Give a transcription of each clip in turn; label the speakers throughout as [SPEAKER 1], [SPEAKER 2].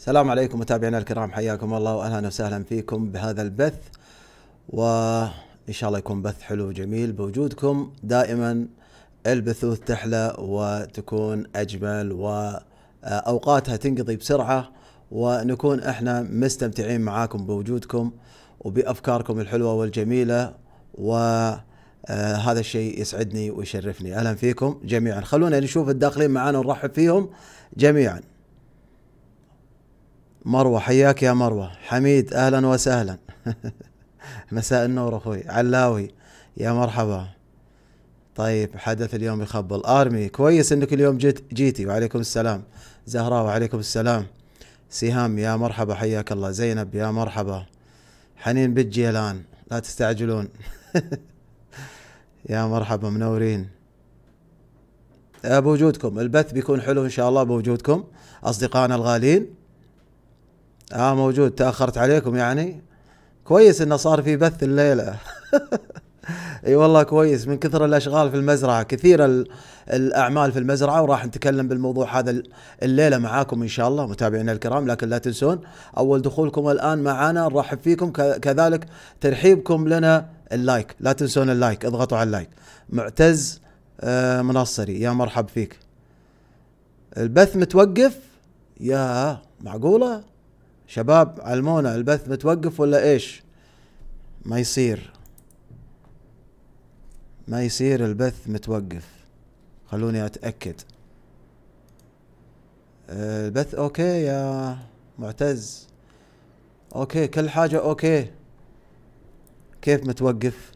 [SPEAKER 1] السلام عليكم متابعينا الكرام حياكم الله واهلا وسهلا فيكم بهذا البث وان شاء الله يكون بث حلو وجميل بوجودكم دائما البثوث تحلى وتكون اجمل واوقاتها تنقضي بسرعه ونكون احنا مستمتعين معاكم بوجودكم وبافكاركم الحلوه والجميله وهذا الشيء يسعدني ويشرفني اهلا فيكم جميعا خلونا نشوف الداخلين معانا ونرحب فيهم جميعا مروة حياك يا مروة حميد أهلا وسهلا مساء النور أخوي علاوي يا مرحبا طيب حدث اليوم يخبل ارمي كويس انك اليوم جيت جيتي وعليكم السلام زهراء وعليكم السلام سهام يا مرحبا حياك الله زينب يا مرحبا حنين بتجي الان لا تستعجلون يا مرحبا منورين بوجودكم البث بيكون حلو ان شاء الله بوجودكم اصدقائنا الغالين اه موجود تاخرت عليكم يعني كويس انه صار في بث الليله اي والله كويس من كثر الاشغال في المزرعه كثير الاعمال في المزرعه وراح نتكلم بالموضوع هذا الليله معاكم ان شاء الله متابعينا الكرام لكن لا تنسون اول دخولكم الان معنا نرحب فيكم كذلك ترحيبكم لنا اللايك لا تنسون اللايك اضغطوا على اللايك معتز آه، منصري يا مرحب فيك البث متوقف يا معقوله شباب علمونا البث متوقف ولا ايش ما يصير ما يصير البث متوقف خلوني اتأكد البث اوكي يا معتز اوكي كل حاجة اوكي كيف متوقف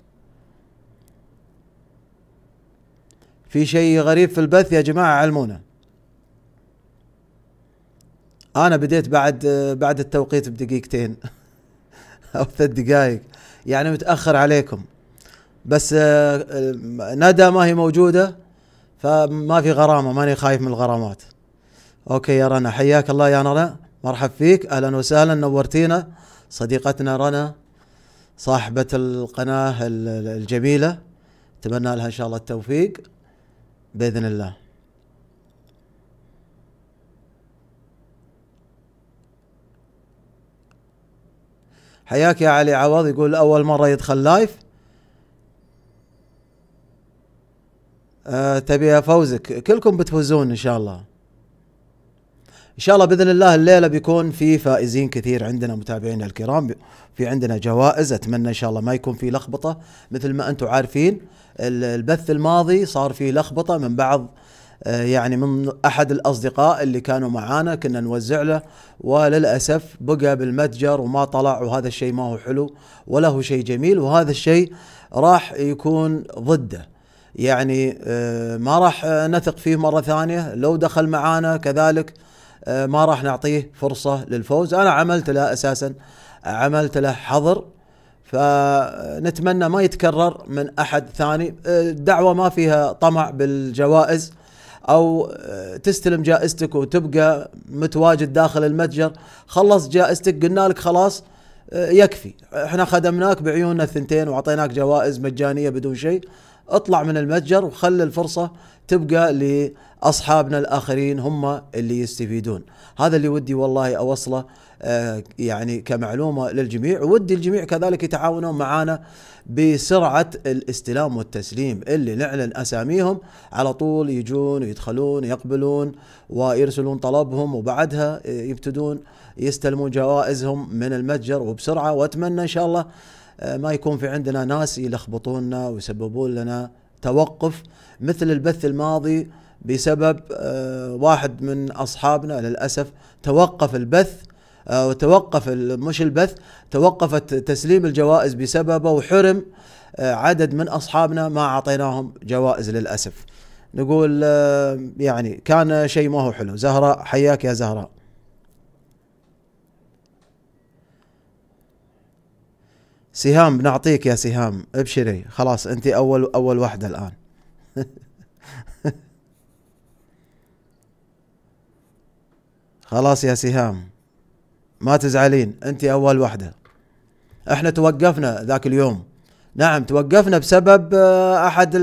[SPEAKER 1] في شيء غريب في البث يا جماعة علمونا انا بديت بعد بعد التوقيت بدقيقتين او ثلاث دقائق يعني متاخر عليكم بس آه، ندى ما هي موجوده فما في غرامه ماني خايف من الغرامات اوكي يا رنا حياك الله يا رنا مرحب فيك اهلا وسهلا نورتينا صديقتنا رنا صاحبة القناة الجميلة أتمنى لها إن شاء الله التوفيق بإذن الله حياك يا علي عوض يقول اول مره يدخل لايف أه تبي افوزك كلكم بتفوزون ان شاء الله ان شاء الله باذن الله الليله بيكون في فائزين كثير عندنا متابعينا الكرام في عندنا جوائز اتمنى ان شاء الله ما يكون في لخبطه مثل ما انتم عارفين البث الماضي صار فيه لخبطه من بعض آه، يعني من احد الاصدقاء اللي كانوا معانا كنا نوزع له وللاسف بقى بالمتجر وما طلع وهذا الشيء ما هو حلو ولا هو شيء جميل وهذا الشيء راح يكون ضده يعني آه، ما راح نثق فيه مره ثانيه لو دخل معانا كذلك آه، ما راح نعطيه فرصه للفوز انا عملت له اساسا عملت له حظر فنتمنى ما يتكرر من احد ثاني الدعوه ما فيها طمع بالجوائز او آه، تستلم جائزتك وتبقى متواجد داخل المتجر خلصت جائزتك قلنا لك خلاص آه، يكفي احنا خدمناك بعيوننا الثنتين واعطيناك جوائز مجانيه بدون شيء اطلع من المتجر وخلي الفرصه تبقى لاصحابنا الاخرين هم اللي يستفيدون هذا اللي ودي والله اوصله آه، يعني كمعلومه للجميع ودي الجميع كذلك يتعاونون معنا بسرعه الاستلام والتسليم اللي نعلن اساميهم على طول يجون ويدخلون يقبلون ويرسلون طلبهم وبعدها يبتدون يستلمون جوائزهم من المتجر وبسرعه واتمنى ان شاء الله آه، ما يكون في عندنا ناس يلخبطوننا ويسببون لنا توقف مثل البث الماضي بسبب آه، واحد من اصحابنا للاسف توقف البث وتوقف آه، مش البث توقفت تسليم الجوائز بسببه وحرم آه، عدد من أصحابنا ما أعطيناهم جوائز للأسف نقول آه، يعني كان شيء ما هو حلو زهراء حياك يا زهراء سهام نعطيك يا سهام ابشري خلاص انت اول اول واحده الان خلاص يا سهام ما تزعلين انت اول واحده احنا توقفنا ذاك اليوم نعم توقفنا بسبب آه، احد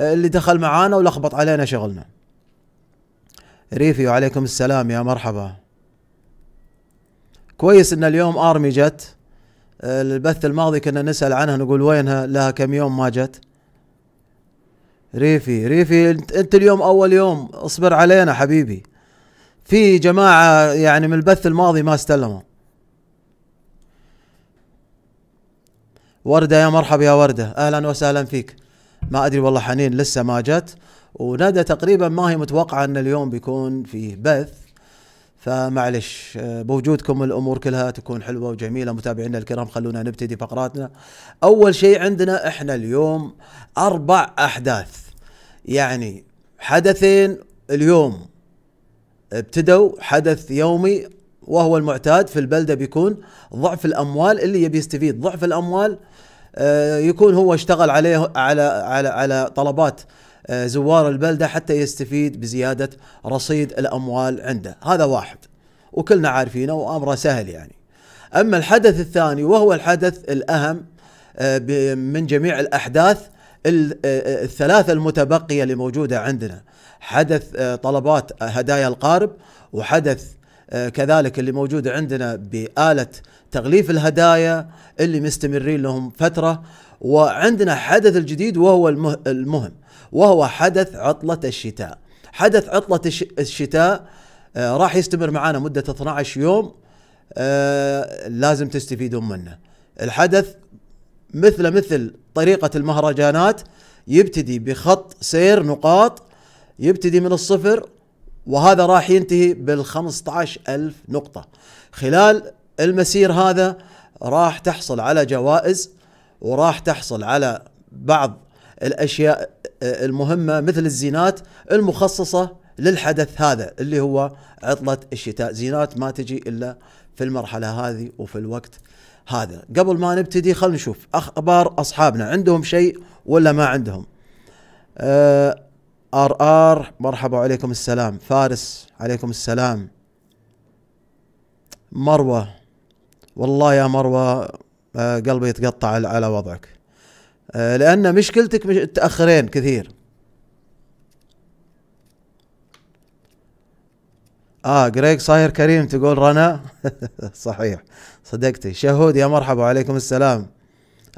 [SPEAKER 1] اللي دخل معانا ولخبط علينا شغلنا ريفي وعليكم السلام يا مرحبا كويس ان اليوم ارمي جت آه، البث الماضي كنا نسال عنها نقول وينها لها كم يوم ما جت ريفي ريفي انت اليوم اول يوم اصبر علينا حبيبي في جماعه يعني من البث الماضي ما استلموا ورده يا مرحبا يا ورده اهلا وسهلا فيك ما ادري والله حنين لسه ما جت وندى تقريبا ما هي متوقعه ان اليوم بيكون فيه بث فمعلش بوجودكم الامور كلها تكون حلوه وجميله متابعينا الكرام خلونا نبتدي فقراتنا. اول شيء عندنا احنا اليوم اربع احداث يعني حدثين اليوم ابتدوا حدث يومي وهو المعتاد في البلدة بيكون ضعف الأموال اللي يبي يستفيد ضعف الأموال آه، يكون هو اشتغل عليه على على على طلبات آه، زوار البلدة حتى يستفيد بزيادة رصيد الأموال عنده هذا واحد وكلنا عارفينه وأمره سهل يعني أما الحدث الثاني وهو الحدث الأهم آه، من جميع الأحداث الثلاثة المتبقية اللي موجودة عندنا حدث آه، طلبات هدايا القارب وحدث آه، كذلك اللي موجود عندنا بآلة تغليف الهدايا اللي مستمرين لهم فترة وعندنا حدث الجديد وهو المهم وهو حدث عطلة الشتاء حدث عطلة الشتاء آه، راح يستمر معنا مدة 12 يوم لازم تستفيدون منه الحدث مثل مثل طريقة المهرجانات يبتدي بخط سير نقاط يبتدي من الصفر وهذا راح ينتهي بال 15000 نقطة خلال المسير هذا راح تحصل على جوائز وراح تحصل على بعض الأشياء آه، المهمة مثل الزينات المخصصة للحدث هذا اللي هو عطلة الشتاء زينات ما تجي إلا في المرحلة هذه وفي الوقت هذا قبل ما نبتدي خلينا نشوف أخبار أصحابنا عندهم شيء ولا ما عندهم أه ار ار مرحبا وعليكم السلام فارس عليكم السلام مروه والله يا مروه آه، قلبي يتقطع على وضعك آه، لان مشكلتك مش تاخرين كثير اه جريج صاير كريم تقول رنا صحيح صدقتي شهود يا مرحبا وعليكم السلام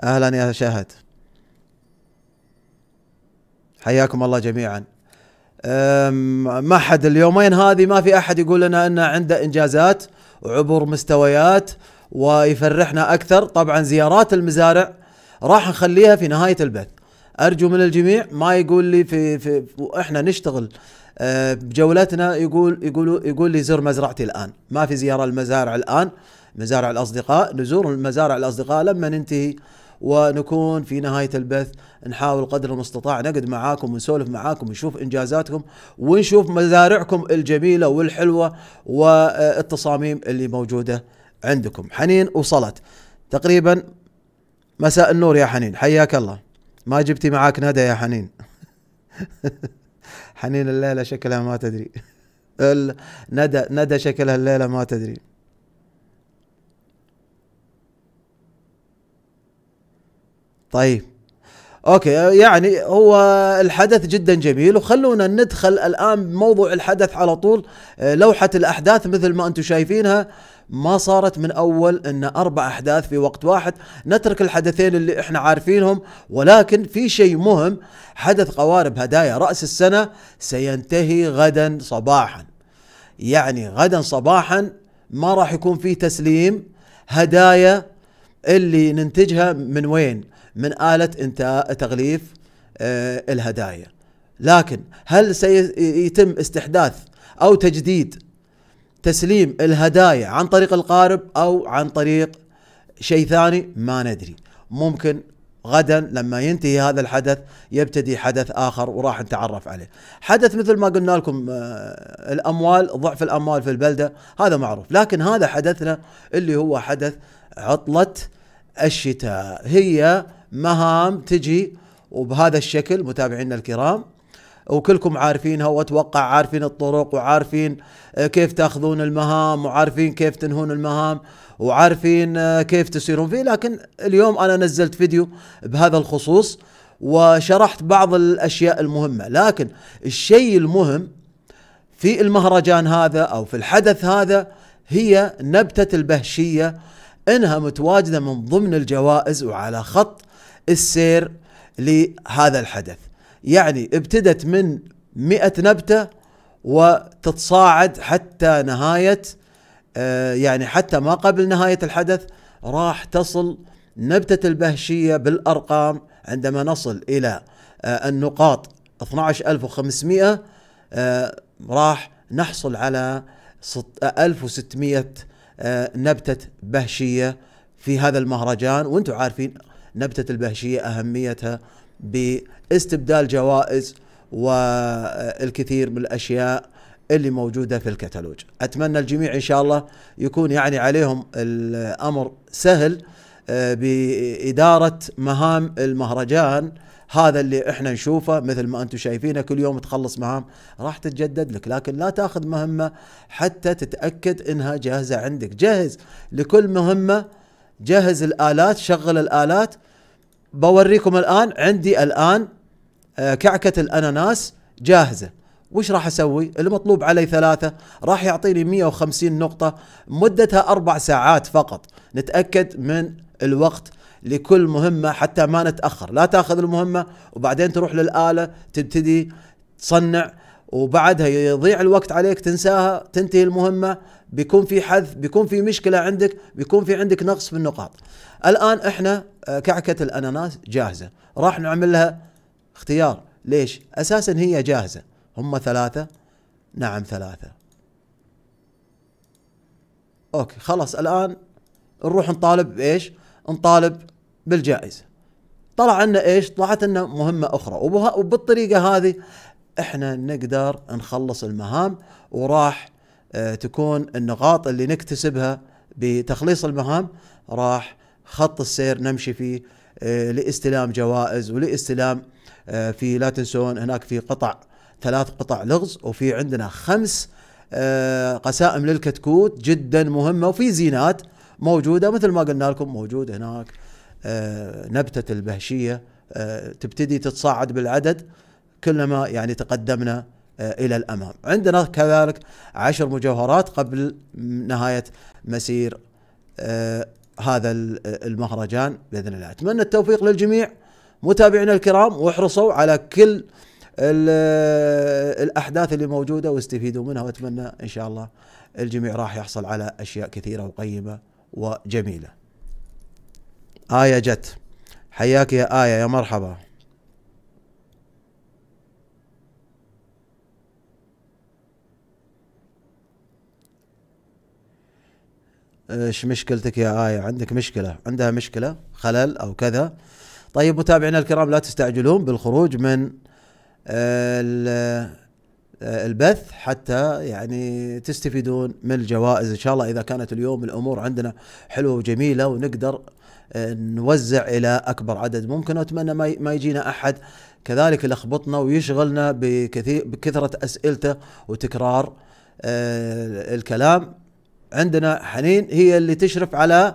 [SPEAKER 1] اهلا يا شهد حياكم الله جميعا ما حد اليومين هذه ما في احد يقول لنا انه عنده انجازات وعبر مستويات ويفرحنا اكثر طبعا زيارات المزارع راح نخليها في نهايه البث ارجو من الجميع ما يقول لي في, في احنا نشتغل أه، بجولتنا يقول يقول يقول لي زر مزرعتي الان ما في زياره المزارع الان مزارع الاصدقاء نزور المزارع الاصدقاء لما ننتهي ونكون في نهايه البث نحاول قدر المستطاع نقعد معاكم ونسولف معاكم ونشوف انجازاتكم ونشوف مزارعكم الجميله والحلوه والتصاميم اللي موجوده عندكم حنين وصلت تقريبا مساء النور يا حنين حياك الله ما جبتي معاك ندى يا حنين حنين الليله شكلها ما تدري ندى ندى شكلها الليله ما تدري طيب اوكي يعني هو الحدث جدا جميل وخلونا ندخل الان بموضوع الحدث على طول آه، لوحه الاحداث مثل ما انتم شايفينها ما صارت من اول ان اربع احداث في وقت واحد نترك الحدثين اللي احنا عارفينهم ولكن في شيء مهم حدث قوارب هدايا راس السنه سينتهي غدا صباحا يعني غدا صباحا ما راح يكون في تسليم هدايا اللي ننتجها من وين من آلة إنتاء تغليف آه، الهدايا لكن هل سيتم استحداث أو تجديد تسليم الهدايا عن طريق القارب أو عن طريق شيء ثاني ما ندري ممكن غدا لما ينتهي هذا الحدث يبتدي حدث اخر وراح نتعرف عليه. حدث مثل ما قلنا لكم آه، الاموال ضعف الاموال في البلده هذا معروف، لكن هذا حدثنا اللي هو حدث عطله الشتاء هي مهام تجي وبهذا الشكل متابعينا الكرام وكلكم عارفينها واتوقع عارفين الطرق وعارفين آه، كيف تاخذون المهام وعارفين كيف تنهون المهام وعارفين آه، كيف تسيرون فيه لكن اليوم انا نزلت فيديو بهذا الخصوص وشرحت بعض الاشياء المهمه لكن الشيء المهم في المهرجان هذا او في الحدث هذا هي نبته البهشيه انها متواجده من ضمن الجوائز وعلى خط السير لهذا الحدث يعني ابتدت من مئة نبتة وتتصاعد حتى نهاية آه، يعني حتى ما قبل نهاية الحدث راح تصل نبتة البهشية بالأرقام عندما نصل إلى آه، النقاط 12500 آه، راح نحصل على 1600 نبتة بهشية في هذا المهرجان وانتم عارفين نبتة البهشية أهميتها باستبدال جوائز والكثير من الأشياء اللي موجودة في الكتالوج أتمنى الجميع إن شاء الله يكون يعني عليهم الأمر سهل آه، بإدارة مهام المهرجان هذا اللي احنا نشوفه مثل ما انتم شايفينه كل يوم تخلص مهام راح تتجدد لك لكن لا تاخذ مهمه حتى تتاكد انها جاهزه عندك جهز لكل مهمه جهز الالات شغل الالات بوريكم الان عندي الان آه، كعكه الاناناس جاهزه وش راح اسوي؟ المطلوب علي ثلاثة راح يعطيني 150 نقطة مدتها أربع ساعات فقط نتأكد من الوقت لكل مهمة حتى ما نتأخر لا تاخذ المهمة وبعدين تروح للآلة تبتدي تصنع وبعدها يضيع الوقت عليك تنساها تنتهي المهمة بيكون في حذف بيكون في مشكلة عندك بيكون في عندك نقص في النقاط الآن احنا آه، كعكة الأناناس جاهزة راح نعمل لها اختيار ليش أساسا هي جاهزة هم ثلاثة نعم ثلاثة أوكي خلاص الآن نروح نطالب بإيش نطالب بالجائزة طلع عنا ايش؟ طلعت لنا مهمة أخرى وبالطريقة هذه احنا نقدر نخلص المهام وراح آه، تكون النقاط اللي نكتسبها بتخليص المهام راح خط السير نمشي فيه آه، لاستلام جوائز ولاستلام آه، في لا تنسون هناك في قطع ثلاث قطع لغز وفي عندنا خمس قسائم للكتكوت جدا مهمه وفي زينات موجوده مثل ما قلنا لكم موجود هناك نبته البهشيه تبتدي تتصاعد بالعدد كلما يعني تقدمنا آه، الى الامام. عندنا كذلك عشر مجوهرات قبل نهايه مسير آه، هذا آه، المهرجان باذن الله. اتمنى التوفيق للجميع متابعينا الكرام واحرصوا على كل الاحداث اللي موجوده واستفيدوا منها واتمنى ان شاء الله الجميع راح يحصل على اشياء كثيره وقيمه وجميله. آية جت حياك يا آية يا مرحبا ايش مشكلتك يا آية عندك مشكلة عندها مشكلة خلل أو كذا طيب متابعينا الكرام لا تستعجلون بالخروج من البث حتى يعني تستفيدون من الجوائز ان شاء الله اذا كانت اليوم الامور عندنا حلوه وجميله ونقدر نوزع الى اكبر عدد ممكن واتمنى ما يجينا احد كذلك لخبطنا ويشغلنا بكثير بكثره اسئلته وتكرار آه، الكلام عندنا حنين هي اللي تشرف على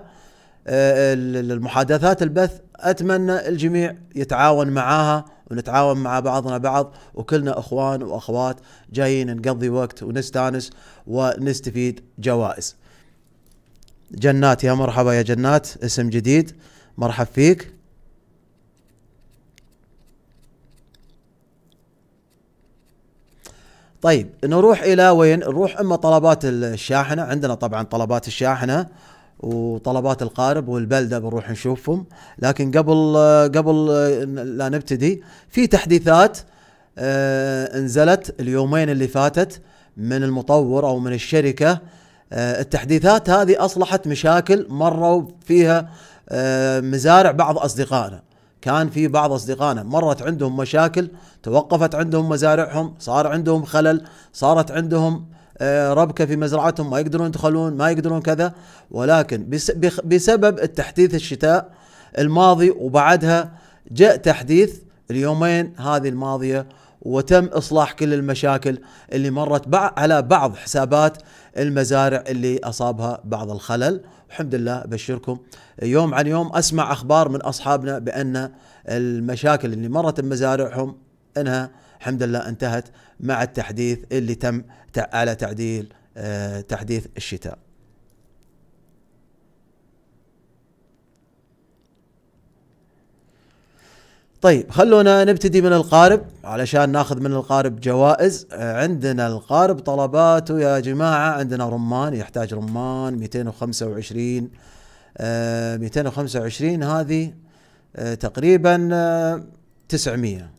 [SPEAKER 1] آه، المحادثات البث اتمنى الجميع يتعاون معاها ونتعاون مع بعضنا بعض وكلنا اخوان واخوات جايين نقضي وقت ونستانس ونستفيد جوائز جنات يا مرحبا يا جنات اسم جديد مرحب فيك طيب نروح الى وين؟ نروح اما طلبات الشاحنه عندنا طبعا طلبات الشاحنه وطلبات القارب والبلده بنروح نشوفهم لكن قبل قبل لا نبتدي في تحديثات آه، نزلت اليومين اللي فاتت من المطور او من الشركه آه، التحديثات هذه اصلحت مشاكل مروا فيها آه، مزارع بعض اصدقائنا كان في بعض اصدقائنا مرت عندهم مشاكل توقفت عندهم مزارعهم صار عندهم خلل صارت عندهم آه، ربكه في مزرعتهم ما يقدرون يدخلون ما يقدرون كذا ولكن بسبب التحديث الشتاء الماضي وبعدها جاء تحديث اليومين هذه الماضيه وتم اصلاح كل المشاكل اللي مرت على بعض حسابات المزارع اللي اصابها بعض الخلل الحمد لله ابشركم يوم عن يوم اسمع اخبار من اصحابنا بان المشاكل اللي مرت بمزارعهم انها الحمد لله انتهت مع التحديث اللي تم على تعديل آه، تحديث الشتاء طيب خلونا نبتدي من القارب علشان ناخذ من القارب جوائز آه، عندنا القارب طلباته يا جماعة عندنا رمان يحتاج رمان 225 225 آه، هذه آه، تقريبا 900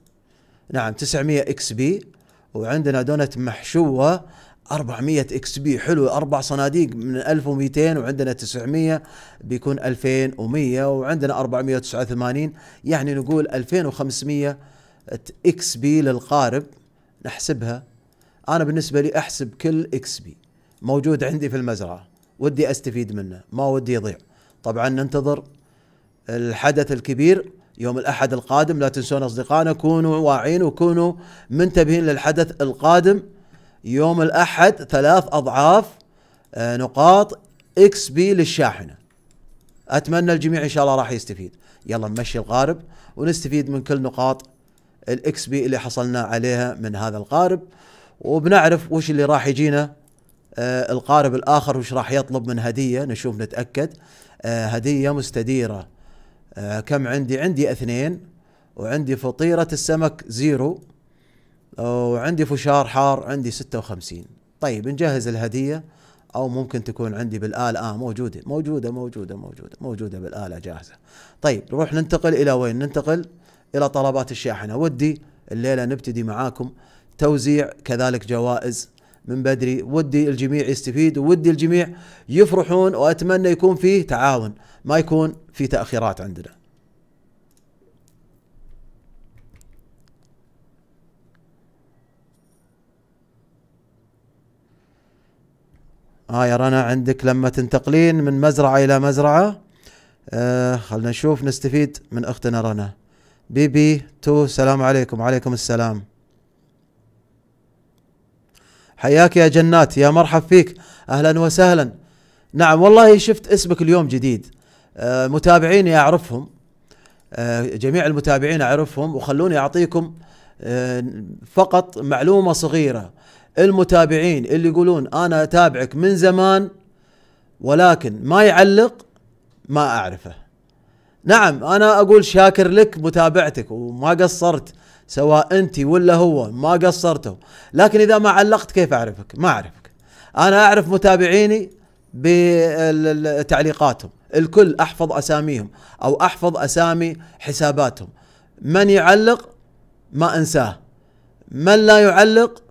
[SPEAKER 1] نعم 900 اكس بي وعندنا دونت محشوة 400 اكس بي حلو اربع صناديق من 1200 وعندنا 900 بيكون 2100 وعندنا 489 يعني نقول 2500 اكس بي للقارب نحسبها انا بالنسبه لي احسب كل اكس بي موجود عندي في المزرعه ودي استفيد منه ما ودي يضيع طبعا ننتظر الحدث الكبير يوم الاحد القادم لا تنسون اصدقائنا كونوا واعين وكونوا منتبهين للحدث القادم يوم الأحد ثلاث أضعاف آه، نقاط اكس بي للشاحنة أتمنى الجميع إن شاء الله راح يستفيد يلا نمشي القارب ونستفيد من كل نقاط الاكس بي اللي حصلنا عليها من هذا القارب وبنعرف وش اللي راح يجينا آه، القارب الآخر وش راح يطلب من هدية نشوف نتأكد آه، هدية مستديرة كم عندي عندي اثنين وعندي فطيرة السمك زيرو وعندي فشار حار عندي 56 طيب نجهز الهديه او ممكن تكون عندي بالاله اه موجوده موجوده موجوده موجوده موجوده بالاله جاهزه طيب نروح ننتقل الى وين ننتقل الى طلبات الشاحنه ودي الليله نبتدي معاكم توزيع كذلك جوائز من بدري ودي الجميع يستفيد وودي الجميع يفرحون واتمنى يكون فيه تعاون ما يكون في تاخيرات عندنا ها آه يا رنا عندك لما تنتقلين من مزرعة إلى مزرعة آه خلنا نشوف نستفيد من أختنا رنا بيبي تو السلام عليكم وعليكم السلام حياك يا جنات يا مرحب فيك أهلا وسهلا نعم والله شفت اسمك اليوم جديد آه متابعيني أعرفهم آه جميع المتابعين أعرفهم وخلوني أعطيكم آه فقط معلومة صغيرة المتابعين اللي يقولون انا اتابعك من زمان ولكن ما يعلق ما اعرفه نعم انا اقول شاكر لك متابعتك وما قصرت سواء انت ولا هو ما قصرتوا لكن اذا ما علقت كيف اعرفك ما اعرفك انا اعرف متابعيني بتعليقاتهم الكل احفظ اساميهم او احفظ اسامي حساباتهم من يعلق ما انساه من لا يعلق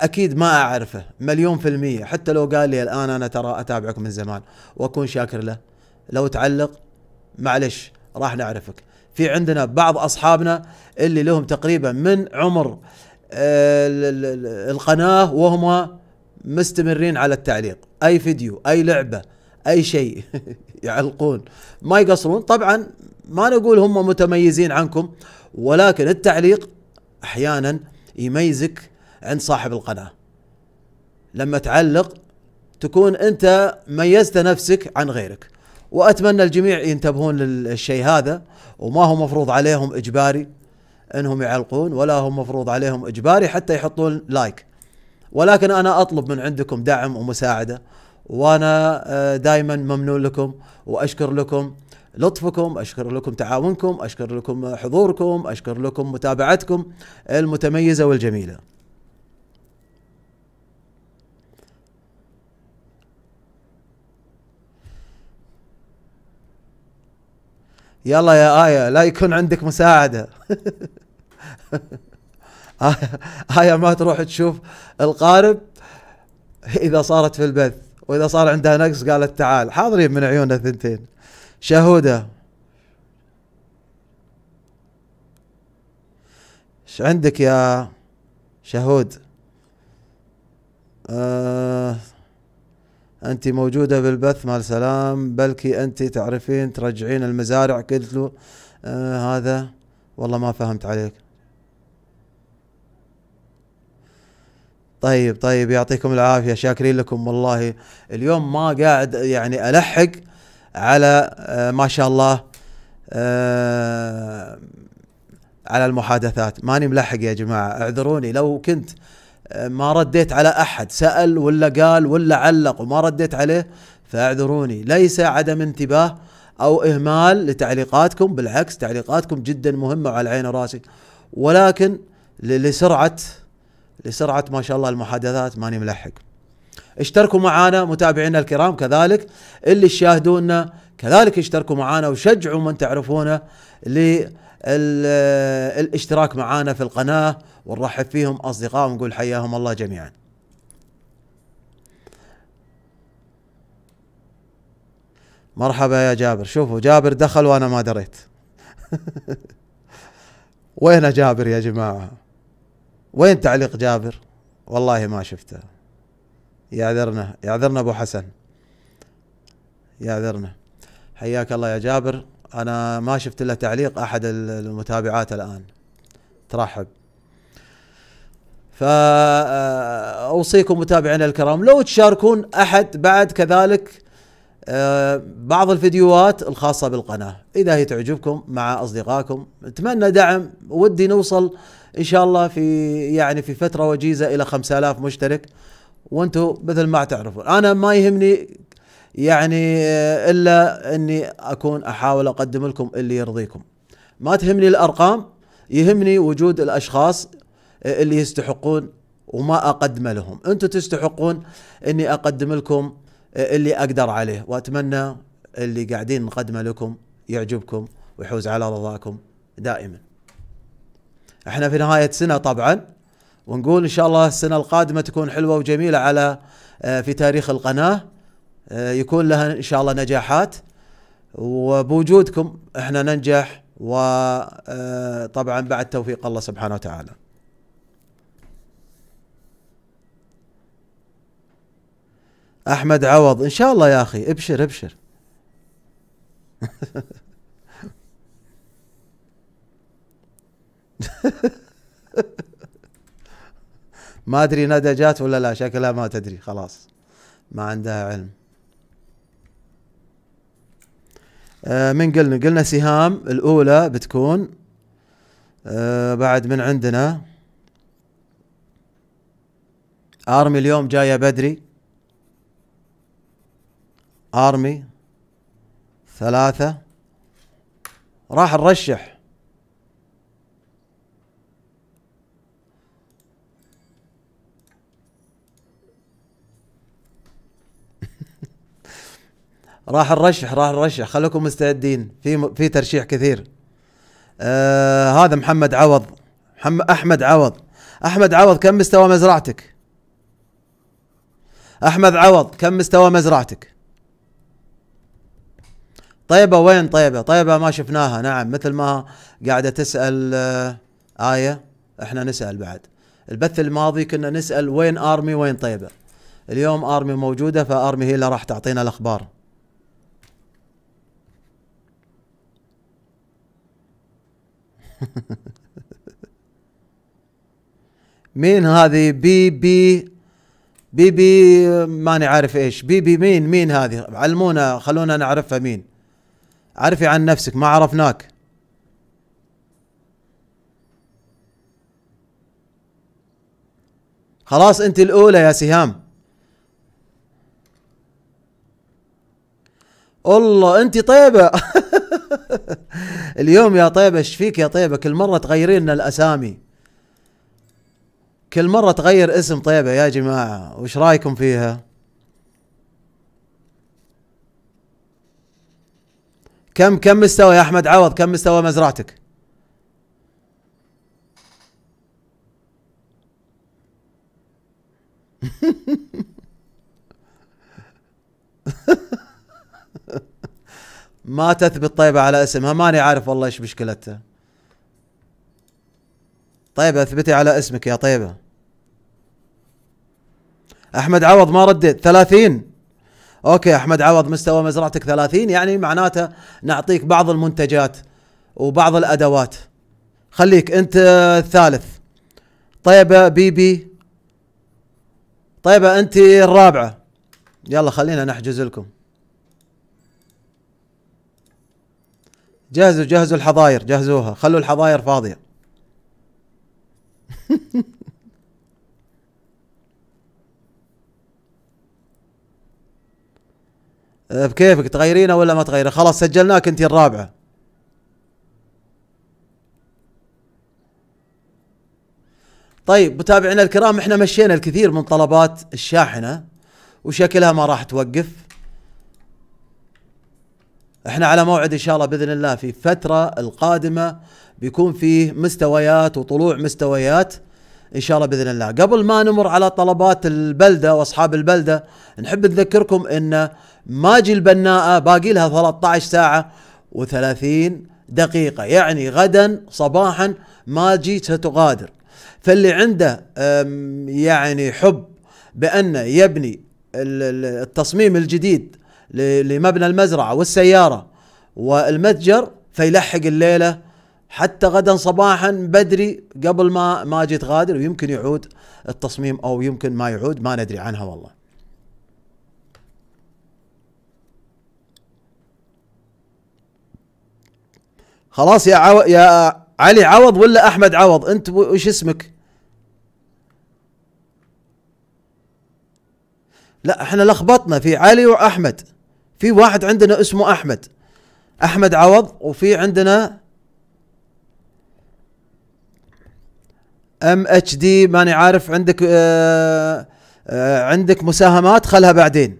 [SPEAKER 1] اكيد ما اعرفه مليون في المية حتى لو قال لي الان انا ترى اتابعك من زمان واكون شاكر له لو تعلق معلش راح نعرفك في عندنا بعض اصحابنا اللي لهم تقريبا من عمر آه، القناة وهم مستمرين على التعليق اي فيديو اي لعبة اي شيء يعلقون ما يقصرون طبعا ما نقول هم متميزين عنكم ولكن التعليق احيانا يميزك عند صاحب القناه لما تعلق تكون انت ميزت نفسك عن غيرك واتمنى الجميع ينتبهون للشيء هذا وما هو مفروض عليهم اجباري انهم يعلقون ولا هو مفروض عليهم اجباري حتى يحطون لايك ولكن انا اطلب من عندكم دعم ومساعده وانا آه، دائما ممنون لكم واشكر لكم لطفكم اشكر لكم تعاونكم اشكر لكم حضوركم اشكر لكم متابعتكم المتميزه والجميله يلا يا آية لا يكون عندك مساعدة آية،, آية ما تروح تشوف القارب إذا صارت في البث وإذا صار عندها نقص قالت تعال حاضرين من عيوننا ثنتين شهودة ايش عندك يا شهود آه انت موجوده بالبث مال سلام بلكي انت تعرفين ترجعين المزارع قلت له آه هذا والله ما فهمت عليك طيب طيب يعطيكم العافيه شاكرين لكم والله اليوم ما قاعد يعني الحق على آه ما شاء الله آه على المحادثات ماني ملحق يا جماعه اعذروني لو كنت ما رديت على احد سال ولا قال ولا علق وما رديت عليه فاعذروني ليس عدم انتباه او اهمال لتعليقاتكم بالعكس تعليقاتكم جدا مهمه وعلى عيني راسي ولكن لسرعه لسرعه ما شاء الله المحادثات ماني ملحق اشتركوا معنا متابعينا الكرام كذلك اللي تشاهدونا كذلك اشتركوا معنا وشجعوا من تعرفونه للاشتراك معنا في القناه ونرحب فيهم أصدقاء ونقول حياهم الله جميعا مرحبا يا جابر شوفوا جابر دخل وأنا ما دريت وين جابر يا جماعة وين تعليق جابر والله ما شفته يعذرنا يعذرنا ابو حسن يعذرنا حياك الله يا جابر انا ما شفت الا تعليق احد المتابعات الان ترحب فأوصيكم متابعينا الكرام لو تشاركون أحد بعد كذلك آه، بعض الفيديوهات الخاصة بالقناة إذا هي تعجبكم مع أصدقائكم أتمنى دعم ودي نوصل إن شاء الله في يعني في فترة وجيزة إلى 5000 مشترك وانتم مثل ما تعرفون أنا ما يهمني يعني آه، إلا أني أكون أحاول أقدم لكم اللي يرضيكم ما تهمني الأرقام يهمني وجود الأشخاص اللي يستحقون وما اقدم لهم انتم تستحقون اني اقدم لكم اللي اقدر عليه واتمنى اللي قاعدين نقدمه لكم يعجبكم ويحوز على رضاكم دائما احنا في نهاية سنة طبعا ونقول ان شاء الله السنة القادمة تكون حلوة وجميلة على آه، في تاريخ القناة آه، يكون لها ان شاء الله نجاحات وبوجودكم احنا ننجح وطبعا آه، بعد توفيق الله سبحانه وتعالى احمد عوض ان شاء الله يا اخي ابشر ابشر ما ادري ندى جات ولا لا شكلها ما تدري خلاص ما عندها علم آه من قلنا قلنا سهام الاولى بتكون آه بعد من عندنا ارمي اليوم جايه بدري ارمي ثلاثة راح نرشح راح نرشح راح نرشح خليكم مستعدين في في ترشيح كثير آه هذا محمد عوض محمد احمد عوض احمد عوض كم مستوى مزرعتك احمد عوض كم مستوى مزرعتك طيبة وين طيبة طيبة ما شفناها نعم مثل ما قاعدة تسأل آه، آية احنا نسأل بعد البث الماضي كنا نسأل وين ارمي وين طيبة اليوم ارمي موجودة فارمي هي اللي راح تعطينا الاخبار مين هذه بي بي بي بي ماني عارف ايش بي بي مين مين هذه علمونا خلونا نعرفها مين عرفي عن نفسك ما عرفناك خلاص انت الاولى يا سهام الله انت طيبه اليوم يا طيبه ايش فيك يا طيبه كل مره تغيرين لنا الاسامي كل مره تغير اسم طيبه يا جماعه وش رايكم فيها كم كم مستوى يا احمد عوض كم مستوى مزرعتك ما تثبت طيبة على اسمها ماني عارف والله ايش مشكلتها طيبة اثبتي على اسمك يا طيبة احمد عوض ما ردت ثلاثين اوكي احمد عوض مستوى مزرعتك 30 يعني معناته نعطيك بعض المنتجات وبعض الادوات خليك انت الثالث طيبه بيبي طيبه انت الرابعه يلا خلينا نحجز لكم جهزوا جهزوا الحظاير جهزوها خلوا الحظاير فاضيه آه، بكيفك تغيرينه ولا ما تغيرينه خلاص سجلناك انت الرابعه طيب متابعينا الكرام احنا مشينا الكثير من طلبات الشاحنه وشكلها ما راح توقف احنا على موعد ان شاء الله باذن الله في الفتره القادمه بيكون فيه مستويات وطلوع مستويات ان شاء الله باذن الله قبل ما نمر على طلبات البلده واصحاب البلده نحب نذكركم انه ماجي البناءة باقي لها 13 ساعة و30 دقيقة يعني غدا صباحا ماجي ستغادر فاللي عنده يعني حب بأن يبني التصميم الجديد لمبنى المزرعة والسيارة والمتجر فيلحق الليلة حتى غدا صباحا بدري قبل ما ما تغادر ويمكن يعود التصميم او يمكن ما يعود ما ندري عنها والله خلاص يا عو... يا علي عوض ولا احمد عوض انت وش اسمك لا احنا لخبطنا في علي واحمد في واحد عندنا اسمه احمد احمد عوض وفي عندنا ام اتش دي ماني عارف عندك آآ آه، آآ آه، عندك مساهمات خلها بعدين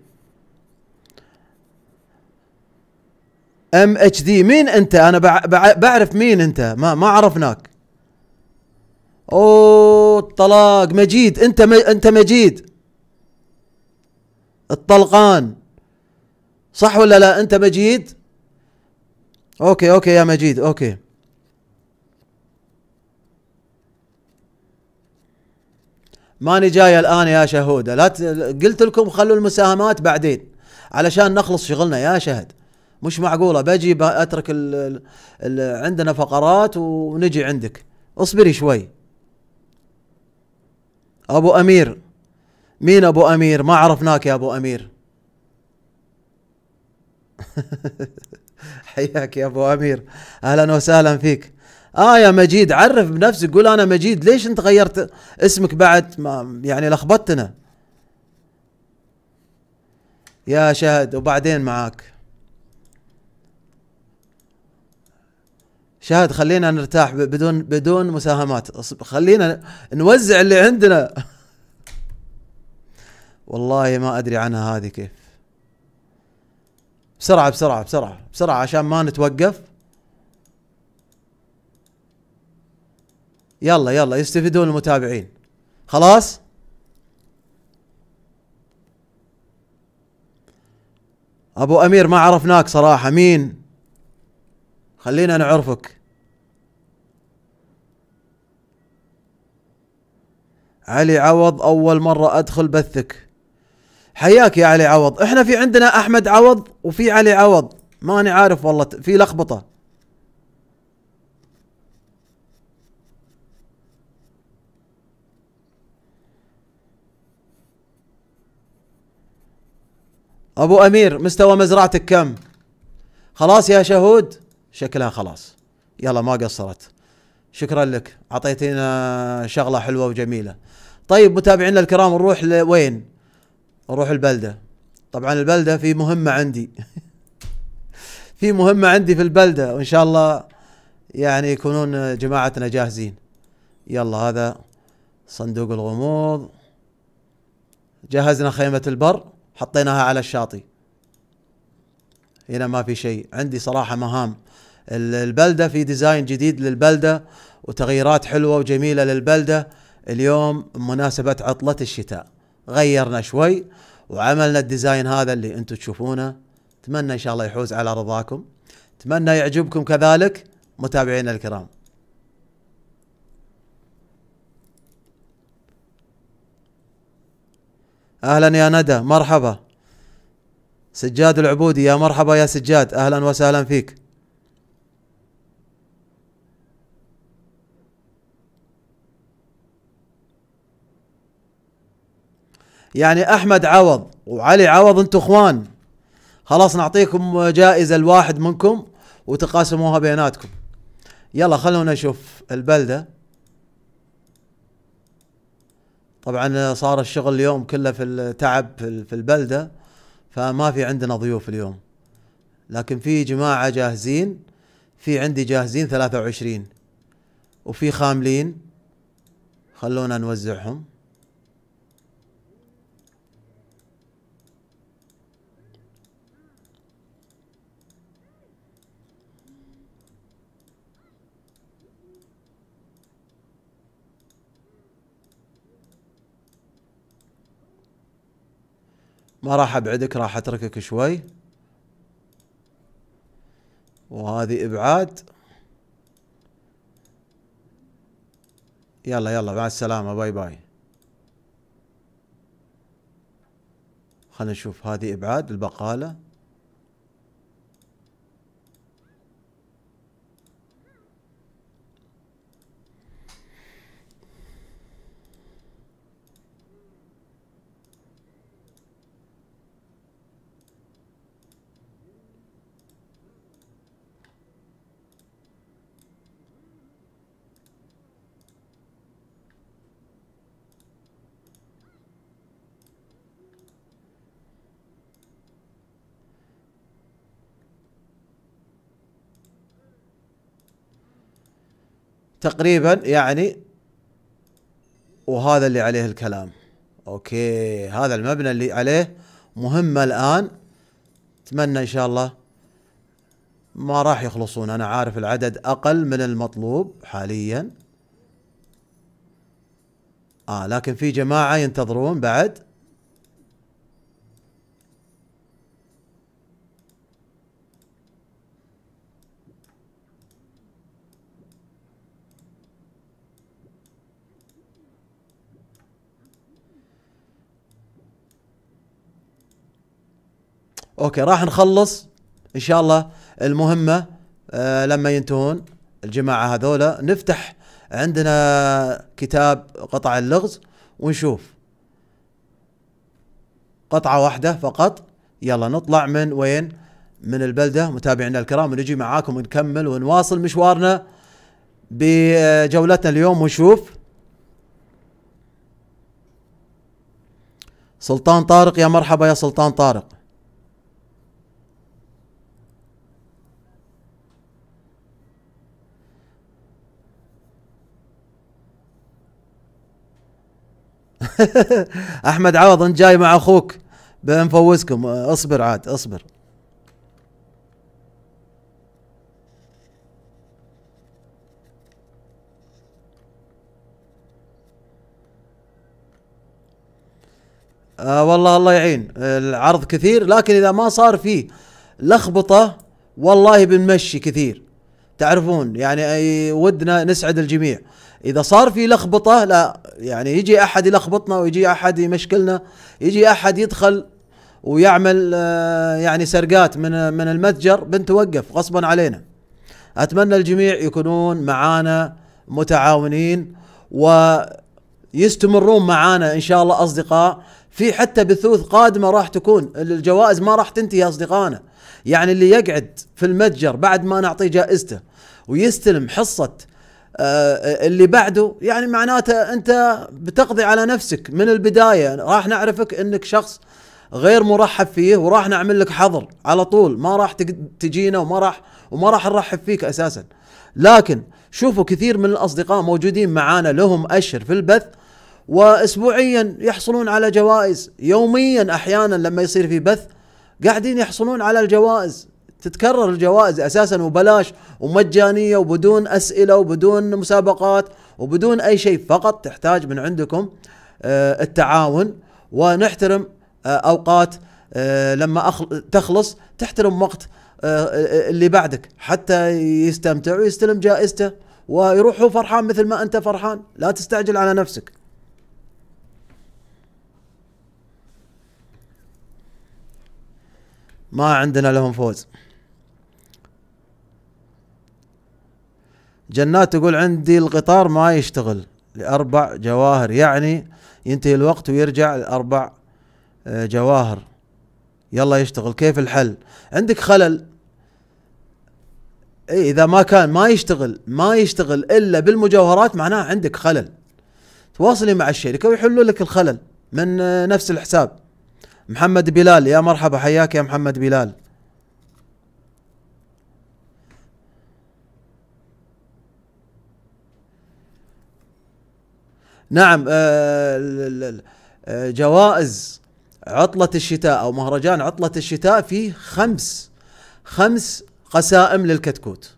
[SPEAKER 1] ام اتش دي مين انت انا بع... بع... بعرف مين انت ما ما عرفناك او الطلاق مجيد انت م... انت مجيد الطلقان صح ولا لا انت مجيد اوكي اوكي يا مجيد اوكي ماني جاي الان يا شهوده لا ت... قلت لكم خلوا المساهمات بعدين علشان نخلص شغلنا يا شهد مش معقوله بجي اترك ال ال عندنا فقرات ونجي عندك اصبري شوي ابو امير مين ابو امير ما عرفناك يا ابو امير حياك يا ابو امير اهلا وسهلا فيك اه يا مجيد عرف بنفسك قول انا مجيد ليش انت غيرت اسمك بعد ما يعني لخبطتنا يا شهد وبعدين معاك شاهد خلينا نرتاح بدون بدون مساهمات خلينا نوزع اللي عندنا والله ما ادري عنها هذه كيف بسرعة بسرعة بسرعة بسرعة عشان ما نتوقف يلا يلا يستفيدون المتابعين خلاص ابو امير ما عرفناك صراحة مين خلينا نعرفك علي عوض أول مرة أدخل بثك حياك يا علي عوض احنا في عندنا أحمد عوض وفي علي عوض ماني عارف والله في لخبطة ابو امير مستوى مزرعتك كم خلاص يا شهود شكلها خلاص يلا ما قصرت شكرا لك اعطيتينا شغله حلوه وجميله طيب متابعينا الكرام نروح لوين نروح البلده طبعا البلده في مهمه عندي في مهمه عندي في البلده وان شاء الله يعني يكونون جماعتنا جاهزين يلا هذا صندوق الغموض جهزنا خيمه البر حطيناها على الشاطئ هنا ما في شيء عندي صراحه مهام البلده في ديزاين جديد للبلده وتغييرات حلوه وجميله للبلده اليوم مناسبه عطله الشتاء غيرنا شوي وعملنا الديزاين هذا اللي انتم تشوفونه اتمنى ان شاء الله يحوز على رضاكم اتمنى يعجبكم كذلك متابعينا الكرام اهلا يا ندى مرحبا سجاد العبودي يا مرحبا يا سجاد اهلا وسهلا فيك يعني احمد عوض وعلي عوض انتم اخوان خلاص نعطيكم جائزه لواحد منكم وتقاسموها بيناتكم يلا خلونا نشوف البلده طبعا صار الشغل اليوم كله في التعب في البلده فما في عندنا ضيوف اليوم لكن في جماعه جاهزين في عندي جاهزين 23 وفي خاملين خلونا نوزعهم ما راح ابعدك راح اتركك شوي وهذه ابعاد يلا يلا مع السلامة باي باي خلنا نشوف هذه ابعاد البقالة تقريبا يعني وهذا اللي عليه الكلام اوكي هذا المبنى اللي عليه مهمة الان اتمنى ان شاء الله ما راح يخلصون انا عارف العدد اقل من المطلوب حاليا اه لكن في جماعة ينتظرون بعد اوكي راح نخلص ان شاء الله المهمه آه لما ينتهون الجماعه هذولا نفتح عندنا كتاب قطع اللغز ونشوف قطعه واحده فقط يلا نطلع من وين من البلده متابعينا الكرام ونجي معاكم ونكمل ونواصل مشوارنا بجولتنا اليوم ونشوف سلطان طارق يا مرحبا يا سلطان طارق احمد عوض انت جاي مع اخوك بنفوزكم اصبر عاد اصبر آه والله الله يعين العرض كثير لكن اذا ما صار فيه لخبطه والله بنمشي كثير تعرفون يعني ودنا نسعد الجميع اذا صار في لخبطه لا يعني يجي احد يلخبطنا ويجي احد يمشكلنا يجي احد يدخل ويعمل آه، يعني سرقات من من المتجر بنتوقف غصبا علينا اتمنى الجميع يكونون معانا متعاونين ويستمرون معانا ان شاء الله اصدقاء في حتى بثوث قادمه راح تكون الجوائز ما راح تنتهي اصدقائنا يعني اللي يقعد في المتجر بعد ما نعطيه جائزته ويستلم حصه آه، اللي بعده يعني معناته انت بتقضي على نفسك من البدايه راح نعرفك انك شخص غير مرحب فيه وراح نعمل لك حظر على طول ما راح تجينا وما راح وما راح نرحب فيك اساسا لكن شوفوا كثير من الاصدقاء موجودين معانا لهم اشهر في البث واسبوعيا يحصلون على جوائز يوميا احيانا لما يصير في بث قاعدين يحصلون على الجوائز تتكرر الجوائز اساسا وبلاش ومجانيه وبدون اسئله وبدون مسابقات وبدون اي شيء فقط تحتاج من عندكم آه، التعاون ونحترم آه، اوقات آه، لما تخلص تحترم وقت اللي بعدك حتى يستمتع ويستلم جائزته ويروح هو فرحان مثل ما انت فرحان لا تستعجل على نفسك ما عندنا لهم فوز جنات تقول عندي القطار ما يشتغل لأربع جواهر يعني ينتهي الوقت ويرجع لأربع آه، جواهر يلا يشتغل كيف الحل عندك خلل اي اذا ما كان ما يشتغل ما يشتغل الا بالمجوهرات معناه عندك خلل تواصلي مع الشركه ويحلوا لك الخلل من آه، نفس الحساب محمد بلال يا مرحبا حياك يا محمد بلال نعم آه، آه، جوائز عطلة الشتاء أو مهرجان عطلة الشتاء فيه خمس خمس قسائم للكتكوت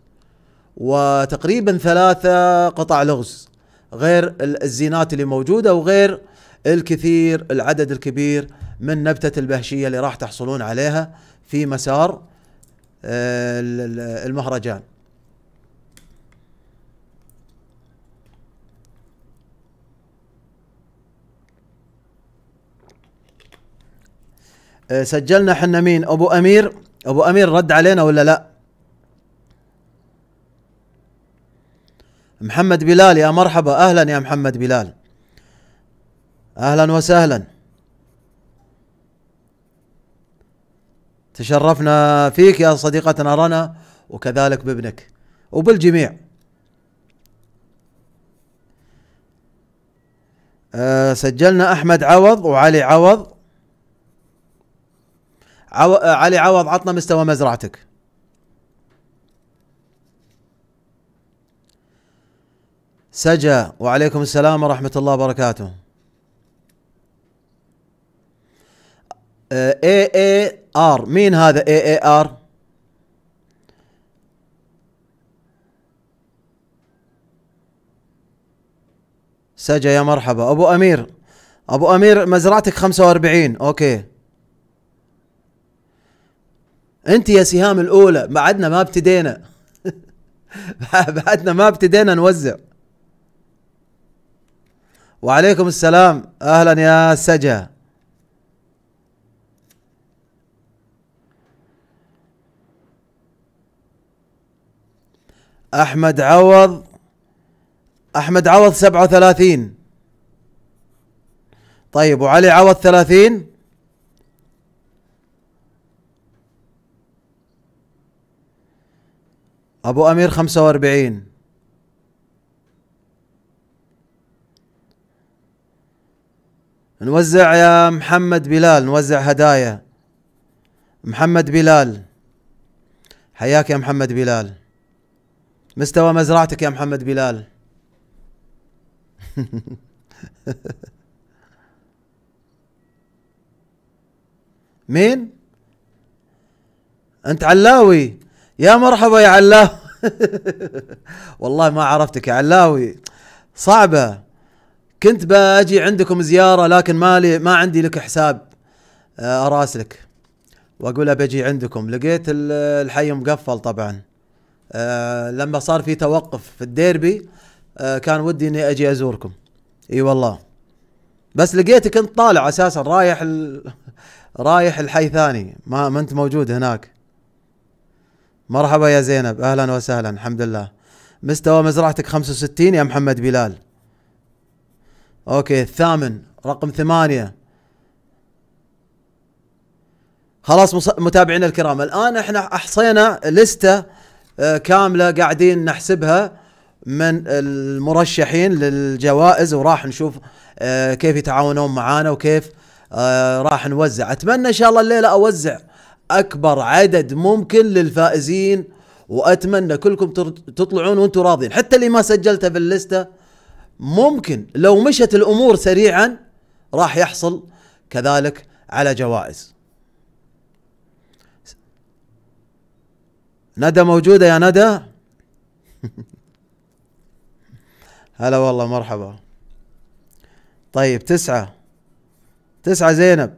[SPEAKER 1] وتقريبا ثلاثة قطع لغز غير الزينات اللي موجودة وغير الكثير العدد الكبير من نبتة البهشية اللي راح تحصلون عليها في مسار آه، المهرجان آه، سجلنا حنا مين ابو امير ابو امير رد علينا ولا لا محمد بلال يا مرحبا اهلا يا محمد بلال اهلا وسهلا تشرفنا فيك يا صديقتنا رنا وكذلك بابنك وبالجميع آه، سجلنا احمد عوض وعلي عوض عو... علي عوض عطنا مستوى مزرعتك سجا وعليكم السلام ورحمة الله وبركاته اي اي إيه، ار مين هذا اي اي ار سجا يا مرحبا ابو امير ابو امير مزرعتك 45 اوكي انت يا سهام الاولى بعدنا ما ابتدينا بعدنا ما ابتدينا نوزع وعليكم السلام اهلا يا سجا احمد عوض احمد عوض 37 طيب وعلي عوض 30 ابو امير 45 نوزع يا محمد بلال نوزع هدايا محمد بلال حياك يا محمد بلال مستوى مزرعتك يا محمد بلال مين انت علاوي يا مرحبا يا علاوي والله ما عرفتك يا علاوي صعبه كنت باجي عندكم زياره لكن مالي ما عندي لك حساب آه، اراسلك واقول ابي بجي عندكم لقيت الحي مقفل طبعا أه لما صار في توقف في الديربي أه كان ودي اني اجي ازوركم اي والله بس لقيتك انت طالع اساسا رايح ال... رايح الحي ثاني ما ما انت موجود هناك مرحبا يا زينب اهلا وسهلا الحمد لله مستوى مزرعتك 65 يا محمد بلال اوكي الثامن رقم ثمانية خلاص متابعينا الكرام الان احنا احصينا لستة آه، كاملة قاعدين نحسبها من المرشحين للجوائز وراح نشوف آه، كيف يتعاونون معانا وكيف آه، راح نوزع اتمنى ان شاء الله الليلة اوزع اكبر عدد ممكن للفائزين واتمنى كلكم تطلعون وانتم راضين حتى اللي ما سجلته باللسته ممكن لو مشت الامور سريعا راح يحصل كذلك على جوائز ندى موجوده يا ندى هلا والله مرحبا طيب تسعه تسعه زينب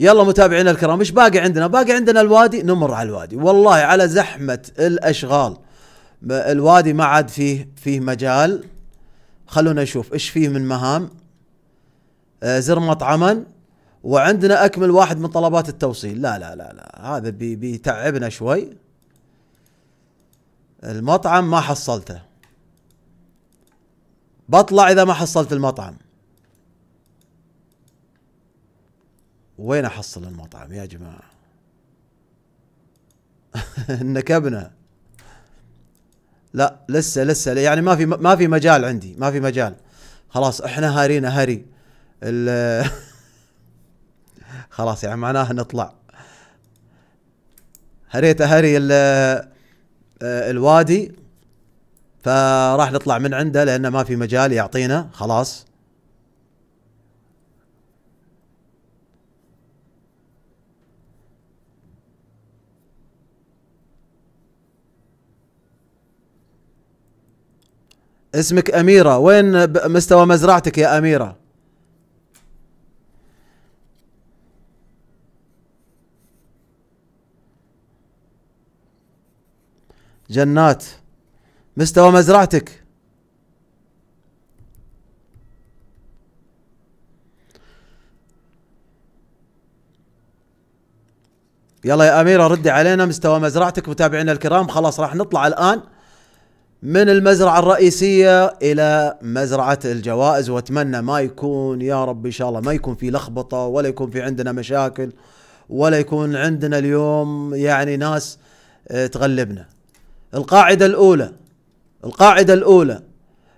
[SPEAKER 1] يلا متابعينا الكرام ايش باقي عندنا؟ باقي عندنا الوادي نمر على الوادي والله على زحمة الاشغال الوادي ما عاد فيه فيه مجال خلونا نشوف ايش فيه من مهام آه، زر مطعما وعندنا اكمل واحد من طلبات التوصيل لا لا لا لا هذا بي بيتعبنا شوي المطعم ما حصلته بطلع اذا ما حصلت المطعم وين احصل المطعم يا جماعه نكبنا لا لسه لسه يعني ما في ما في مجال عندي ما في مجال خلاص احنا هارينا هري خلاص يعني معناها نطلع هريت هري آه، الوادي فراح نطلع من عنده لانه ما في مجال يعطينا خلاص اسمك أميرة وين مستوى مزرعتك يا أميرة جنات مستوى مزرعتك يلا يا أميرة ردي علينا مستوى مزرعتك متابعينا الكرام خلاص راح نطلع الآن من المزرعة الرئيسية إلى مزرعة الجوائز وأتمنى ما يكون يا رب إن شاء الله ما يكون في لخبطة ولا يكون في عندنا مشاكل ولا يكون عندنا اليوم يعني ناس آه، تغلبنا القاعدة الأولى القاعدة الأولى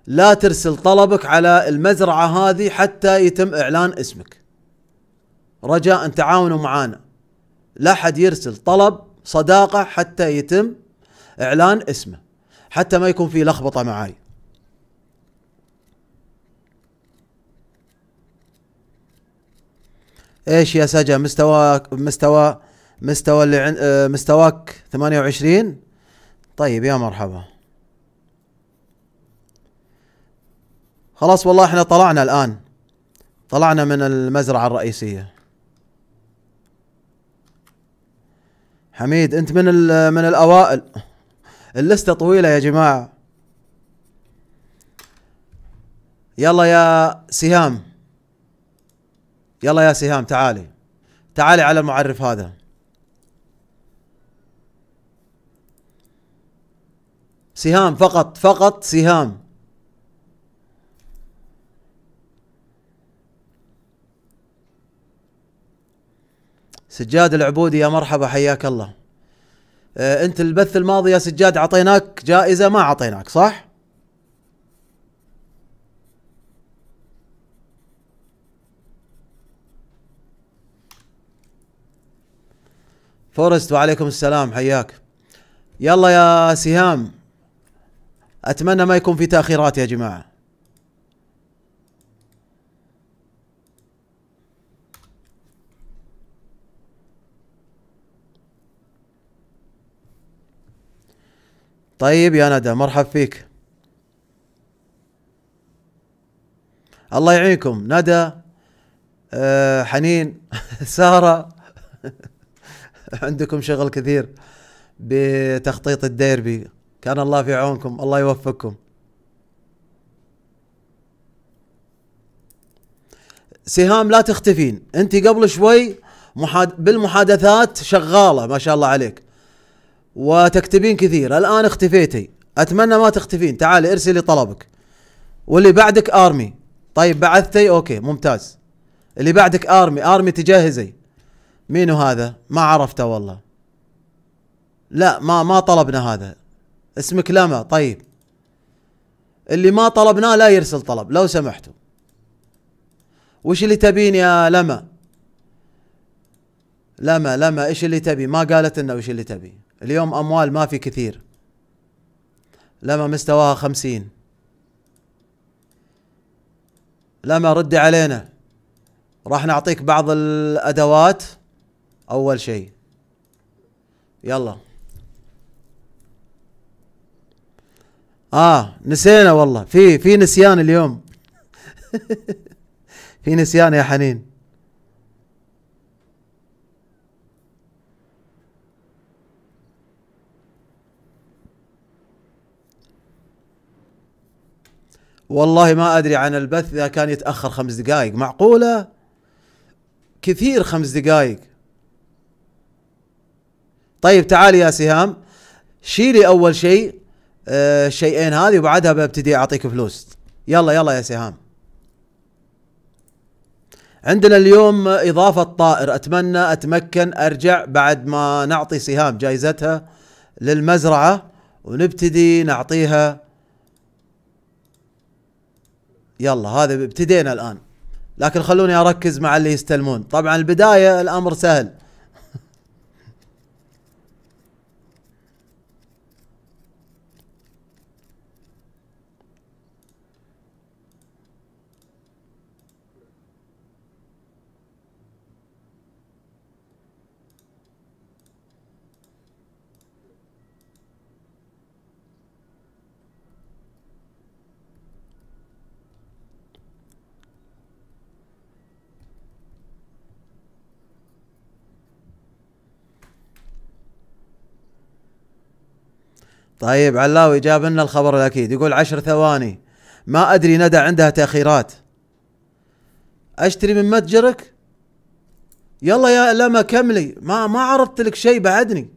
[SPEAKER 1] لا ترسل طلبك على المزرعة هذه حتى يتم إعلان اسمك رجاء تعاونوا معانا لا حد يرسل طلب صداقة حتى يتم إعلان اسمه حتى ما يكون في لخبطه معاي ايش يا سجا مستواك مستوى مستوى اللي عن آه، مستواك 28 طيب يا مرحبا خلاص والله احنا طلعنا الان طلعنا من المزرعة الرئيسية حميد انت من من الاوائل اللستة طويلة يا جماعة يلا يا سهام يلا يا سهام تعالي تعالي على المعرف هذا سهام فقط فقط سهام سجاد العبودي يا مرحبا حياك الله آه، انت البث الماضي يا سجاد اعطيناك جائزه ما اعطيناك صح؟ فورست وعليكم السلام حياك يلا يا سهام اتمنى ما يكون في تاخيرات يا جماعه طيب يا ندى مرحب فيك الله يعينكم ندى أه حنين سارة عندكم شغل كثير بتخطيط الديربي كان الله في عونكم الله يوفقكم سهام لا تختفين انت قبل شوي محاد بالمحادثات شغالة ما شاء الله عليك وتكتبين كثير الان اختفيتي اتمنى ما تختفين تعالي ارسلي طلبك واللي بعدك ارمي طيب بعثتي اوكي ممتاز اللي بعدك ارمي ارمي تجهزي مينو هذا ما عرفته والله لا ما ما طلبنا هذا اسمك لما طيب اللي ما طلبناه لا يرسل طلب لو سمحتوا وش اللي تبين يا لما لما لما ايش اللي تبي ما قالت لنا وش اللي تبي اليوم اموال ما في كثير لما مستواها خمسين لما ردي علينا راح نعطيك بعض الادوات اول شيء يلا اه نسينا والله في في نسيان اليوم في نسيان يا حنين والله ما ادري عن البث اذا كان يتاخر خمس دقائق معقوله كثير خمس دقائق طيب تعال يا سهام شيلي اول شيء الشيئين آه، هذه وبعدها ببتدي اعطيك فلوس يلا يلا يا سهام عندنا اليوم إضافة طائر أتمنى أتمكن أرجع بعد ما نعطي سهام جائزتها للمزرعة ونبتدي نعطيها يلا هذا ابتدينا الان لكن خلوني اركز مع اللي يستلمون طبعا البدايه الامر سهل طيب علاوي جاب لنا الخبر الاكيد يقول عشر ثواني ما ادري ندى عندها تاخيرات اشتري من متجرك يلا يا لما كملي ما ما عرضت لك شيء بعدني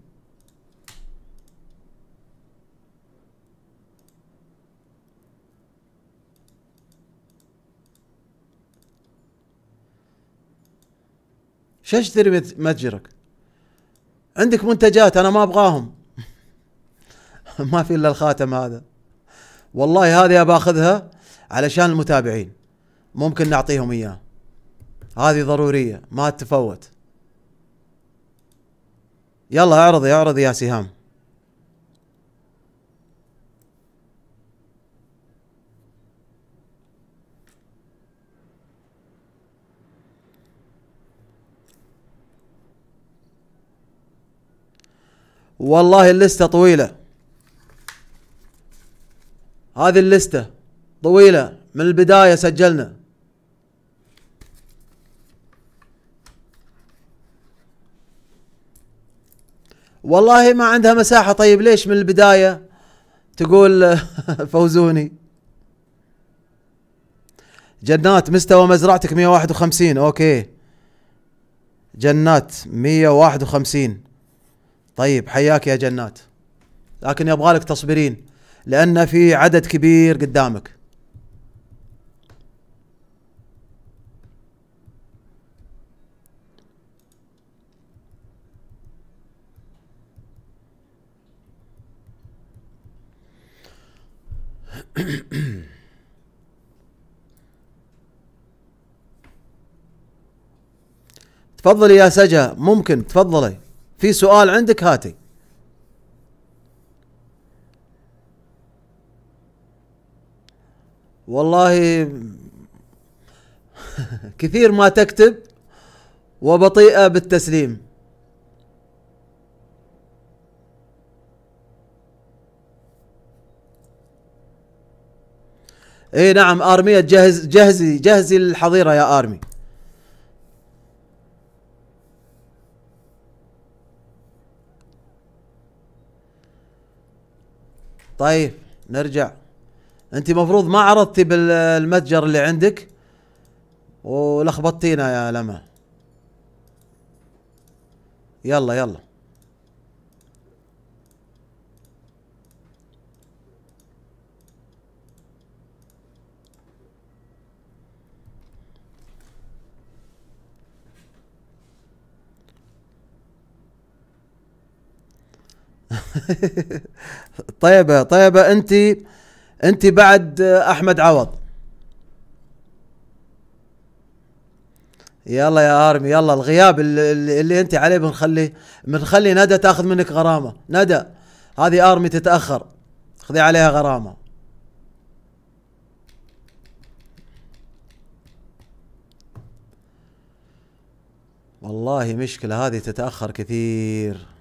[SPEAKER 1] شو اشتري متجرك عندك منتجات انا ما ابغاهم ما في الا الخاتم هذا والله هذه باخذها علشان المتابعين ممكن نعطيهم اياه هذه ضروريه ما تفوت يلا اعرضي اعرضي يا سهام والله اللستة طويلة هذه اللستة طويلة من البداية سجلنا والله ما عندها مساحة طيب ليش من البداية تقول فوزوني جنات مستوى مزرعتك 151 اوكي جنات 151 طيب حياك يا جنات لكن يبغالك تصبرين لان في عدد كبير قدامك تفضلي يا سجا ممكن تفضلي في سؤال عندك هاتي والله كثير ما تكتب وبطيئة بالتسليم اي نعم ارمية جهز جهزي جهزي الحظيرة يا ارمي طيب نرجع انت مفروض ما عرضتي بالمتجر اللي عندك ولخبطتينا يا لما يلا يلا طيبة طيبة انت انت بعد احمد عوض يلا يا ارمي يلا الغياب اللي, اللي انت عليه بنخليه بنخلي ندى تاخذ منك غرامه ندى هذه ارمي تتاخر خذي عليها غرامه والله مشكله هذه تتاخر كثير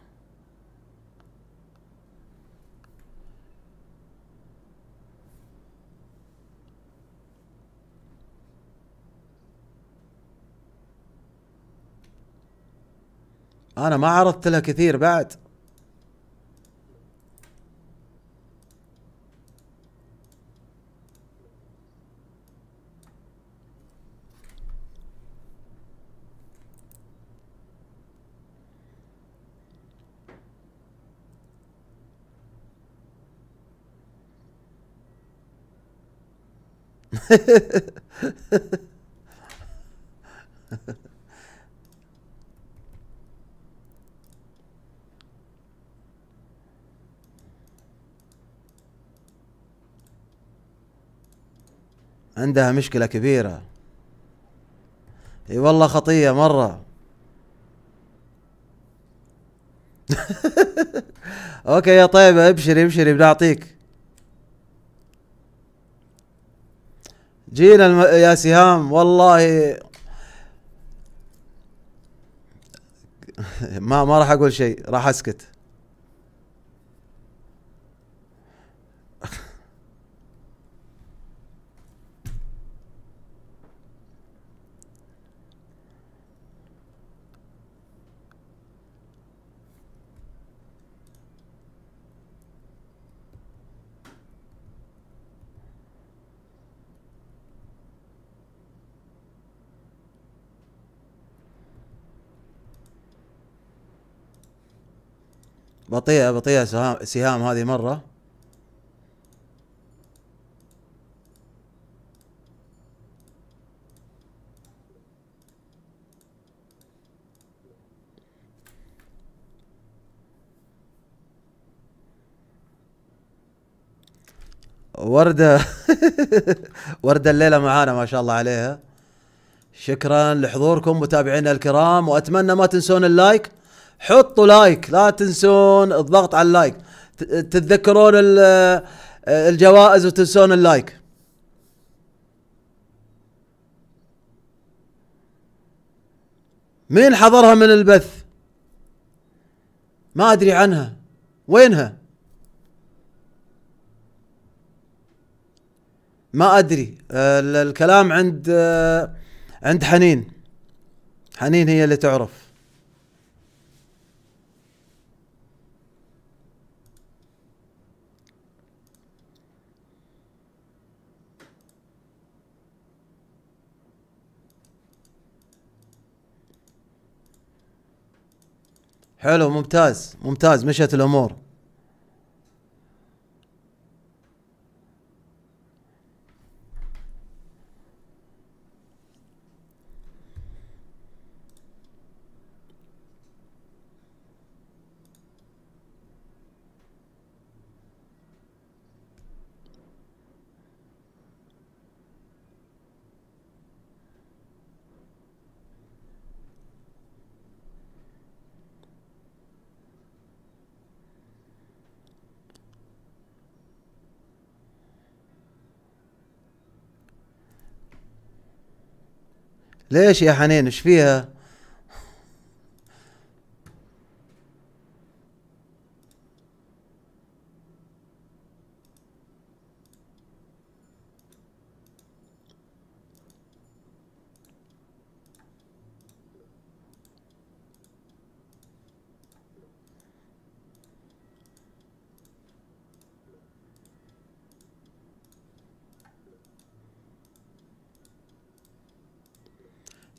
[SPEAKER 1] انا ما عرضت لها كثير بعد عندها مشكلة كبيرة اي والله خطية مرة اوكي يا طيبة ابشري ابشري بنعطيك جينا الم... يا سهام والله ما ما راح اقول شيء راح اسكت بطيئة بطيئة سهام سهام هذه مرة وردة وردة الليلة معانا ما شاء الله عليها شكرا لحضوركم متابعينا الكرام واتمنى ما تنسون اللايك حطوا لايك لا تنسون الضغط على اللايك تتذكرون الجوائز وتنسون اللايك مين حضرها من البث ما ادري عنها وينها ما ادري الكلام عند عند حنين حنين هي اللي تعرف حلو ممتاز ممتاز مشت الامور ليش يا حنين ايش فيها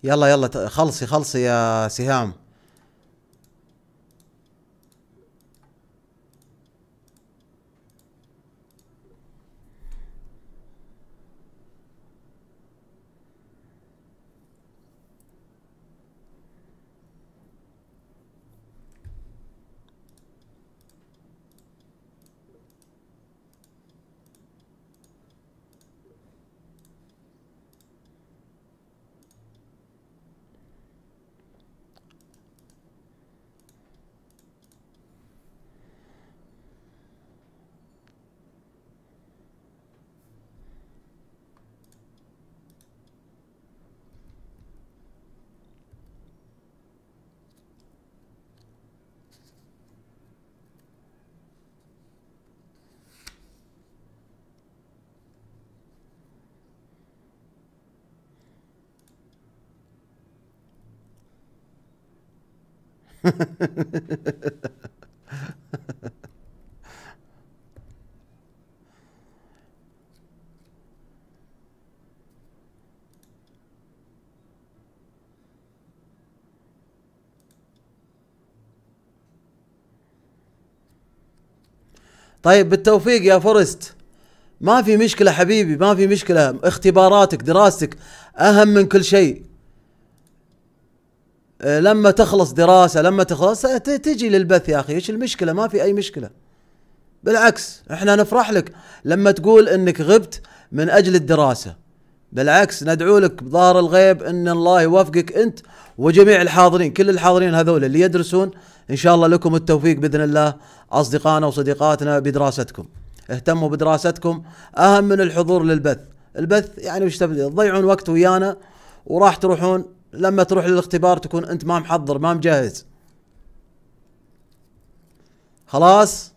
[SPEAKER 1] يلا يلا خلصي خلصي يا سهام طيب بالتوفيق يا فورست ما في مشكلة حبيبي ما في مشكلة اختباراتك دراستك أهم من كل شيء آه، لما تخلص دراسة لما تخلص تجي للبث يا أخي إيش المشكلة ما في أي مشكلة بالعكس احنا نفرح لك لما تقول انك غبت من اجل الدراسه بالعكس ندعو لك بظهر الغيب ان الله يوفقك انت وجميع الحاضرين كل الحاضرين هذول اللي يدرسون ان شاء الله لكم التوفيق باذن الله اصدقائنا وصديقاتنا بدراستكم اهتموا بدراستكم اهم من الحضور للبث البث يعني وش تضيعون وقت ويانا وراح تروحون لما تروح للاختبار تكون انت ما محضر ما مجهز خلاص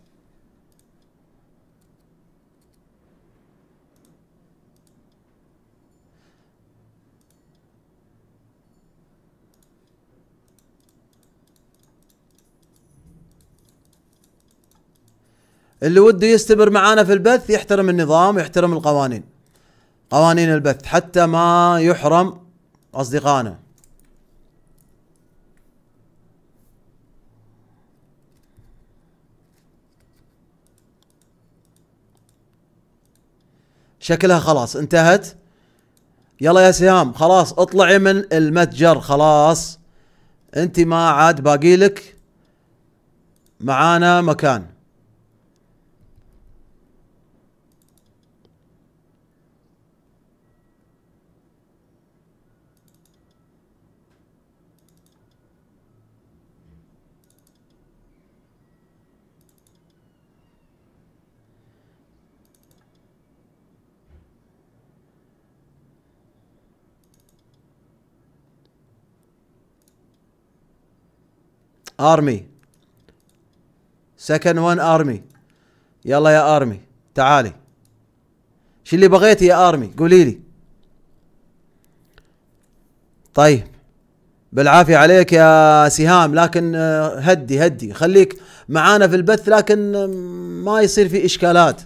[SPEAKER 1] اللي وده يستمر معانا في البث يحترم النظام ويحترم القوانين قوانين البث حتى ما يحرم أصدقائنا شكلها خلاص انتهت يلا يا سهام خلاص اطلعي من المتجر خلاص انت ما عاد باقي لك معانا مكان ارمي سكند 1 ارمي يلا يا ارمي تعالي شو اللي بغيتي يا ارمي قولي لي طيب بالعافية عليك يا سهام لكن هدي هدي خليك معانا في البث لكن ما يصير في إشكالات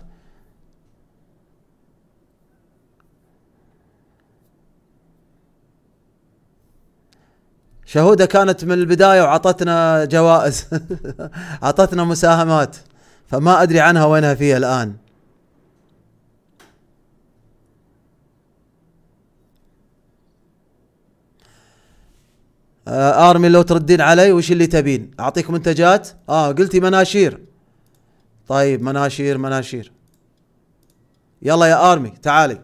[SPEAKER 1] شهوده كانت من البدايه وعطتنا جوائز عطتنا مساهمات فما ادري عنها وينها فيها الان آه، ارمي لو تردين علي وش اللي تبين اعطيك منتجات اه قلتي مناشير طيب مناشير مناشير يلا يا ارمي تعالي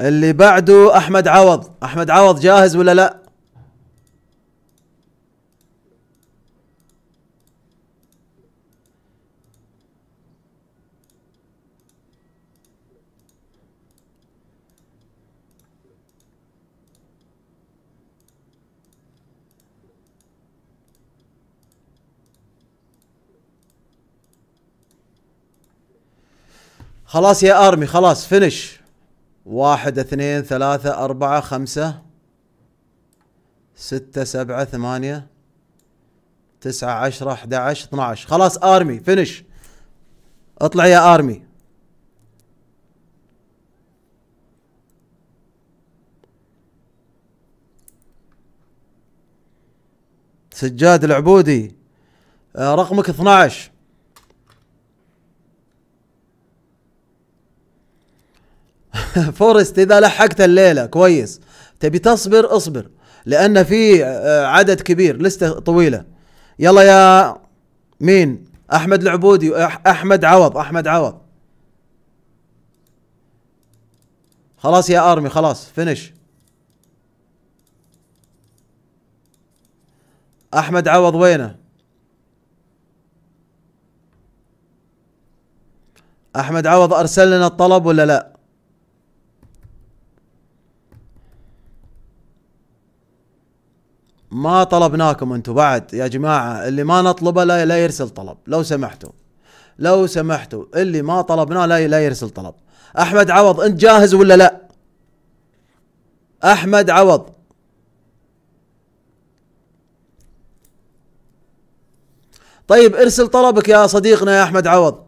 [SPEAKER 1] اللي بعده احمد عوض احمد عوض جاهز ولا لا خلاص يا ارمي خلاص فينش واحد اثنين ثلاثة أربعة خمسة ستة سبعة ثمانية تسعة عشرة أحد عشر اثنى عشر خلاص ارمي فينش اطلع يا ارمي سجاد العبودي آه، رقمك 12 فورست اذا لحقت الليله كويس تبي تصبر اصبر لان في آه، عدد كبير لسته طويله يلا يا مين احمد العبودي احمد عوض احمد عوض خلاص يا ارمي خلاص فينش احمد عوض وينه احمد عوض ارسل لنا الطلب ولا لا ما طلبناكم انتم بعد يا جماعه اللي ما نطلبه لا, لا يرسل طلب لو سمحتوا لو سمحتوا اللي ما طلبناه لا لا يرسل طلب احمد عوض انت جاهز ولا لا احمد عوض طيب ارسل طلبك يا صديقنا يا احمد عوض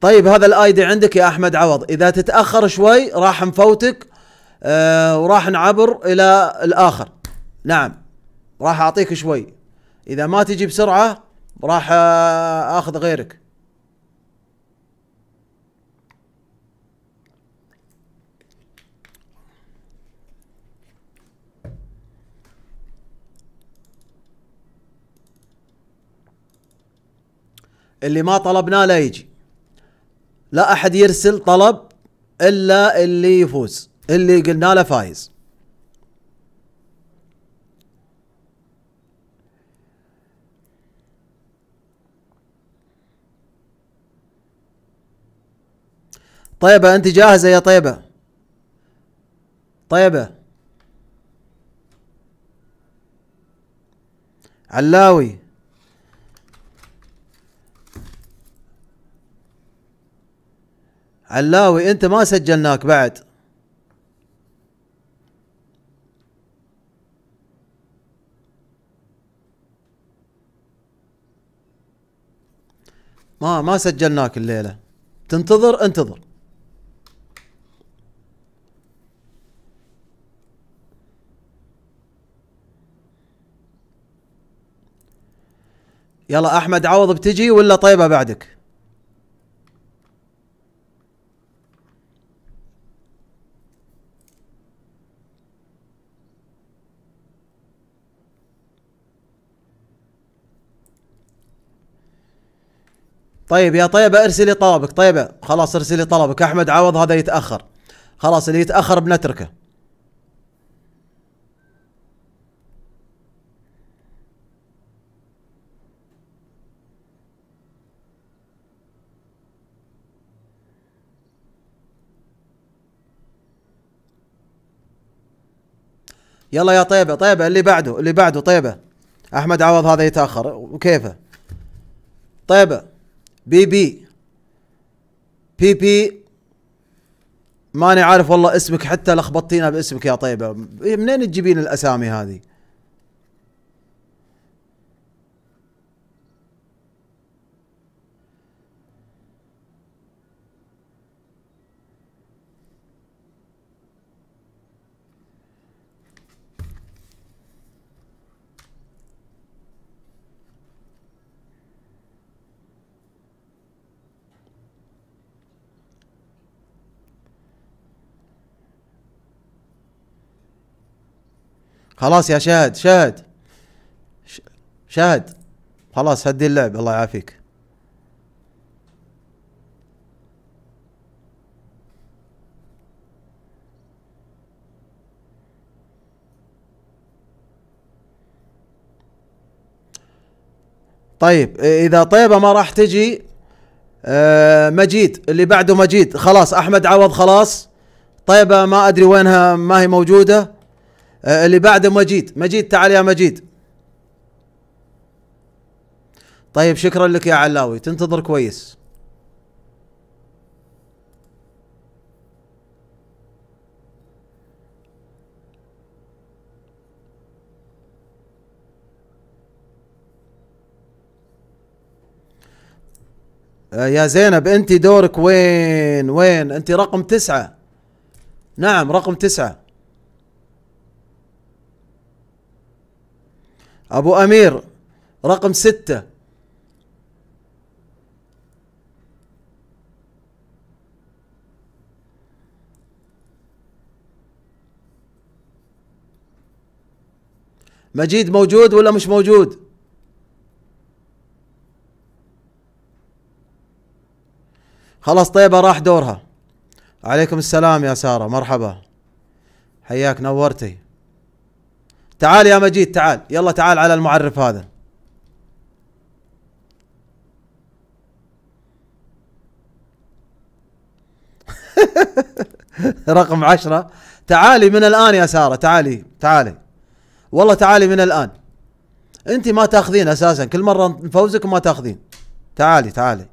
[SPEAKER 1] طيب هذا الايدي عندك يا احمد عوض اذا تتاخر شوي راح نفوتك آه وراح نعبر الى الاخر نعم راح اعطيك شوي اذا ما تجي بسرعه راح آه اخذ غيرك اللي ما طلبناه لا يجي لا احد يرسل طلب الا اللي يفوز اللي قلنا له فايز طيبة أنت جاهزة يا طيبة طيبة علاوي علاوي انت ما سجلناك بعد ما ما سجلناك الليله تنتظر انتظر يلا احمد عوض بتجي ولا طيبه بعدك طيب يا طيبة ارسلي طلبك طيبة خلاص ارسلي طلبك احمد عوض هذا يتأخر خلاص اللي يتأخر بنتركه يلا يا طيبة طيبة اللي بعده اللي بعده طيبة أحمد عوض هذا يتأخر وكيفه طيبة بي بي بي بي ماني عارف والله اسمك حتى لخبطتينا باسمك يا طيبه منين تجيبين الاسامي هذه خلاص يا شاهد شاهد شاهد خلاص هدي اللعب الله يعافيك طيب اذا طيبه ما راح تجي آه مجيد اللي بعده مجيد خلاص احمد عوض خلاص طيبه ما ادري وينها ما هي موجوده آه، اللي بعده مجيد مجيد تعال يا مجيد طيب شكرا لك يا علاوي تنتظر كويس آه، يا زينب انت دورك وين وين انت رقم تسعة نعم رقم تسعة ابو امير رقم ستة مجيد موجود ولا مش موجود خلاص طيبة راح دورها عليكم السلام يا سارة مرحبا حياك نورتي تعال يا مجيد تعال يلا تعال على المعرف هذا رقم عشرة تعالي من الآن يا سارة تعالي تعالي والله تعالي من الآن أنت ما تاخذين أساسا كل مرة نفوزك وما تاخذين تعالي تعالي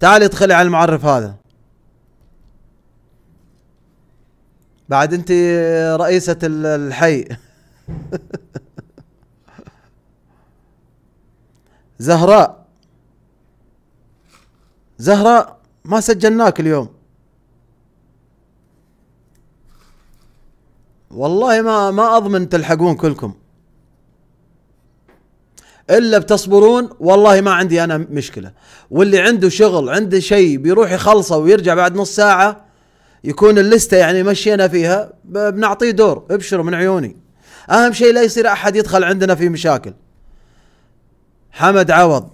[SPEAKER 1] تعالي ادخلي على المعرف هذا بعد أنت رئيسة الحي زهراء زهراء ما سجلناك اليوم والله ما ما اضمن تلحقون كلكم الا بتصبرون والله ما عندي انا مشكله واللي عنده شغل عنده شيء بيروح يخلصه ويرجع بعد نص ساعه يكون اللسته يعني مشينا فيها بنعطيه دور ابشروا من عيوني اهم شيء لا يصير احد يدخل عندنا في مشاكل حمد عوض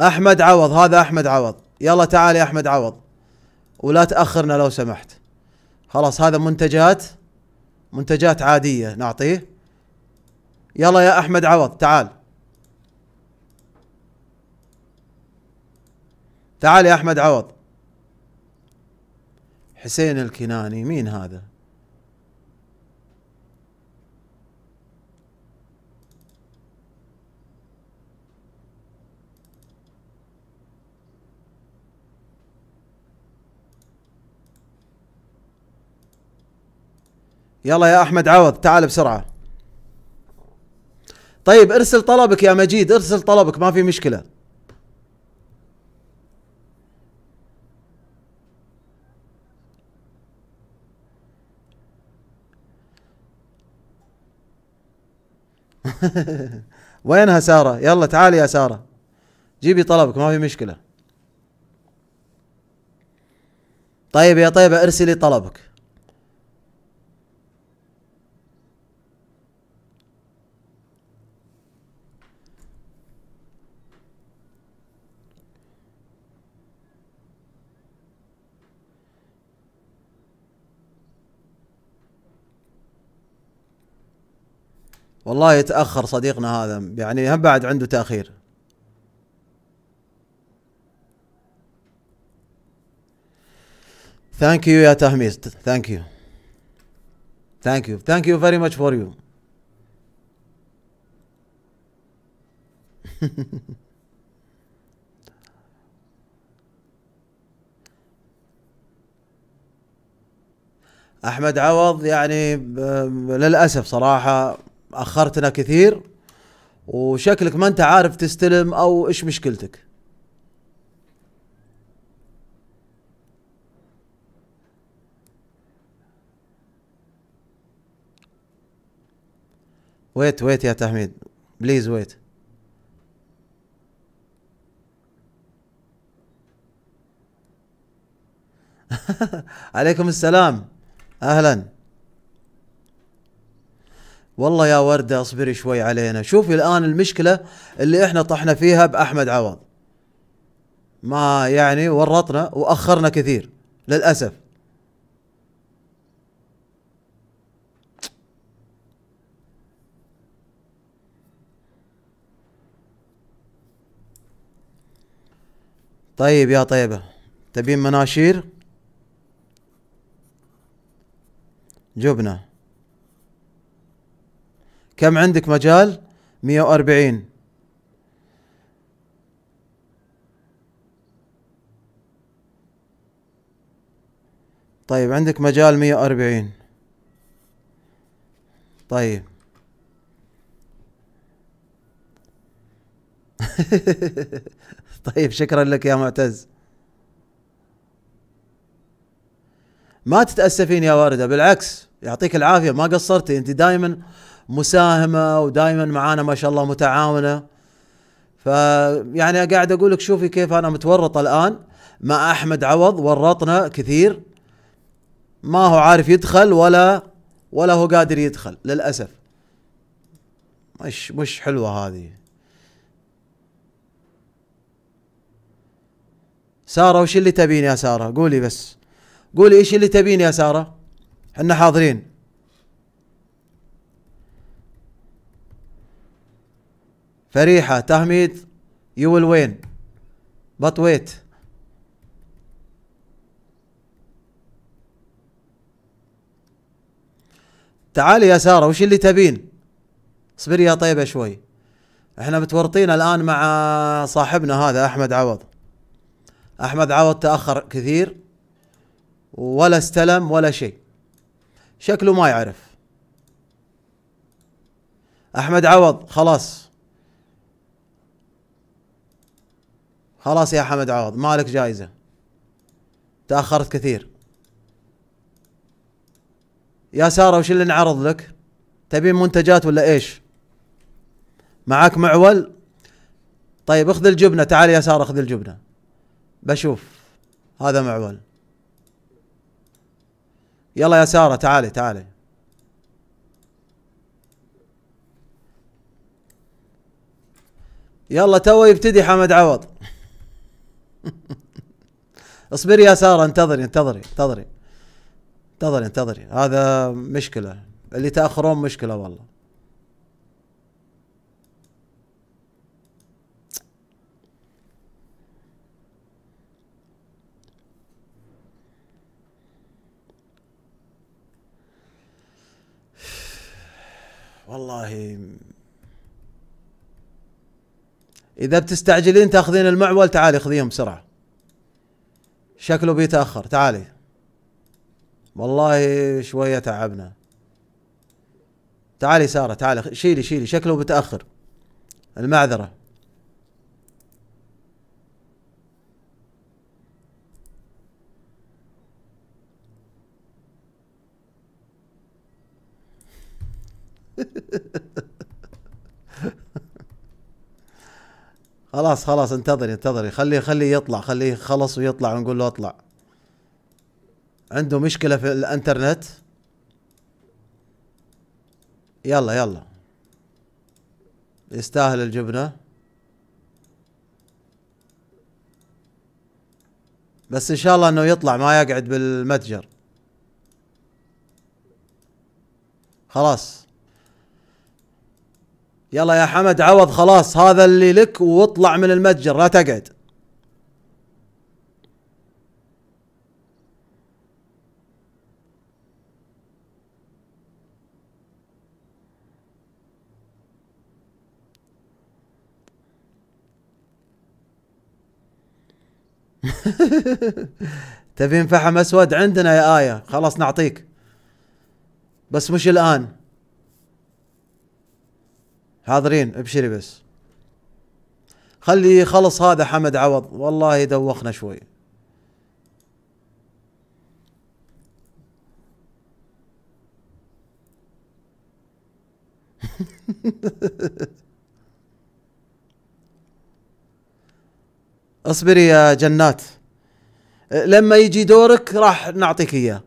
[SPEAKER 1] احمد عوض هذا احمد عوض يلا تعال يا احمد عوض ولا تاخرنا لو سمحت خلاص هذا منتجات منتجات عاديه نعطيه يلا يا احمد عوض تعال تعال يا احمد عوض حسين الكناني مين هذا يلا يا احمد عوض تعال بسرعه طيب ارسل طلبك يا مجيد ارسل طلبك ما في مشكله وينها ساره يلا تعالي يا ساره جيبي طلبك ما في مشكله طيب يا طيبه ارسلي طلبك والله يتاخر صديقنا هذا يعني هم بعد عنده تاخير ثانك يو يا تهميز ثانك يو ثانك يو ثانك يو فيري ماتش فور يو احمد عوض يعني للاسف صراحه اخرتنا كثير وشكلك ما انت عارف تستلم او ايش مشكلتك ويت ويت يا تحميد بليز ويت عليكم السلام اهلا والله يا ورده اصبري شوي علينا شوفي الان المشكله اللي احنا طحنا فيها باحمد عوض ما يعني ورطنا واخرنا كثير للاسف طيب يا طيبة تبين مناشير جبنه كم عندك مجال 140 طيب عندك مجال 140 طيب طيب شكرا لك يا معتز ما تتاسفين يا وارده بالعكس يعطيك العافيه ما قصرتي انت دائما مساهمه ودائما معانا ما شاء الله متعاونه فيعني قاعد اقول لك شوفي كيف انا متورط الان مع احمد عوض ورطنا كثير ما هو عارف يدخل ولا ولا هو قادر يدخل للاسف مش مش حلوه هذه ساره وش اللي تبين يا ساره قولي بس قولي ايش اللي تبين يا ساره احنا حاضرين فريحة تهميد يو ويل وين بطويت تعالي يا سارة وش اللي تبين اصبري يا طيبة شوي احنا متورطين الان مع صاحبنا هذا احمد عوض احمد عوض تاخر كثير ولا استلم ولا شيء شكله ما يعرف احمد عوض خلاص خلاص يا حمد عوض مالك جائزة تأخرت كثير يا سارة وش اللي نعرض لك تبين منتجات ولا ايش معاك معول طيب اخذ الجبنة تعال يا سارة اخذ الجبنة بشوف هذا معول يلا يا سارة تعالي تعالي يلا تو يبتدي حمد عوض اصبري يا ساره انتظري انتظري انتظري انتظري انتظري هذا مشكله اللي تاخرون مشكله والله والله اذا بتستعجلين تاخذين المعول تعالي خذيهم بسرعه شكله بيتاخر تعالي والله شويه تعبنا تعالي ساره تعالي شيلي شيلي شكله بتاخر المعذره خلاص خلاص انتظري انتظري خليه خليه يطلع خليه خلص ويطلع ونقول له اطلع عنده مشكلة في الانترنت يلا يلا يستاهل الجبنة بس ان شاء الله انه يطلع ما يقعد بالمتجر خلاص يلا يا حمد عوض خلاص هذا اللي لك واطلع من المتجر لا تقعد تبين فحم اسود عندنا يا ايه خلاص نعطيك بس مش الان حاضرين ابشري بس خلي خلص هذا حمد عوض والله دوخنا شوي اصبري يا جنات لما يجي دورك راح نعطيك اياه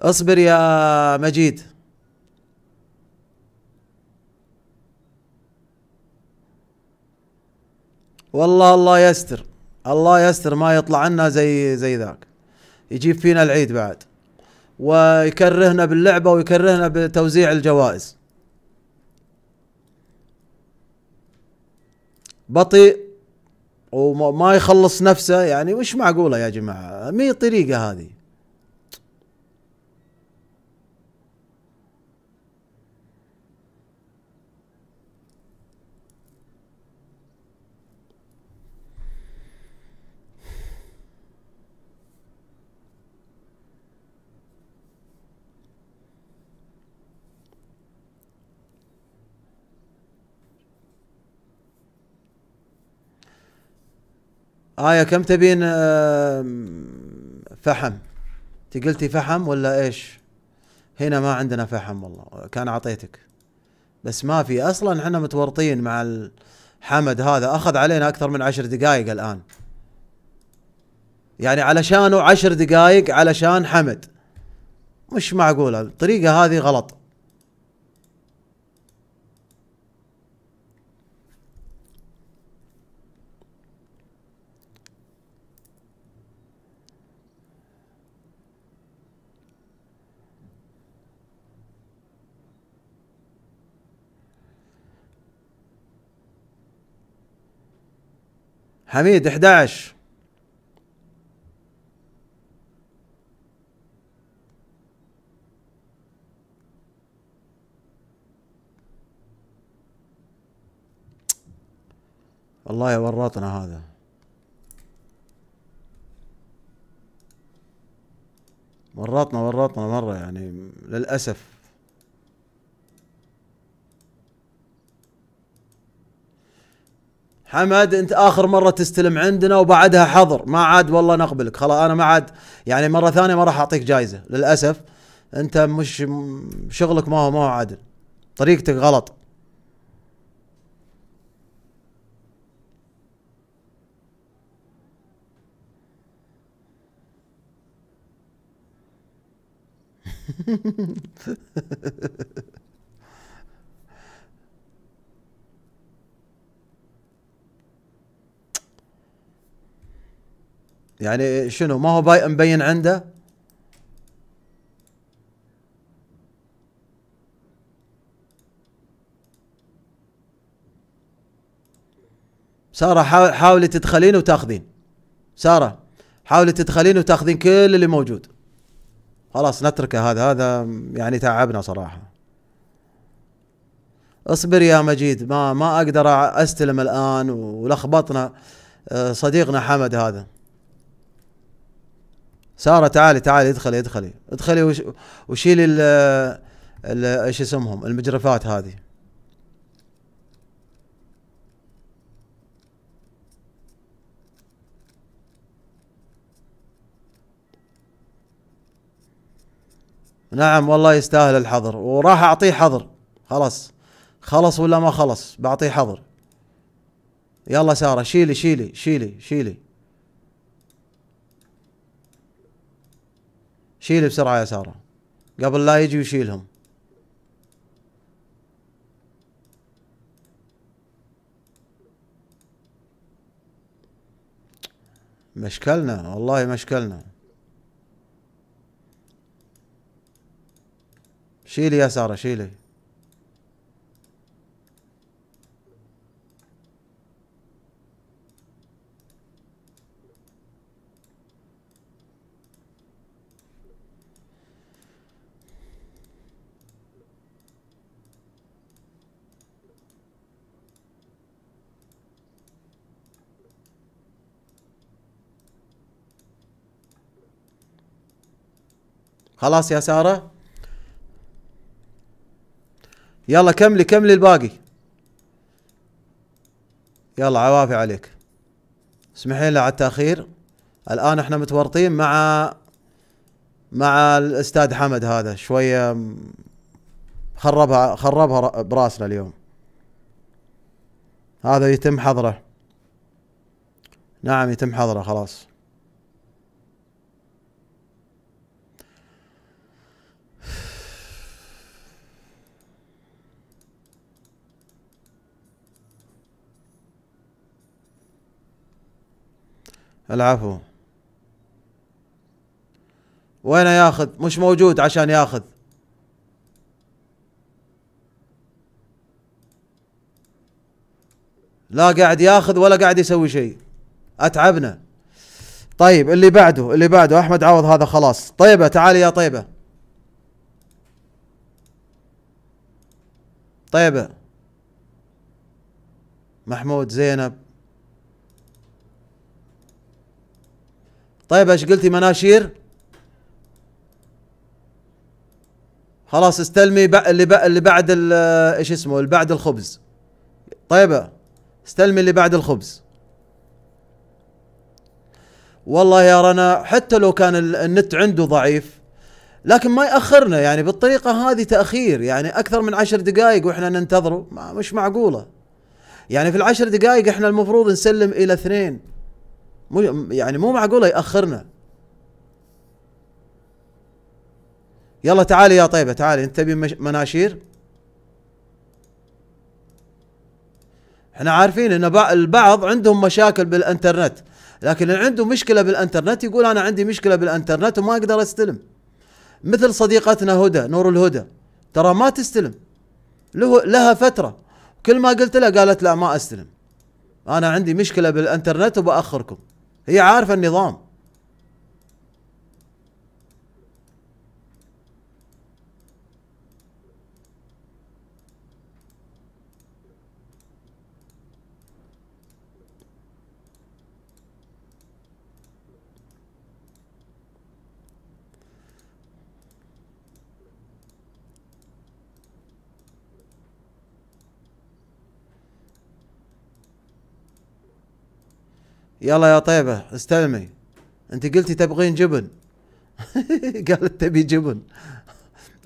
[SPEAKER 1] اصبر يا مجيد والله الله يستر الله يستر ما يطلع لنا زي زي ذاك يجيب فينا العيد بعد ويكرهنا باللعبة ويكرهنا بتوزيع الجوائز بطيء وما يخلص نفسه يعني وش معقولة يا جماعة مي طريقة هذه آية كم تبين آه، فحم قلتي فحم ولا ايش هنا ما عندنا فحم والله كان اعطيتك بس ما في اصلا احنا متورطين مع حمد هذا اخذ علينا اكثر من عشر دقائق الان يعني علشانه عشر دقائق علشان حمد مش معقولة الطريقة هذه غلط حميد 11 والله ورطنا هذا ورطنا ورطنا مرة يعني للأسف حمد انت اخر مره تستلم عندنا وبعدها حظر ما عاد والله نقبلك خلاص انا ما عاد يعني مره ثانيه ما راح اعطيك جائزه للاسف انت مش شغلك ما هو ما هو عادل طريقتك غلط يعني شنو ما هو باي مبين عنده سارة حاول حاولي تدخلين وتاخذين سارة حاولي تدخلين وتاخذين كل اللي موجود خلاص نتركه هذا هذا يعني تعبنا صراحة اصبر يا مجيد ما ما اقدر استلم الان ولخبطنا آه، صديقنا حمد هذا ساره تعالي تعالي ادخلي ادخلي ادخلي وشيلي ال ايش اسمهم المجرفات هذه نعم والله يستاهل الحظر وراح اعطيه حظر خلاص خلص ولا ما خلص بعطيه حظر يلا ساره شيلي شيلي شيلي شيلي شيل بسرعة يا سارة قبل لا يجي وشيلهم مشكلنا والله مشكلنا شيلي يا سارة شيلي خلاص يا ساره يلا كملي كملي الباقي يلا عوافي عليك اسمحي لي على التاخير الان احنا متورطين مع مع الاستاذ حمد هذا شويه خربها خربها براسنا اليوم هذا يتم حظره نعم يتم حظره خلاص العفو وين ياخذ مش موجود عشان ياخذ لا قاعد ياخذ ولا قاعد يسوي شيء اتعبنا طيب اللي بعده اللي بعده احمد عوض هذا خلاص طيبه تعالي يا طيبه طيبه محمود زينب طيب ايش قلتي مناشير خلاص استلمي اللي بق اللي بعد ايش اسمه اللي بعد الخبز طيب استلمي اللي بعد الخبز والله يا رنا حتى لو كان النت عنده ضعيف لكن ما يأخرنا يعني بالطريقة هذه تأخير يعني أكثر من عشر دقائق وإحنا ننتظره مش معقولة يعني في العشر دقائق إحنا المفروض نسلم إلى اثنين مو يعني مو معقوله ياخرنا يلا تعالي يا طيبه تعالي انت تبي مناشير احنا عارفين ان البعض عندهم مشاكل بالانترنت لكن اللي عنده مشكله بالانترنت يقول انا عندي مشكله بالانترنت وما اقدر استلم مثل صديقتنا هدى نور الهدى ترى ما تستلم له لها فتره كل ما قلت لها قالت لا ما استلم انا عندي مشكله بالانترنت وباخركم هي عارفه النظام يلا يا طيبة استلمي انت قلتي تبغين جبن قالت تبي جبن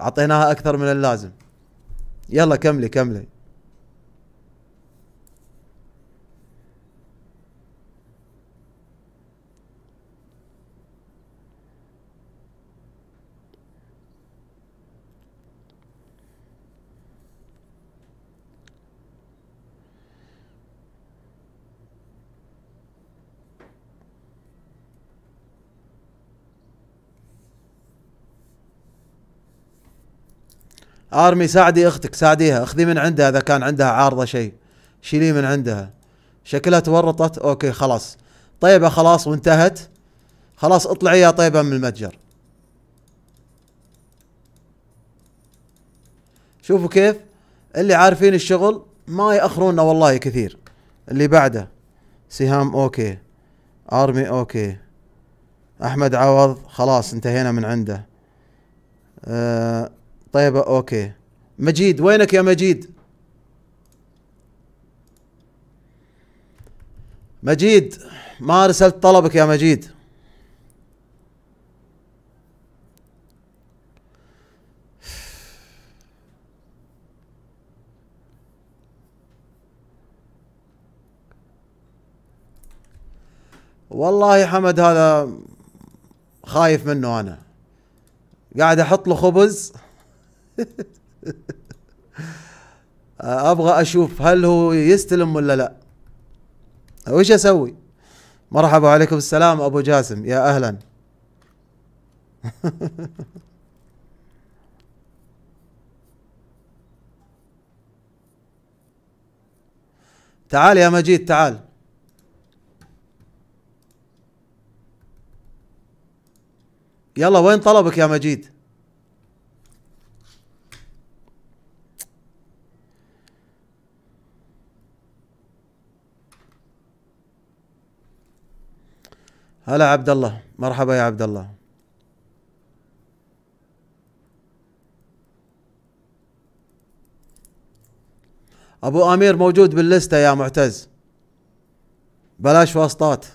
[SPEAKER 1] اعطيناها اكثر من اللازم يلا كملي كملي ارمي ساعدي اختك ساعديها اخذي من عندها اذا كان عندها عارضه شيء شيلي من عندها شكلها تورطت اوكي خلاص طيبه خلاص وانتهت خلاص اطلعي يا طيبه من المتجر شوفوا كيف اللي عارفين الشغل ما ياخروننا والله كثير اللي بعده سهام اوكي ارمي اوكي احمد عوض خلاص انتهينا من عنده أه طيب اوكي مجيد وينك يا مجيد مجيد ما ارسلت طلبك يا مجيد والله حمد هذا خايف منه انا قاعد احط له خبز ابغى اشوف هل هو يستلم ولا لا وش اسوي مرحبا عليكم السلام ابو جاسم يا اهلا تعال يا مجيد تعال يلا وين طلبك يا مجيد هلا عبد الله مرحبا يا عبد الله ابو امير موجود باللسته يا معتز بلاش واسطات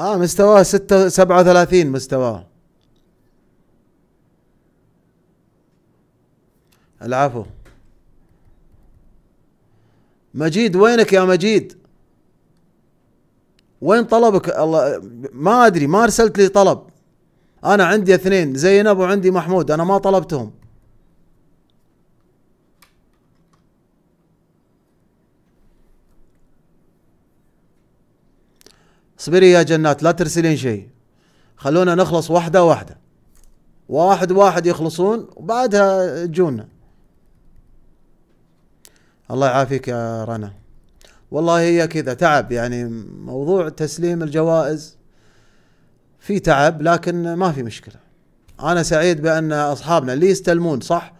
[SPEAKER 1] اه مستواه سبعة وثلاثين مستواه العفو مجيد وينك يا مجيد وين طلبك الله ما ادري ما ارسلت لي طلب انا عندي اثنين زينب وعندي محمود انا ما طلبتهم اصبري يا جنات لا ترسلين شيء خلونا نخلص واحدة واحدة واحد واحد يخلصون وبعدها تجونا الله يعافيك يا رنا والله هي كذا تعب يعني موضوع تسليم الجوائز في تعب لكن ما في مشكلة أنا سعيد بأن أصحابنا اللي يستلمون صح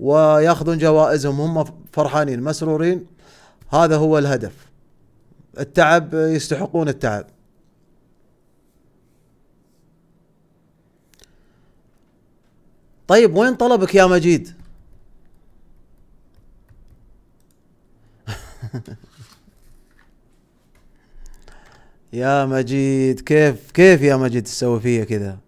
[SPEAKER 1] وياخذون جوائزهم هم فرحانين مسرورين هذا هو الهدف التعب يستحقون التعب طيب وين طلبك يا مجيد يا مجيد كيف كيف يا مجيد تسوي فيا كذا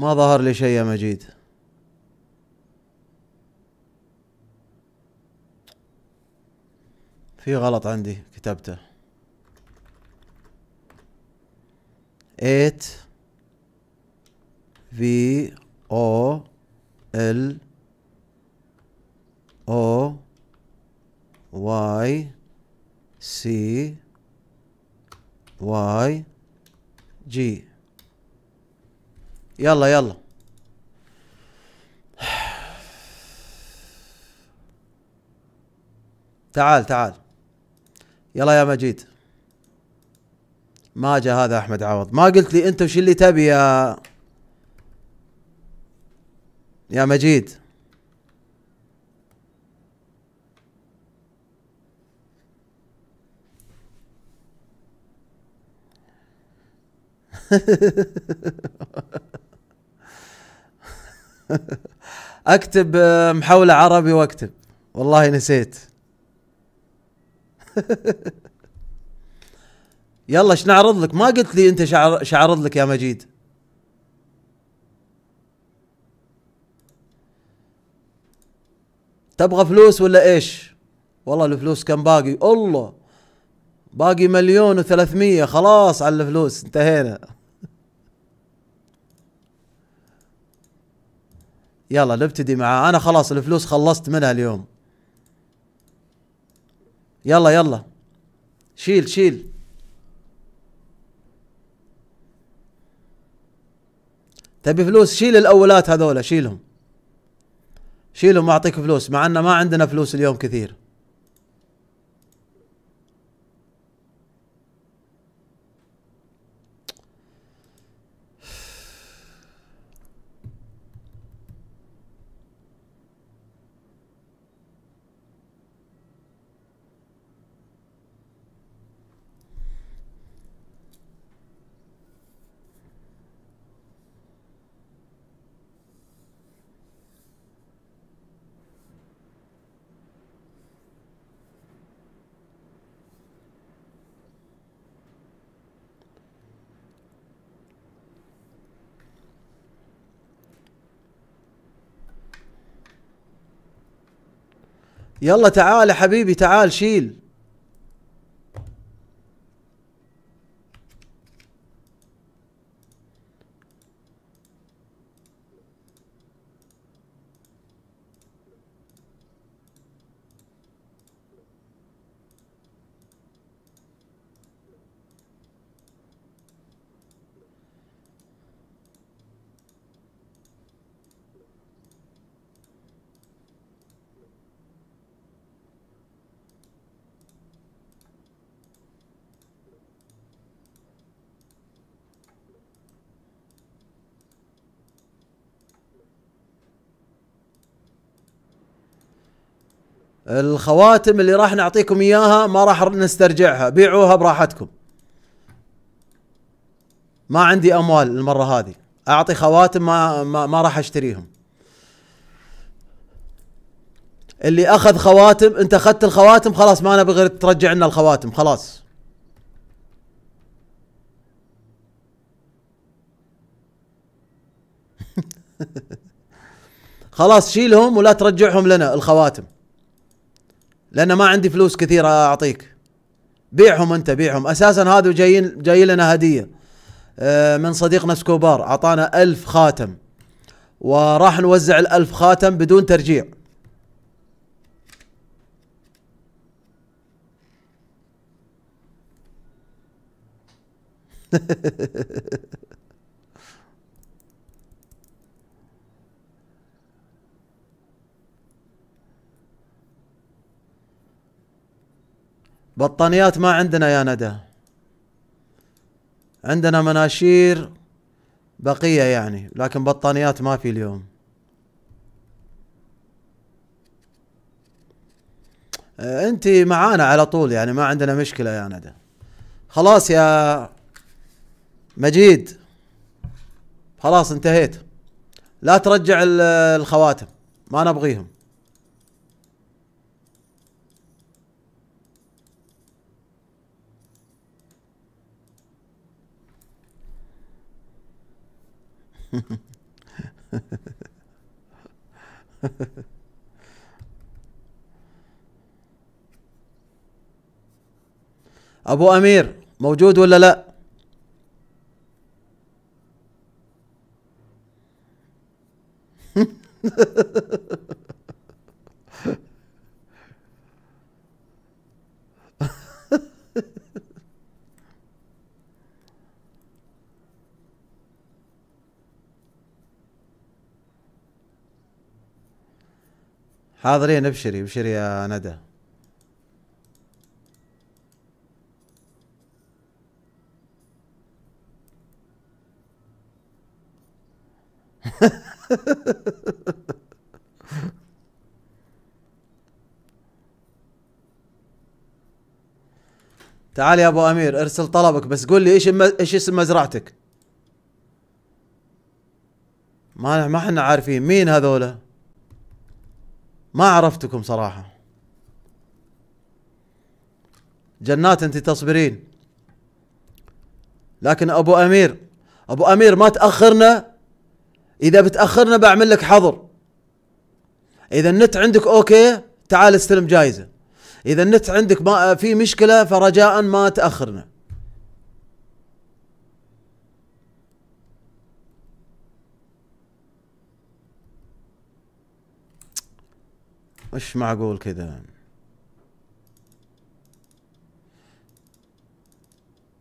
[SPEAKER 1] ما ظهر لي شيء يا مجيد في غلط عندي كتبته 8 في او ال او واي سي واي جي يلا يلا تعال تعال يلا يا مجيد ما جاء هذا احمد عوض ما قلت لي انت وش اللي تبي يا يا مجيد اكتب محاوله عربي واكتب والله نسيت يلا ايش نعرض لك ما قلت لي انت شعر شعرض لك يا مجيد تبغى فلوس ولا ايش والله الفلوس كم باقي الله باقي مليون وثلاثمية خلاص على الفلوس انتهينا يلا نبتدي معاه انا خلاص الفلوس خلصت منها اليوم يلا يلا شيل شيل تبي فلوس شيل الاولات هذولا شيلهم شيلهم اعطيك فلوس مع ان ما عندنا فلوس اليوم كثير يلا تعال يا حبيبي تعال شيل الخواتم اللي راح نعطيكم اياها ما راح نسترجعها بيعوها براحتكم ما عندي اموال المره هذه اعطي خواتم ما ما, ما راح اشتريهم اللي اخذ خواتم انت اخذت الخواتم خلاص ما انا بغير ترجع لنا الخواتم خلاص خلاص شيلهم ولا ترجعهم لنا الخواتم لان ما عندي فلوس كثيره اعطيك بيعهم انت بيعهم اساسا هذا جايين جاي لنا هديه آه، من صديقنا سكوبار اعطانا ألف خاتم وراح نوزع الألف خاتم بدون ترجيع بطانيات ما عندنا يا ندى عندنا مناشير بقية يعني لكن بطانيات ما في اليوم آه، انت معانا على طول يعني ما عندنا مشكلة يا ندى خلاص يا مجيد خلاص انتهيت لا ترجع الخواتم ما نبغيهم ابو امير موجود ولا لا حاضرين ابشري ابشري يا ندى تعال يا ابو امير ارسل طلبك بس قول لي ايش ايش اسم مزرعتك ما ما احنا عارفين مين هذولا ما عرفتكم صراحة جنات انت تصبرين لكن ابو امير ابو امير ما تاخرنا اذا بتاخرنا بعمل لك حظر اذا النت عندك اوكي تعال استلم جائزه اذا النت عندك ما في مشكله فرجاء ما تاخرنا مش معقول كذا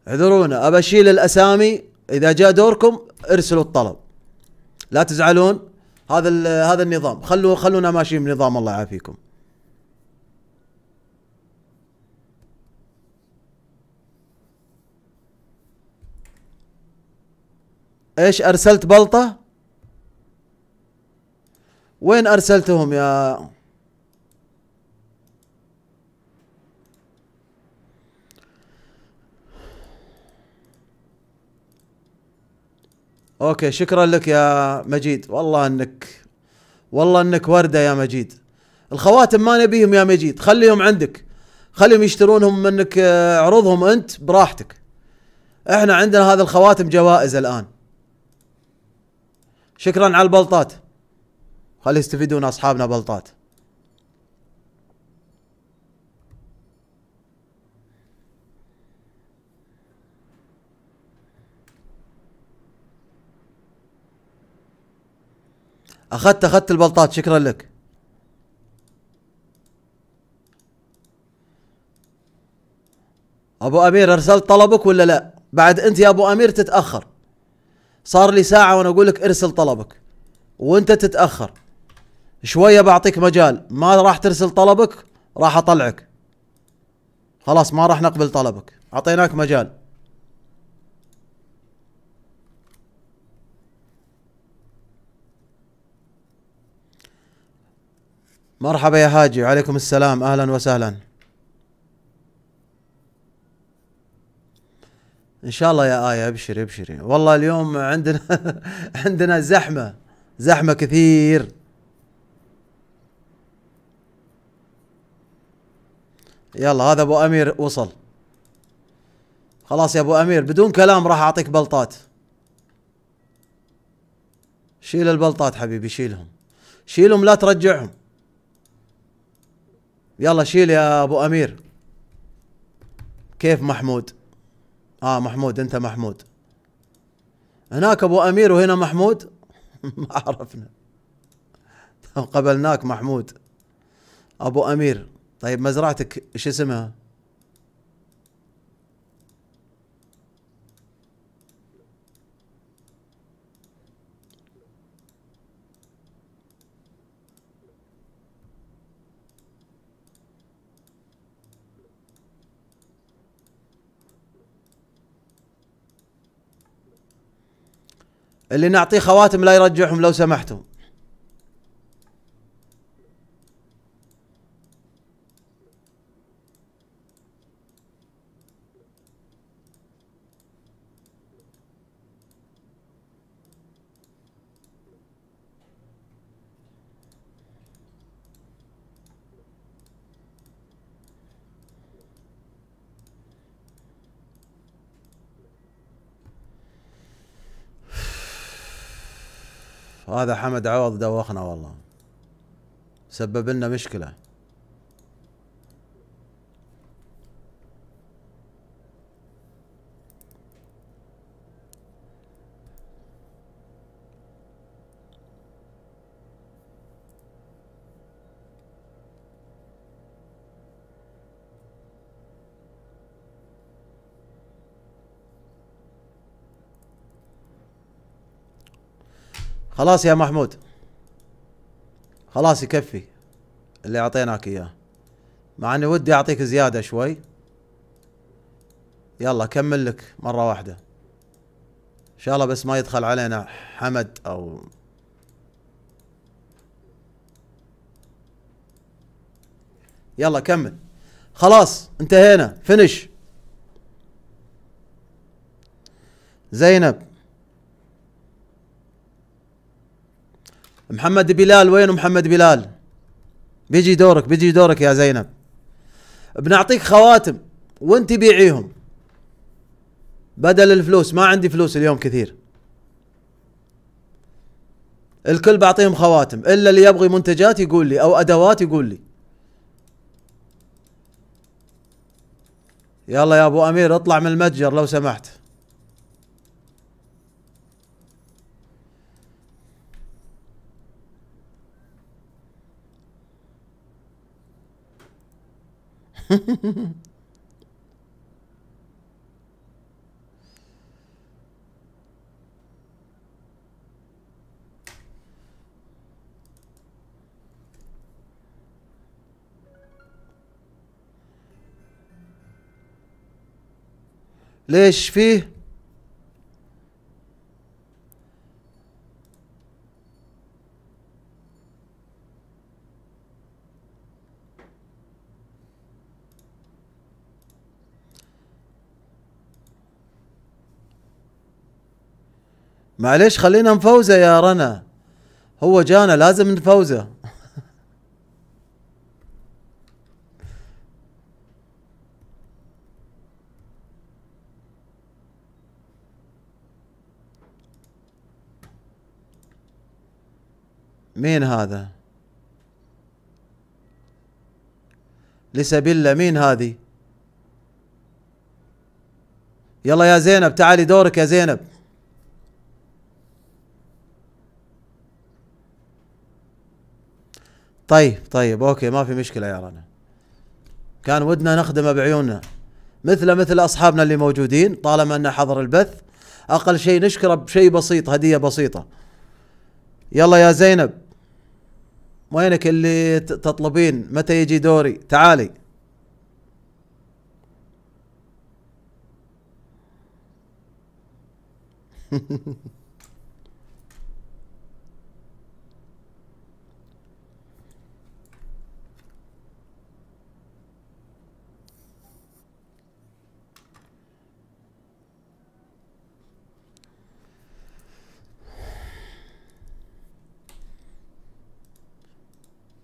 [SPEAKER 1] اعذرونا ابى اشيل الاسامي اذا جاء دوركم ارسلوا الطلب لا تزعلون هذا هذا النظام خلوا خلونا ماشيين بنظام الله يعافيكم ايش ارسلت بلطه وين ارسلتهم يا اوكي شكرا لك يا مجيد والله انك والله انك ورده يا مجيد الخواتم ما نبيهم يا مجيد خليهم عندك خليهم يشترونهم منك آه، عرضهم انت براحتك احنا عندنا هذا الخواتم جوائز الان شكرا على البلطات خلي يستفيدون اصحابنا بلطات اخذت اخذت البلطات شكرا لك ابو امير ارسلت طلبك ولا لا بعد انت يا ابو امير تتاخر صار لي ساعه وانا اقول لك ارسل طلبك وانت تتاخر شويه بعطيك مجال ما راح ترسل طلبك راح اطلعك خلاص ما راح نقبل طلبك اعطيناك مجال مرحبا يا هاجي وعليكم السلام اهلا وسهلا ان شاء الله يا ايه ابشري ابشري والله اليوم عندنا عندنا زحمه زحمه كثير يلا هذا ابو امير وصل خلاص يا ابو امير بدون كلام راح اعطيك بلطات شيل البلطات حبيبي شيلهم شيلهم لا ترجعهم يلا شيل يا ابو امير كيف محمود اه محمود انت محمود هناك ابو امير وهنا محمود ما عرفنا قبلناك محمود ابو امير طيب مزرعتك ايش اسمها اللي نعطيه خواتم لا يرجعهم لو سمحتم هذا حمد عوض دوخنا والله سبب لنا مشكله خلاص يا محمود خلاص يكفي اللي اعطيناك اياه مع اني ودي اعطيك زيادة شوي يلا كمل لك مرة واحدة ان شاء الله بس ما يدخل علينا حمد او يلا كمل خلاص انتهينا فنش زينب محمد بلال وينه محمد بلال بيجي دورك بيجي دورك يا زينب بنعطيك خواتم وانت بيعيهم بدل الفلوس ما عندي فلوس اليوم كثير الكل بعطيهم خواتم الا اللي يبغي منتجات يقول لي او ادوات يقول لي يلا يا ابو امير اطلع من المتجر لو سمحت ليش فيه معليش خلينا نفوزه يا رنا هو جانا لازم نفوزه مين هذا لسبيلا مين هذه يلا يا زينب تعالي دورك يا زينب طيب طيب اوكي ما في مشكله يا رنا كان ودنا نخدمه بعيوننا مثله مثل اصحابنا اللي موجودين طالما انه حضر البث اقل شيء نشكره بشيء بسيط هديه بسيطه يلا يا زينب وينك اللي تطلبين متى يجي دوري تعالي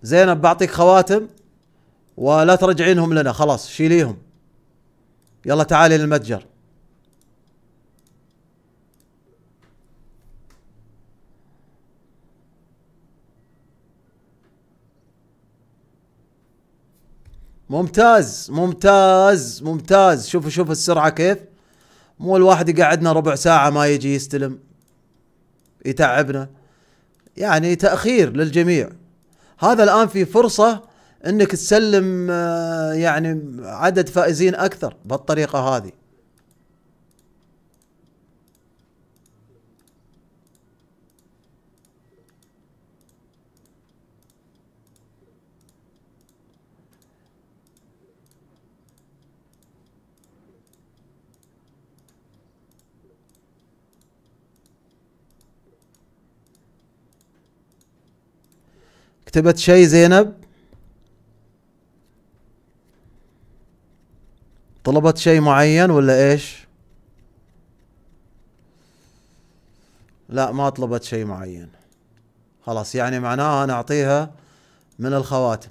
[SPEAKER 1] زينب بعطيك خواتم ولا ترجعينهم لنا خلاص شيليهم يلا تعالي للمتجر ممتاز ممتاز ممتاز شوفوا شوفوا السرعة كيف مو الواحد يقعدنا ربع ساعة ما يجي يستلم يتعبنا يعني تأخير للجميع هذا الان في فرصه انك تسلم آه، يعني عدد فائزين اكثر بالطريقه هذه كتبت شيء زينب طلبت شيء معين ولا ايش لا ما طلبت شيء معين خلاص يعني معناها انا اعطيها من الخواتم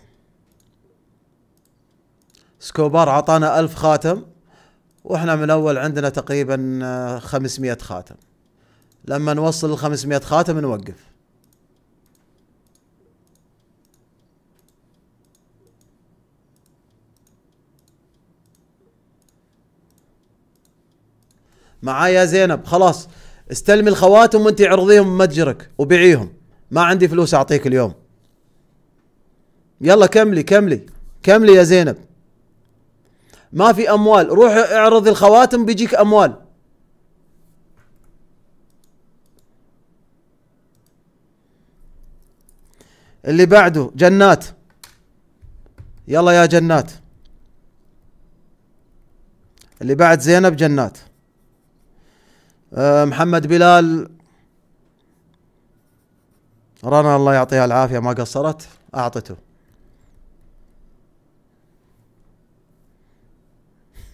[SPEAKER 1] سكوبار عطانا ألف خاتم واحنا من اول عندنا تقريبا 500 خاتم لما نوصل ال 500 خاتم نوقف معايا يا زينب خلاص استلمي الخواتم وانت عرضيهم متجرك وبيعيهم ما عندي فلوس اعطيك اليوم يلا كملي كملي كملي يا زينب ما في اموال روح اعرض الخواتم بيجيك اموال اللي بعده جنات يلا يا جنات اللي بعد زينب جنات آه، محمد بلال رنا الله يعطيها العافية ما قصرت أعطته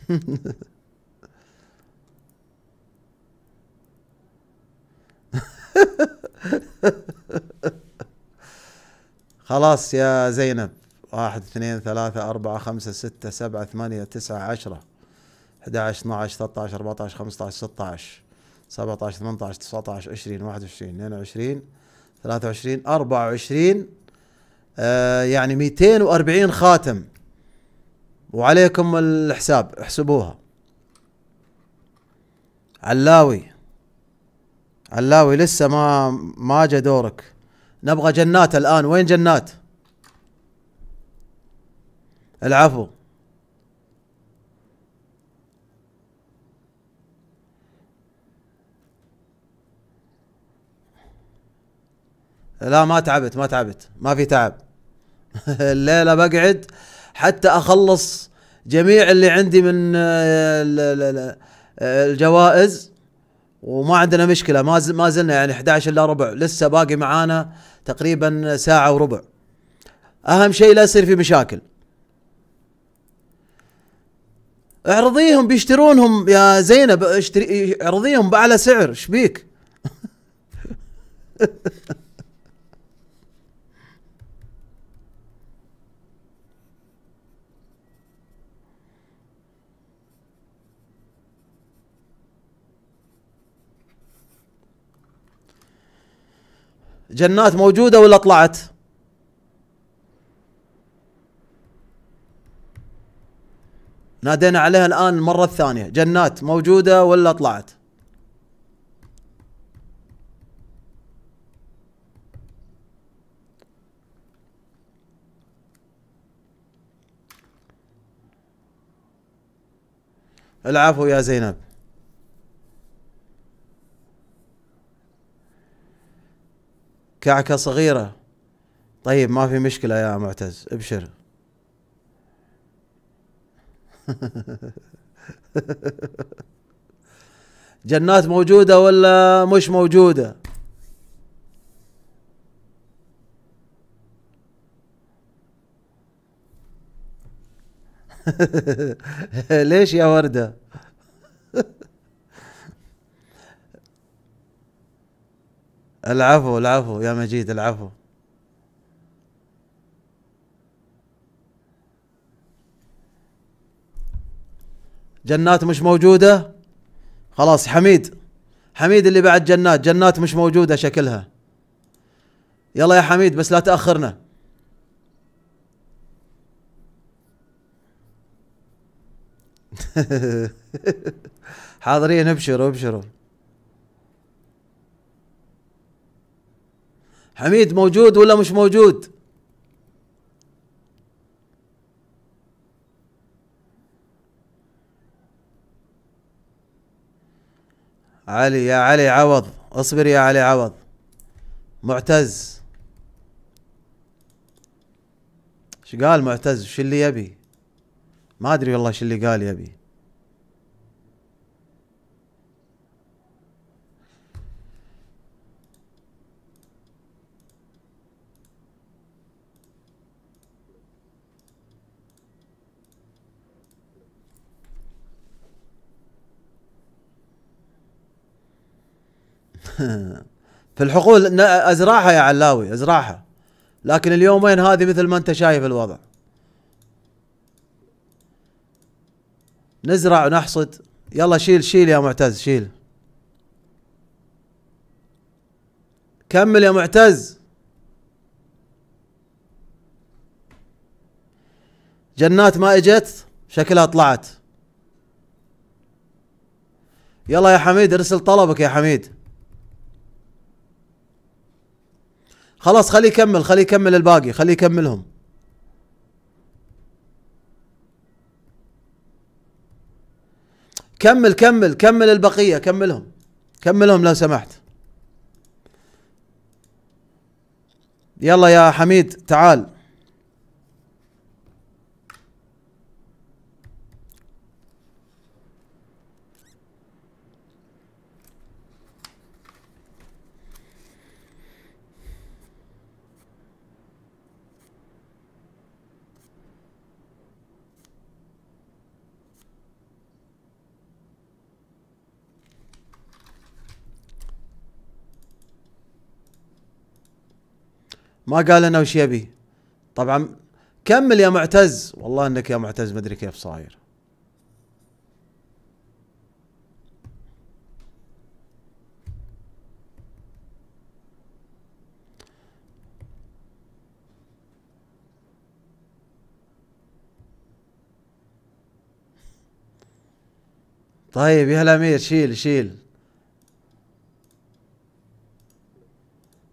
[SPEAKER 1] خلاص يا زينب واحد اثنين ثلاثة أربعة خمسة ستة سبعة ثمانية تسعة عشرة أحد عشر اثنا عشر ثلاثة عشر أربعة عشر خمسة عشر ستة عشر 17 18 19 20 21 22 23 24 آه يعني 240 خاتم وعليكم الحساب احسبوها علاوي علاوي لسه ما ما جا دورك نبغى جنات الان وين جنات العفو لا ما تعبت ما تعبت ما في تعب الليله بقعد حتى اخلص جميع اللي عندي من آه، آه، الجوائز وما عندنا مشكله ما زلنا يعني 11 الا ربع لسه باقي معانا تقريبا ساعه وربع اهم شيء لا يصير في مشاكل اعرضيهم بيشترونهم يا زينب اشتري اعرضيهم باعلى سعر شبيك جنات موجودة ولا طلعت نادينا عليها الآن المرة الثانية جنات موجودة ولا طلعت العفو يا زينب كعكة صغيرة طيب ما في مشكلة يا معتز ابشر جنات موجودة ولا مش موجودة ليش يا وردة العفو العفو يا مجيد العفو جنات مش موجودة خلاص حميد حميد اللي بعد جنات جنات مش موجودة شكلها يلا يا حميد بس لا تأخرنا حاضرين ابشروا ابشروا حميد موجود ولا مش موجود علي يا علي عوض اصبر يا علي عوض معتز ايش قال معتز وش اللي يبي ما ادري والله ايش اللي قال يبي في الحقول ازرعها يا علاوي ازرعها لكن اليومين هذه مثل ما انت شايف الوضع نزرع ونحصد يلا شيل شيل يا معتز شيل كمل يا معتز جنات ما اجت شكلها طلعت يلا يا حميد ارسل طلبك يا حميد خلاص خليه يكمل خليه يكمل الباقي خليه يكملهم كمل كمل كمل البقيه كملهم كملهم لو سمحت يلا يا حميد تعال ما قال انا وش يبي طبعا كمل يا معتز والله انك يا معتز ما ادري كيف صاير طيب يا الامير شيل شيل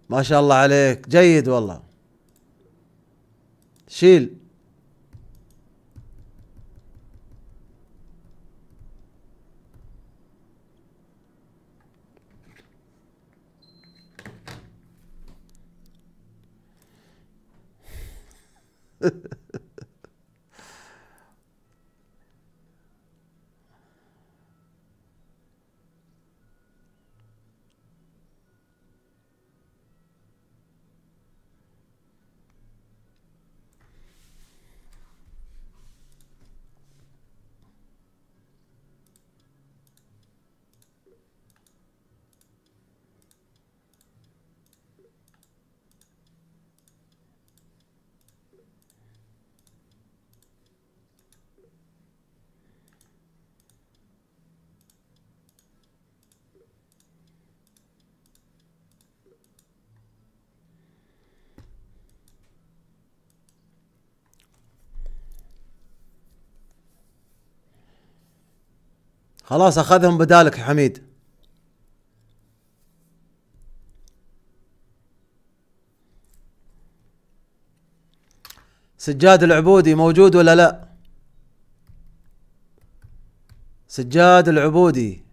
[SPEAKER 1] ما شاء الله عليك جيد والله شيل خلاص اخذهم بدالك يا حميد سجاد العبودي موجود ولا لا سجاد العبودي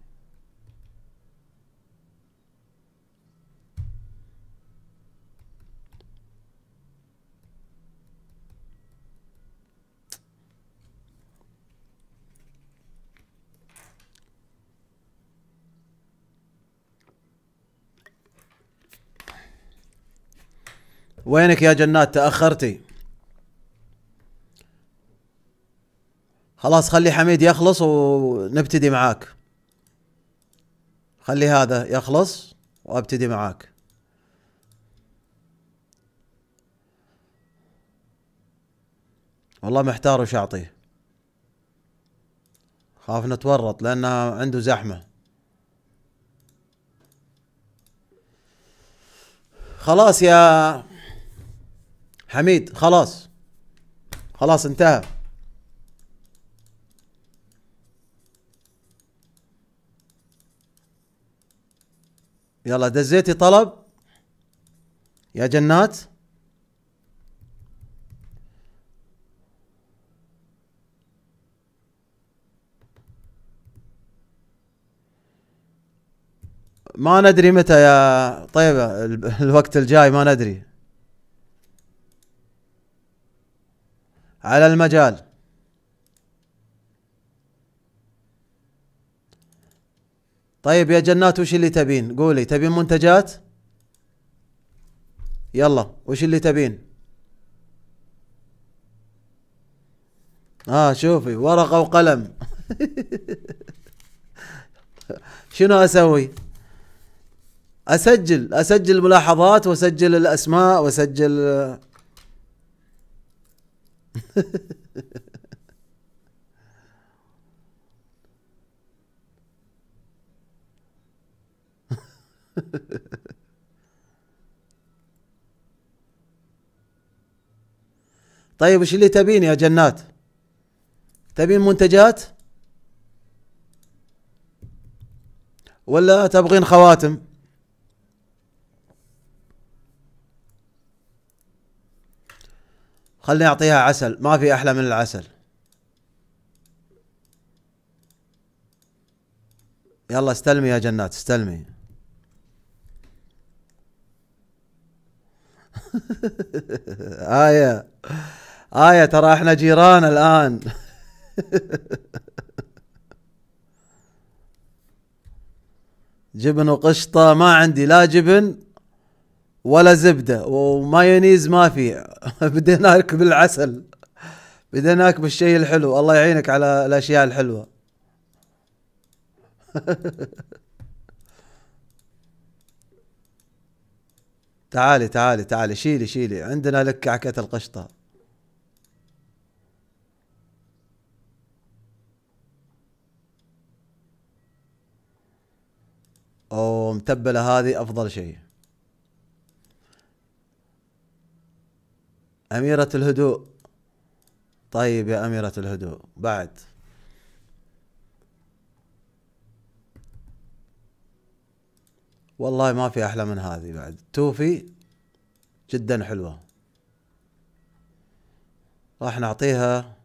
[SPEAKER 1] وينك يا جنات تأخرتي خلاص خلي حميد يخلص ونبتدي معاك خلي هذا يخلص وابتدي معاك والله محتار وش اعطيه خاف نتورط لانه عنده زحمه خلاص يا حميد خلاص خلاص انتهى يلا دزيتي طلب يا جنات ما ندري متى يا طيبة الوقت الجاي ما ندري على المجال طيب يا جنات وش اللي تبين قولي تبين منتجات يلا وش اللي تبين اه شوفي ورقة وقلم شنو اسوي اسجل اسجل ملاحظات واسجل الاسماء واسجل طيب وش اللي تبين يا جنات تبين منتجات ولا تبغين خواتم خلني اعطيها عسل ما في احلى من العسل يلا استلمي يا جنات استلمي آية آية ترى احنا جيران الآن جبن وقشطة ما عندي لا جبن ولا زبده ومايونيز ما في بديناك بالعسل بديناك بالشيء الحلو الله يعينك على الاشياء الحلوه تعالي تعالي تعالي شيلي شيلي عندنا لك كعكة القشطة أو متبلة هذه أفضل شيء أميرة الهدوء طيب يا أميرة الهدوء بعد والله ما في أحلى من هذه بعد توفي جدا حلوة راح نعطيها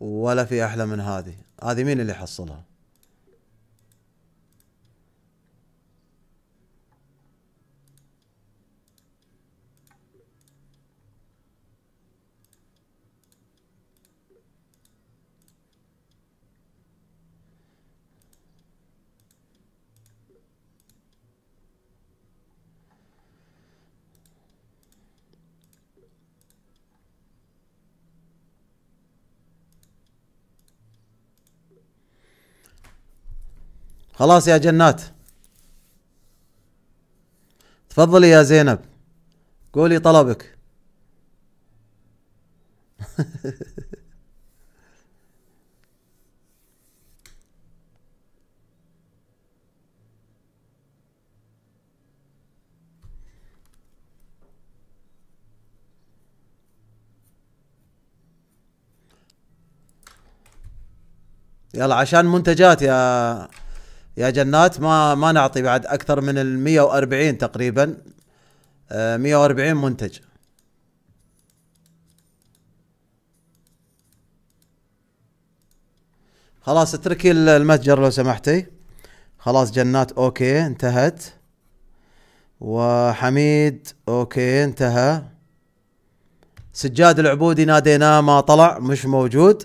[SPEAKER 1] ولا في أحلى من هذه هذه مين اللي حصلها خلاص يا جنات تفضلي يا زينب قولي طلبك يلا عشان منتجات يا يا جنات ما ما نعطي بعد اكثر من ال 140 تقريبا 140 آه، منتج خلاص اتركي المتجر لو سمحتي خلاص جنات اوكي انتهت وحميد اوكي انتهى سجاد العبودي ناديناه ما طلع مش موجود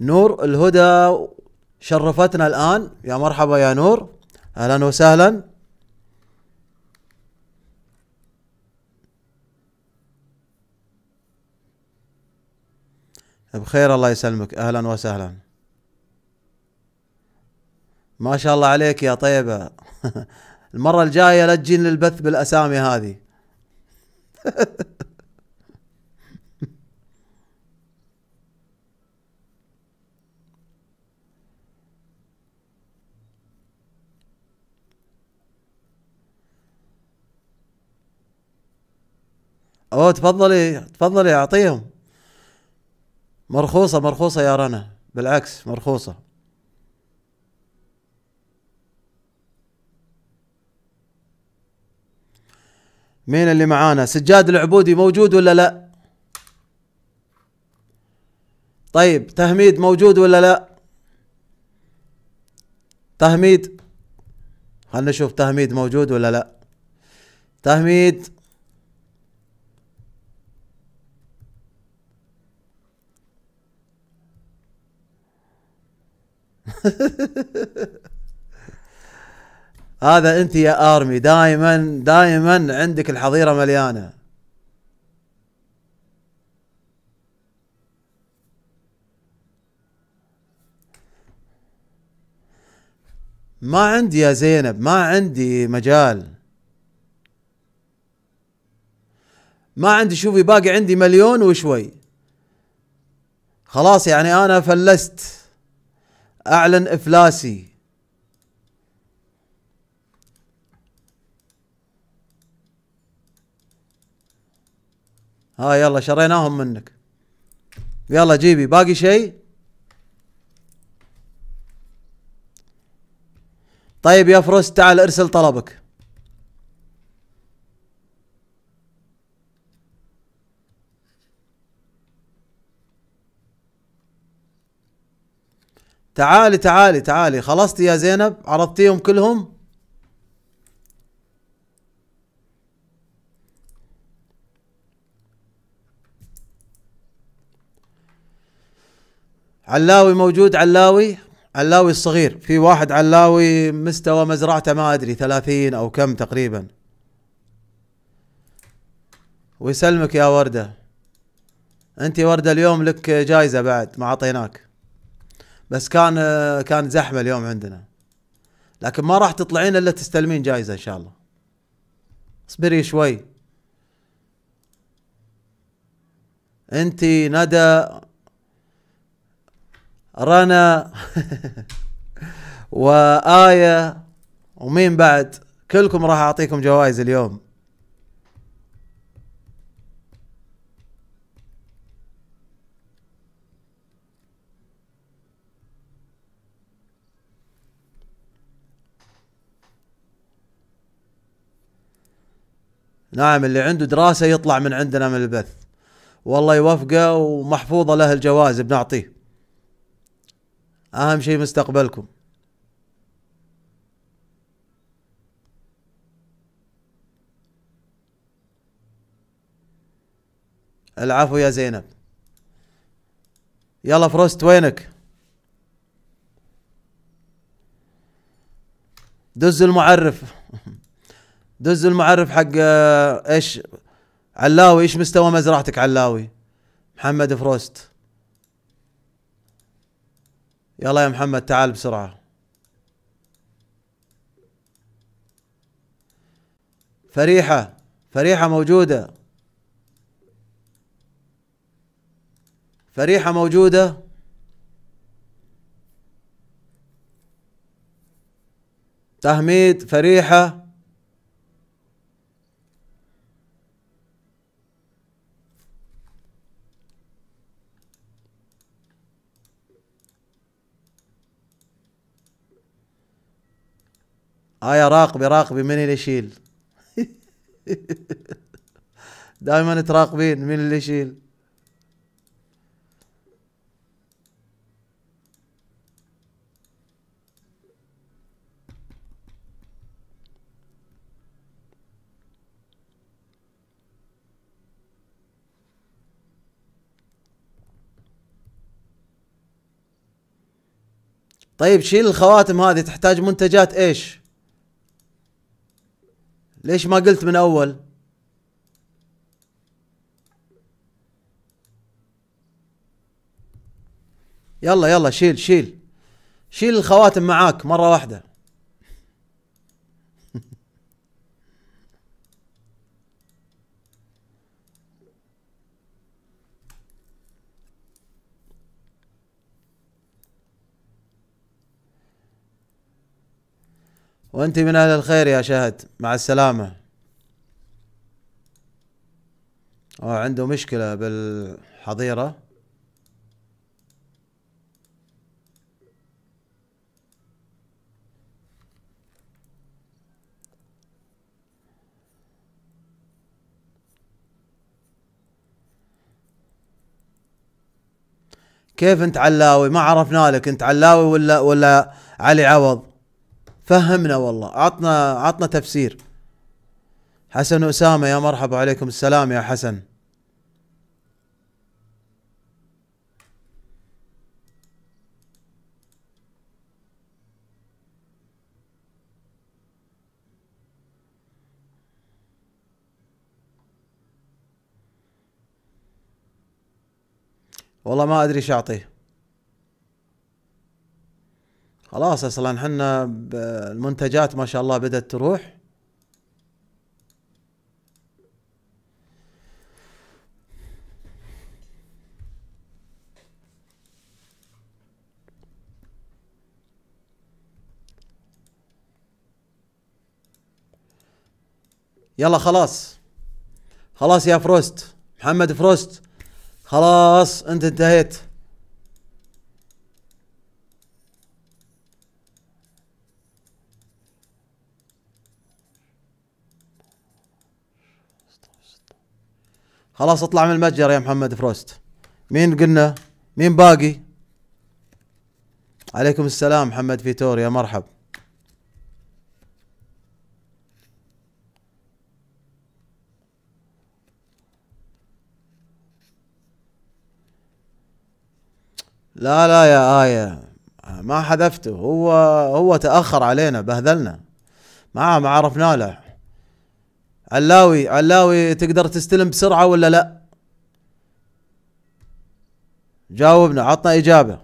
[SPEAKER 1] نور الهدى شرفتنا الآن يا مرحبا يا نور أهلا وسهلا بخير الله يسلمك أهلا وسهلا ما شاء الله عليك يا طيبة المرة الجاية لا تجين للبث بالأسامي هذه اوه تفضلي تفضلي اعطيهم مرخوصة مرخوصة يا رنا بالعكس مرخوصة مين اللي معانا سجاد العبودي موجود ولا لا طيب تهميد موجود ولا لا تهميد خلنا نشوف تهميد موجود ولا لا تهميد هذا انت يا ارمي دائما دائما عندك الحظيره مليانه ما عندي يا زينب ما عندي مجال ما عندي شوفي باقي عندي مليون وشوي خلاص يعني انا فلست أعلن إفلاسي ها يلا شريناهم منك يلا جيبي باقي شيء طيب يا فروس تعال ارسل طلبك تعالي تعالي تعالي خلصتي يا زينب عرضتيهم كلهم علاوي موجود علاوي علاوي الصغير في واحد علاوي مستوى مزرعته ما ادري ثلاثين او كم تقريبا ويسلمك يا ورده انت ورده اليوم لك جايزه بعد ما اعطيناك بس كان كان زحمه اليوم عندنا لكن ما راح تطلعين الا تستلمين جائزه ان شاء الله اصبري شوي انت ندى رنا وآية ومين بعد كلكم راح اعطيكم جوائز اليوم نعم اللي عنده دراسه يطلع من عندنا من البث والله يوفقه ومحفوظه له الجوائز بنعطيه اهم شيء مستقبلكم العفو يا زينب يلا فروست وينك دز المعرف دز المعرف حق آه، ايش علاوي ايش مستوى مزرعتك علاوي محمد فروست يلا يا محمد تعال بسرعه فريحه فريحه موجوده فريحه موجوده تهميد فريحه هاي آه راقبي راقبي من اللي يشيل دائما تراقبين من اللي يشيل طيب شيل الخواتم هذه تحتاج منتجات ايش؟ ليش ما قلت من اول يلا يلا شيل شيل شيل الخواتم معاك مرة واحدة وانت من اهل الخير يا شهد مع السلامة هو عنده مشكلة بالحظيرة كيف انت علاوي ما عرفنا لك انت علاوي ولا ولا علي عوض فهمنا والله عطنا عطنا تفسير حسن أسامة يا مرحبا عليكم السلام يا حسن والله ما ادري ايش اعطيه خلاص اصلا حنا المنتجات ما شاء الله بدأت تروح يلا خلاص خلاص يا فروست محمد فروست خلاص انت انتهيت خلاص اطلع من المتجر يا محمد فروست مين قلنا مين باقي عليكم السلام محمد فيتور يا مرحب لا لا يا آية ما حذفته هو هو تأخر علينا بهذلنا ما ما عرفنا له علاوي علاوي تقدر تستلم بسرعة ولا لا جاوبنا عطنا إجابة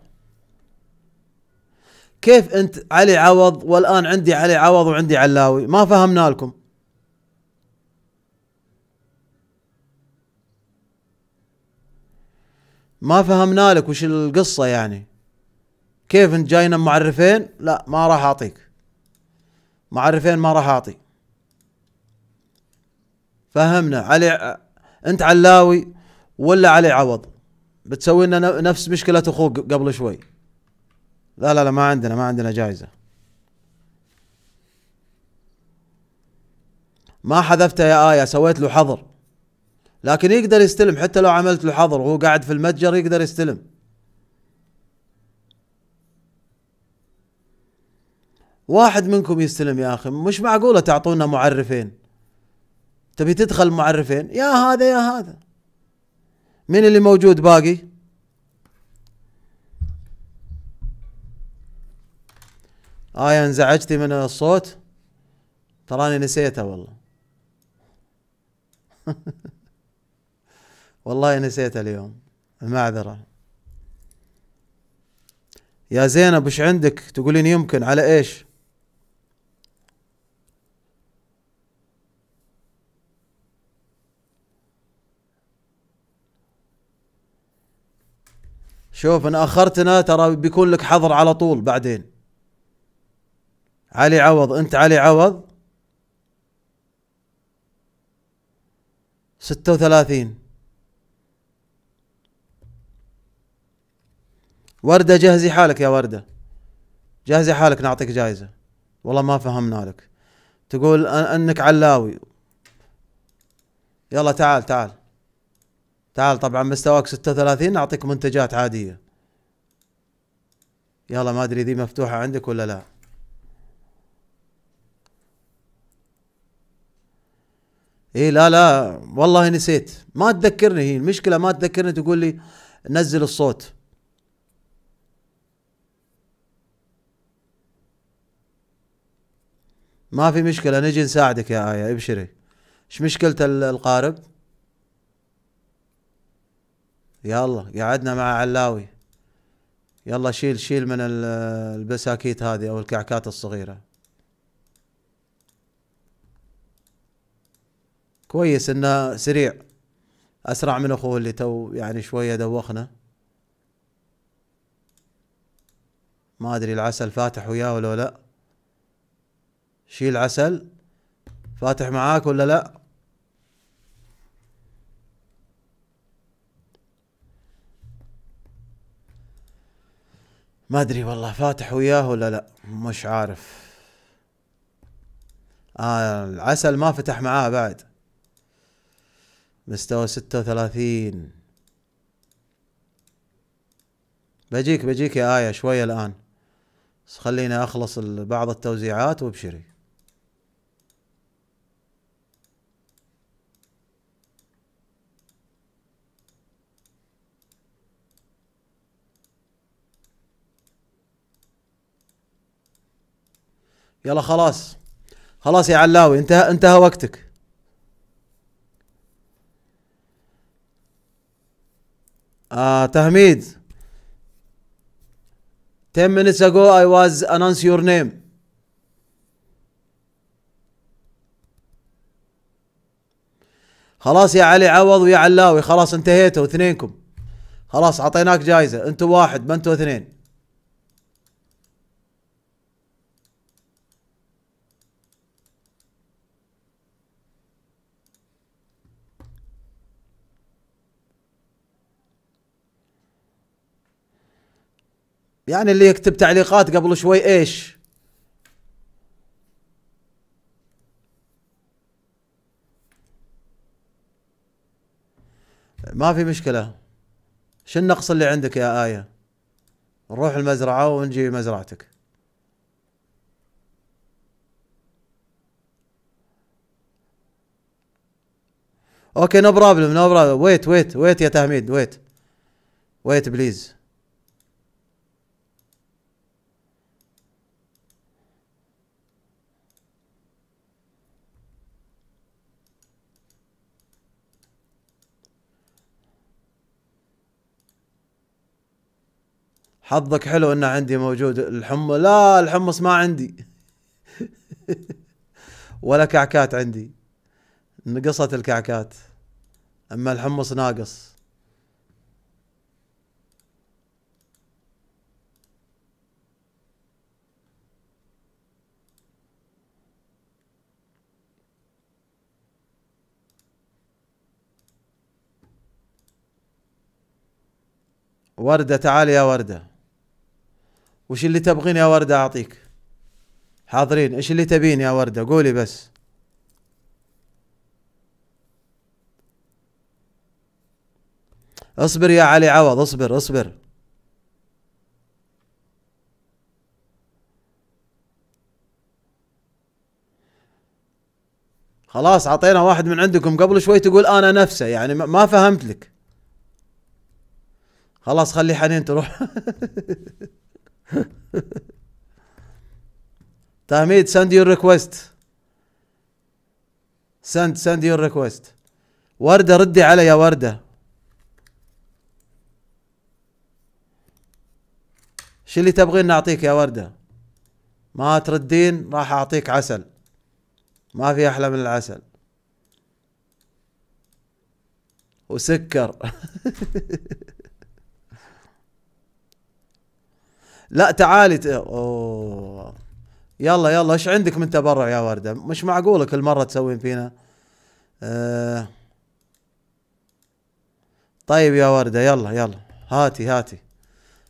[SPEAKER 1] كيف أنت علي عوض والآن عندي علي عوض وعندي علاوي ما فهمنا لكم ما فهمنا لك وش القصة يعني كيف انت جاينا معرفين لا ما راح اعطيك معرفين ما راح اعطيك فهمنا علي انت علاوي ولا علي عوض بتسوي لنا نفس مشكله اخوك قبل شوي لا لا لا ما عندنا ما عندنا جائزه ما حذفته يا آية سويت له حظر لكن يقدر يستلم حتى لو عملت له حظر وهو قاعد في المتجر يقدر يستلم واحد منكم يستلم يا أخي مش معقولة تعطونا معرفين تبي تدخل معرفين يا هذا يا هذا مين اللي موجود باقي آية انزعجتي من الصوت تراني نسيتها والله والله نسيتها اليوم المعذرة يا زينب وش عندك تقولين يمكن على ايش شوف ان اخرتنا ترى بيكون لك حظر على طول بعدين علي عوض انت علي عوض ستة وثلاثين وردة جهزي حالك يا وردة جهزي حالك نعطيك جائزة والله ما فهمنا لك تقول انك علاوي يلا تعال تعال تعال طبعا مستواك 36 اعطيك منتجات عادية يلا ما ادري ذي مفتوحة عندك ولا لا اي لا لا والله نسيت ما تذكرني هي المشكلة ما تذكرني تقول لي نزل الصوت ما في مشكلة نجي نساعدك يا آية ابشري ايش مشكلة القارب؟ يلا قعدنا مع علاوي يلا شيل شيل من البساكيت هذه او الكعكات الصغيره كويس انه سريع اسرع من اخوه اللي تو يعني شويه دوخنا ما ادري العسل فاتح وياه ولا لا شيل عسل فاتح معاك ولا لا ما ادري والله فاتح وياه ولا لا مش عارف آه العسل ما فتح معاه بعد مستوى ستة وثلاثين بجيك بجيك يا آية شوية الآن خليني أخلص بعض التوزيعات وابشري يلا خلاص خلاص يا علاوي انتهى انتهى وقتك آه تهميد 10 minutes ago I was announce your name خلاص يا علي عوض ويا علاوي خلاص انتهيتوا اثنينكم خلاص اعطيناك جائزه انتوا واحد ما انتوا اثنين يعني اللي يكتب تعليقات قبل شوي ايش ما في مشكله شو النقص اللي عندك يا ايه نروح المزرعه ونجي مزرعتك اوكي نو بروبلم نو بروبلم ويت ويت ويت يا تهميد ويت ويت بليز حظك حلو انه عندي موجود الحمص لا الحمص ما عندي ولا كعكات عندي نقصت الكعكات اما الحمص ناقص وردة تعال يا وردة وش اللي تبغين يا وردة أعطيك حاضرين إيش اللي تبين يا وردة قولي بس اصبر يا علي عوض اصبر اصبر خلاص عطينا واحد من عندكم قبل شوي تقول انا نفسه يعني ما فهمت لك خلاص خلي حنين تروح Tahmid, send your request. Send, send your request. وردة ردي علي يا وردة. شو اللي تبغين نعطيك يا وردة؟ ما تردين راح أعطيك عسل. ما في أحلى من العسل. وسكر لا تعالي ت... اوه يلا يلا ايش عندك من تبرع يا ورده مش معقوله كل مره تسوين فينا أه طيب يا ورده يلا يلا هاتي هاتي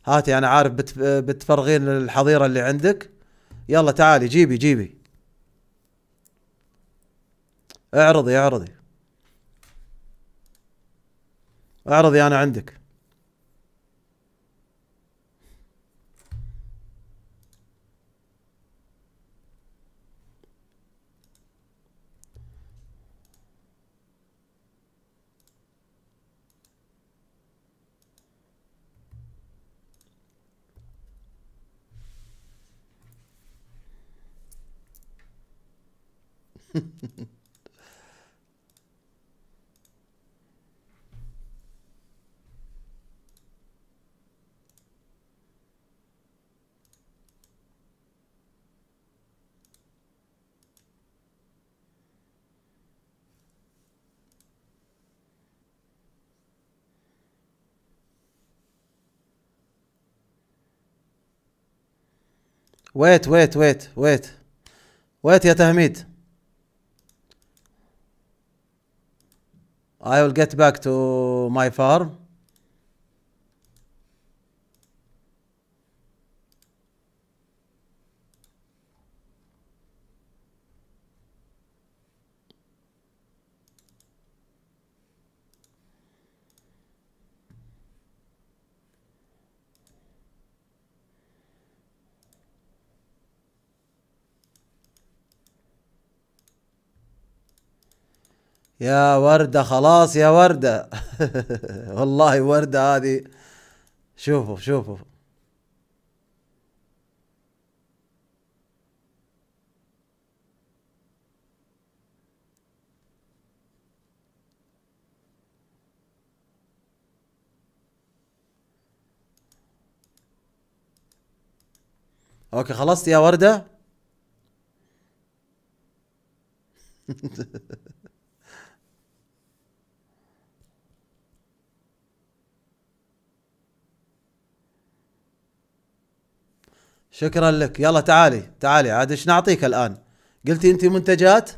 [SPEAKER 1] هاتي انا عارف بت... بتفرغين الحظيره اللي عندك يلا تعالي جيبي جيبي اعرضي اعرضي اعرضي انا عندك ويت ويت ويت ويت ويت يا تهميد I will get back to my farm يا وردة خلاص يا وردة والله وردة هذه شوفوا شوفوا اوكي خلصت يا وردة شكرا لك يلا تعالي تعالي عاد ايش نعطيك الان قلتي انت منتجات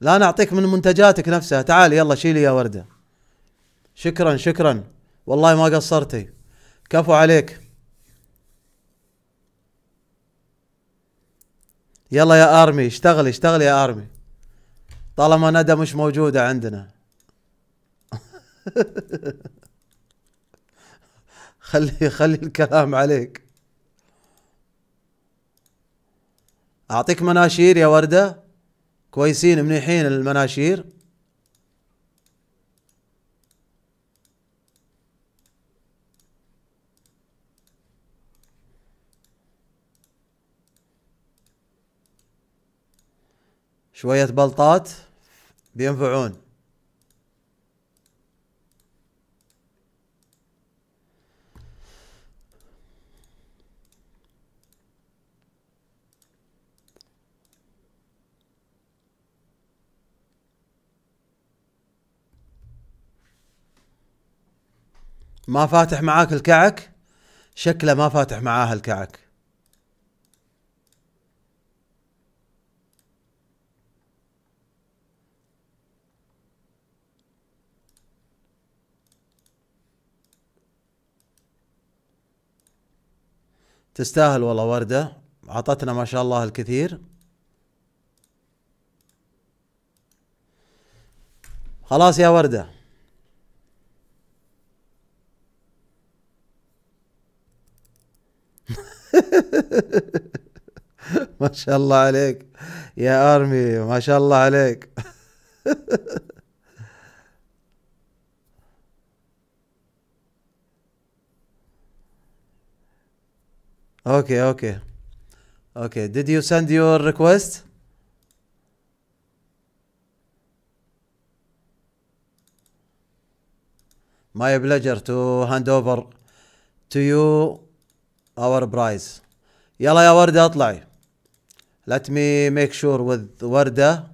[SPEAKER 1] لا نعطيك من منتجاتك نفسها تعالي يلا شيلي يا ورده شكرا شكرا والله ما قصرتي كفو عليك يلا يا ارمي اشتغلي اشتغلي يا ارمي طالما ندى مش موجوده عندنا خلي خلي الكلام عليك اعطيك مناشير يا ورده كويسين منيحين المناشير شوية بلطات بينفعون ما فاتح معاك الكعك شكله ما فاتح معاه الكعك تستاهل والله وردة عطتنا ما شاء الله الكثير خلاص يا وردة ما شاء الله عليك يا ارمي ما شاء الله عليك اوكي اوكي اوكي did you send your request my pleasure to hand over to you اور برايز يلا يا ورده اطلعي let me make sure with ورده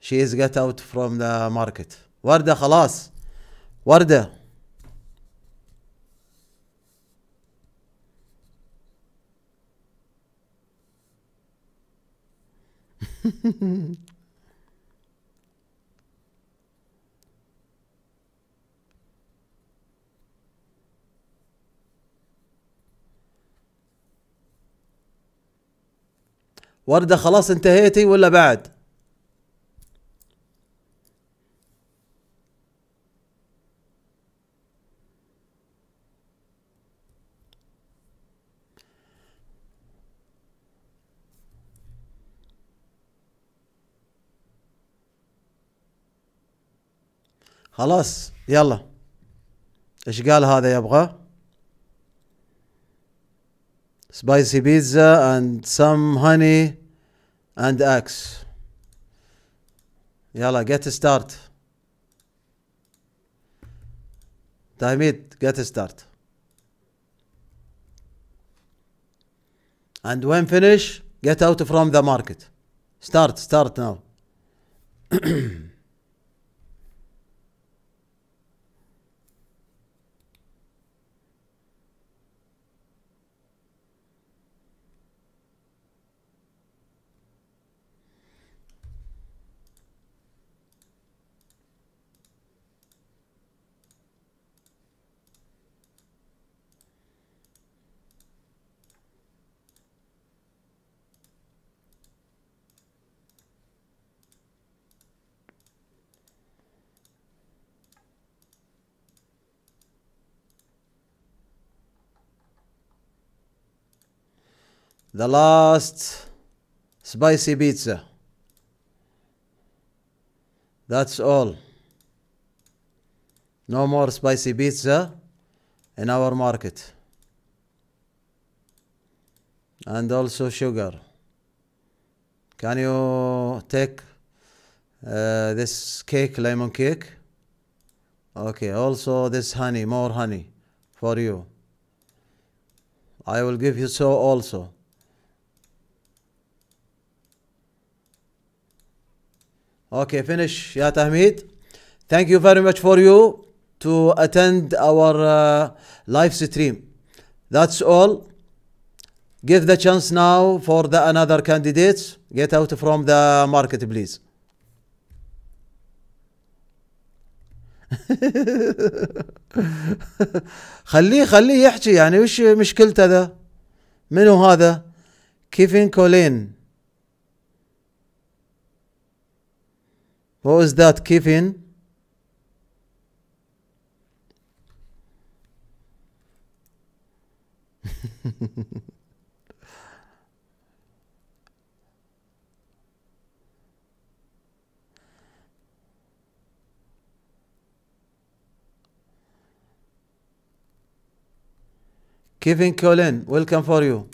[SPEAKER 1] she is get out from the market ورده خلاص ورده وردة خلاص انتهيتي ولا بعد خلاص يلا ايش قال هذا يبغى spicy pizza and some honey and eggs يلا get start Tahmid get start and when finish get out from the market start start now the last spicy pizza. That's all. No more spicy pizza in our market. And also sugar. Can you take uh, this cake, lemon cake? Okay, also this honey, more honey for you. I will give you so also. Okay, finish. Ya Tahmid. Thank you very much for you to attend our uh, live stream. That's all. Give the chance now for the another candidates. Get out from the market, please. خليه خليه يحكي يعني وش مشكلته ذا؟ منو هذا؟ كيفين كولين What was that, Kevin? Kevin Colin, welcome for you.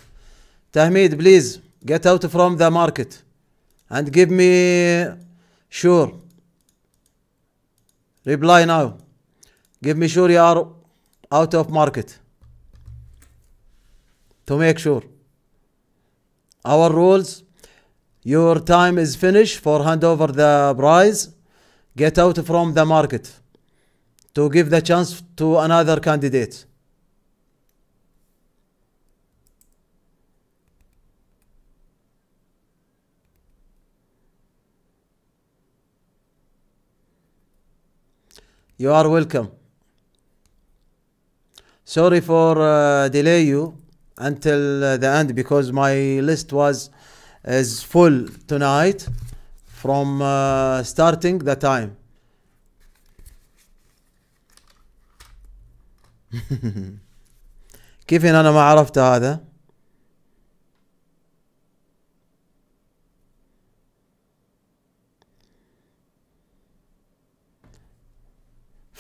[SPEAKER 1] Tahmid, please get out from the market and give me Sure. Reply now. Give me sure you are out of market. To make sure. Our rules. Your time is finished for hand over the prize. Get out from the market to give the chance to another candidate. You are welcome. Sorry for uh, delay you until uh, the end because my list was is full tonight from uh, starting the time. كيف انا ما عرفت هذا؟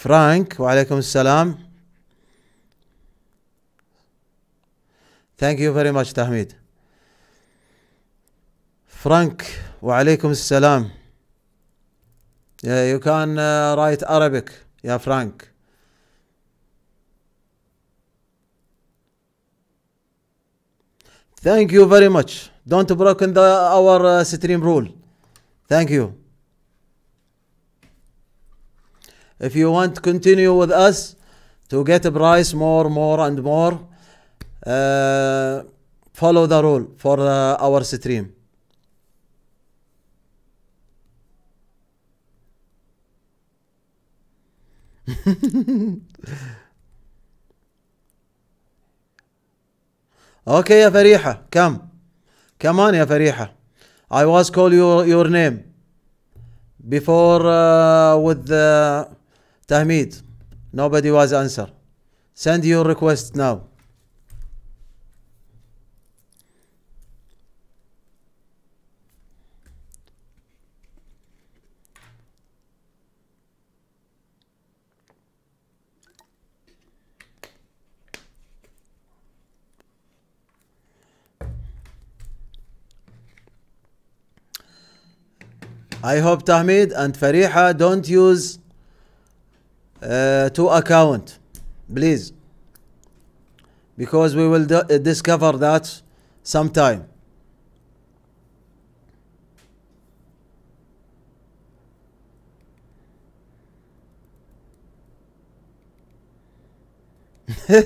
[SPEAKER 1] فرانك وعليكم السلام ثانك يو فيري ماتش تحميد فرانك وعليكم السلام يو كان رايت عربيك يا فرانك Thank you very much. Don't broken the our uh, stream rule. Thank you. if you want to continue with us to get a price more, more and more, uh, follow the rule for uh, our stream. Okay, يا فريحة كم on يا فريحة I was call your your name before uh, with the Tahmid, nobody was answer. Send your request now. I hope Tahmid and Fariha don't use uh, to account please because we will uh, discover that sometime this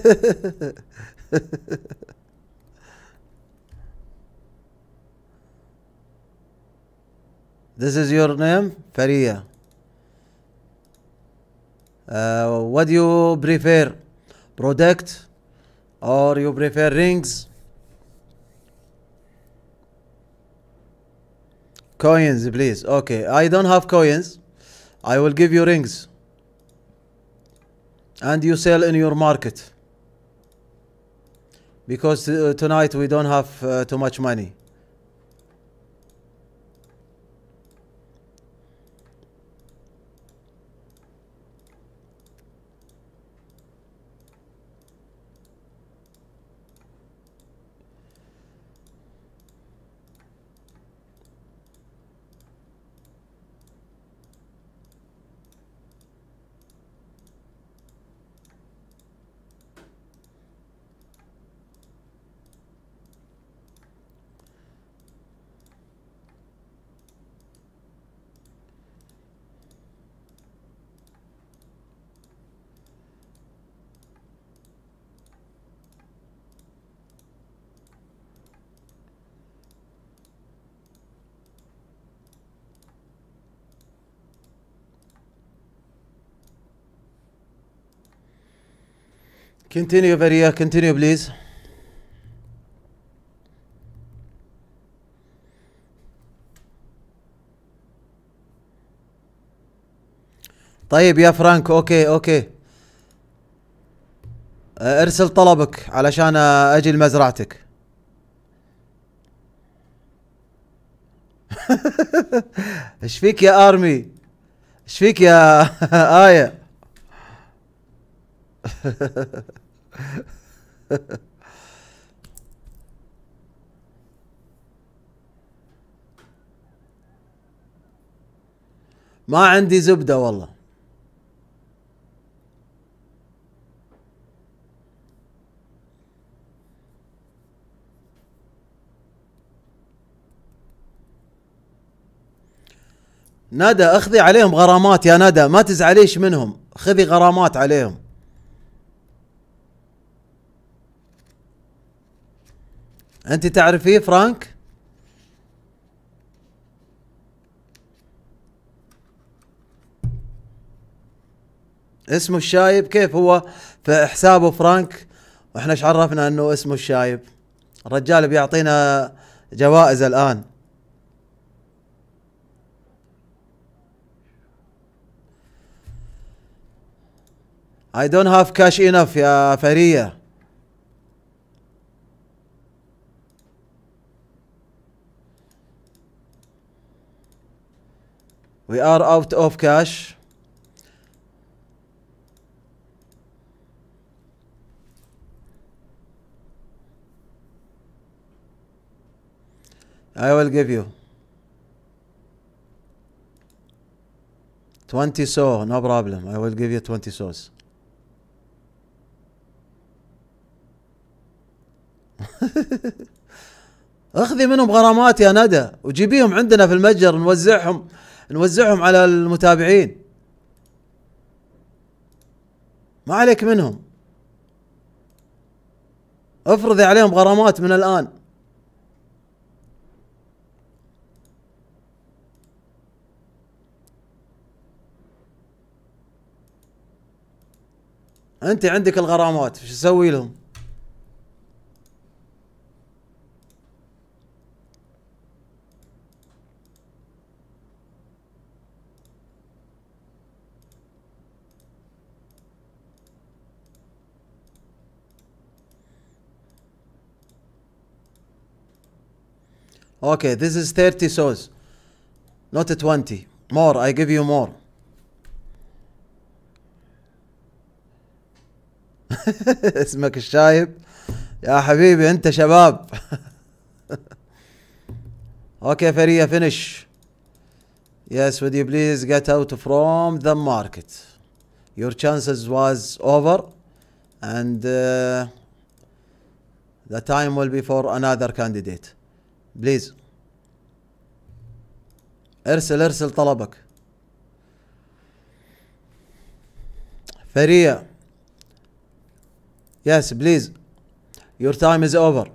[SPEAKER 1] is your name Faria uh, what do you prefer product or you prefer rings coins please okay I don't have coins I will give you rings and you sell in your market because uh, tonight we don't have uh, too much money Continue, Varia. Continue, please. طيب يا فرانك اوكي اوكي آه، ارسل طلبك علشان آه، اجي لمزرعتك ايش فيك يا ارمي ايش فيك يا ايه ما عندي زبدة والله ندى اخذي عليهم غرامات يا ندى ما تزعليش منهم خذي غرامات عليهم انت تعرفيه فرانك اسمه الشايب كيف هو في حسابه فرانك واحنا ايش عرفنا انه اسمه الشايب الرجال بيعطينا جوائز الان I don't have cash enough يا فريه We are out of cash. I will give you 20 so no problem I will give you 20 so's اخذي منهم غرامات يا ندى وجيبيهم عندنا في المتجر نوزعهم نوزعهم على المتابعين ما عليك منهم افرضي عليهم غرامات من الان انت عندك الغرامات شو تسوي لهم Okay, this is 30 souls. Not 20. More, I give you more. اسمك الشايب يا حبيبي انت شباب Okay, Faria, finish. Yes, would you please get out from the market? Your chances was over and uh, the time will be for another candidate. بليز ارسل ارسل طلبك فريه يس بليز يور تايم از اوفر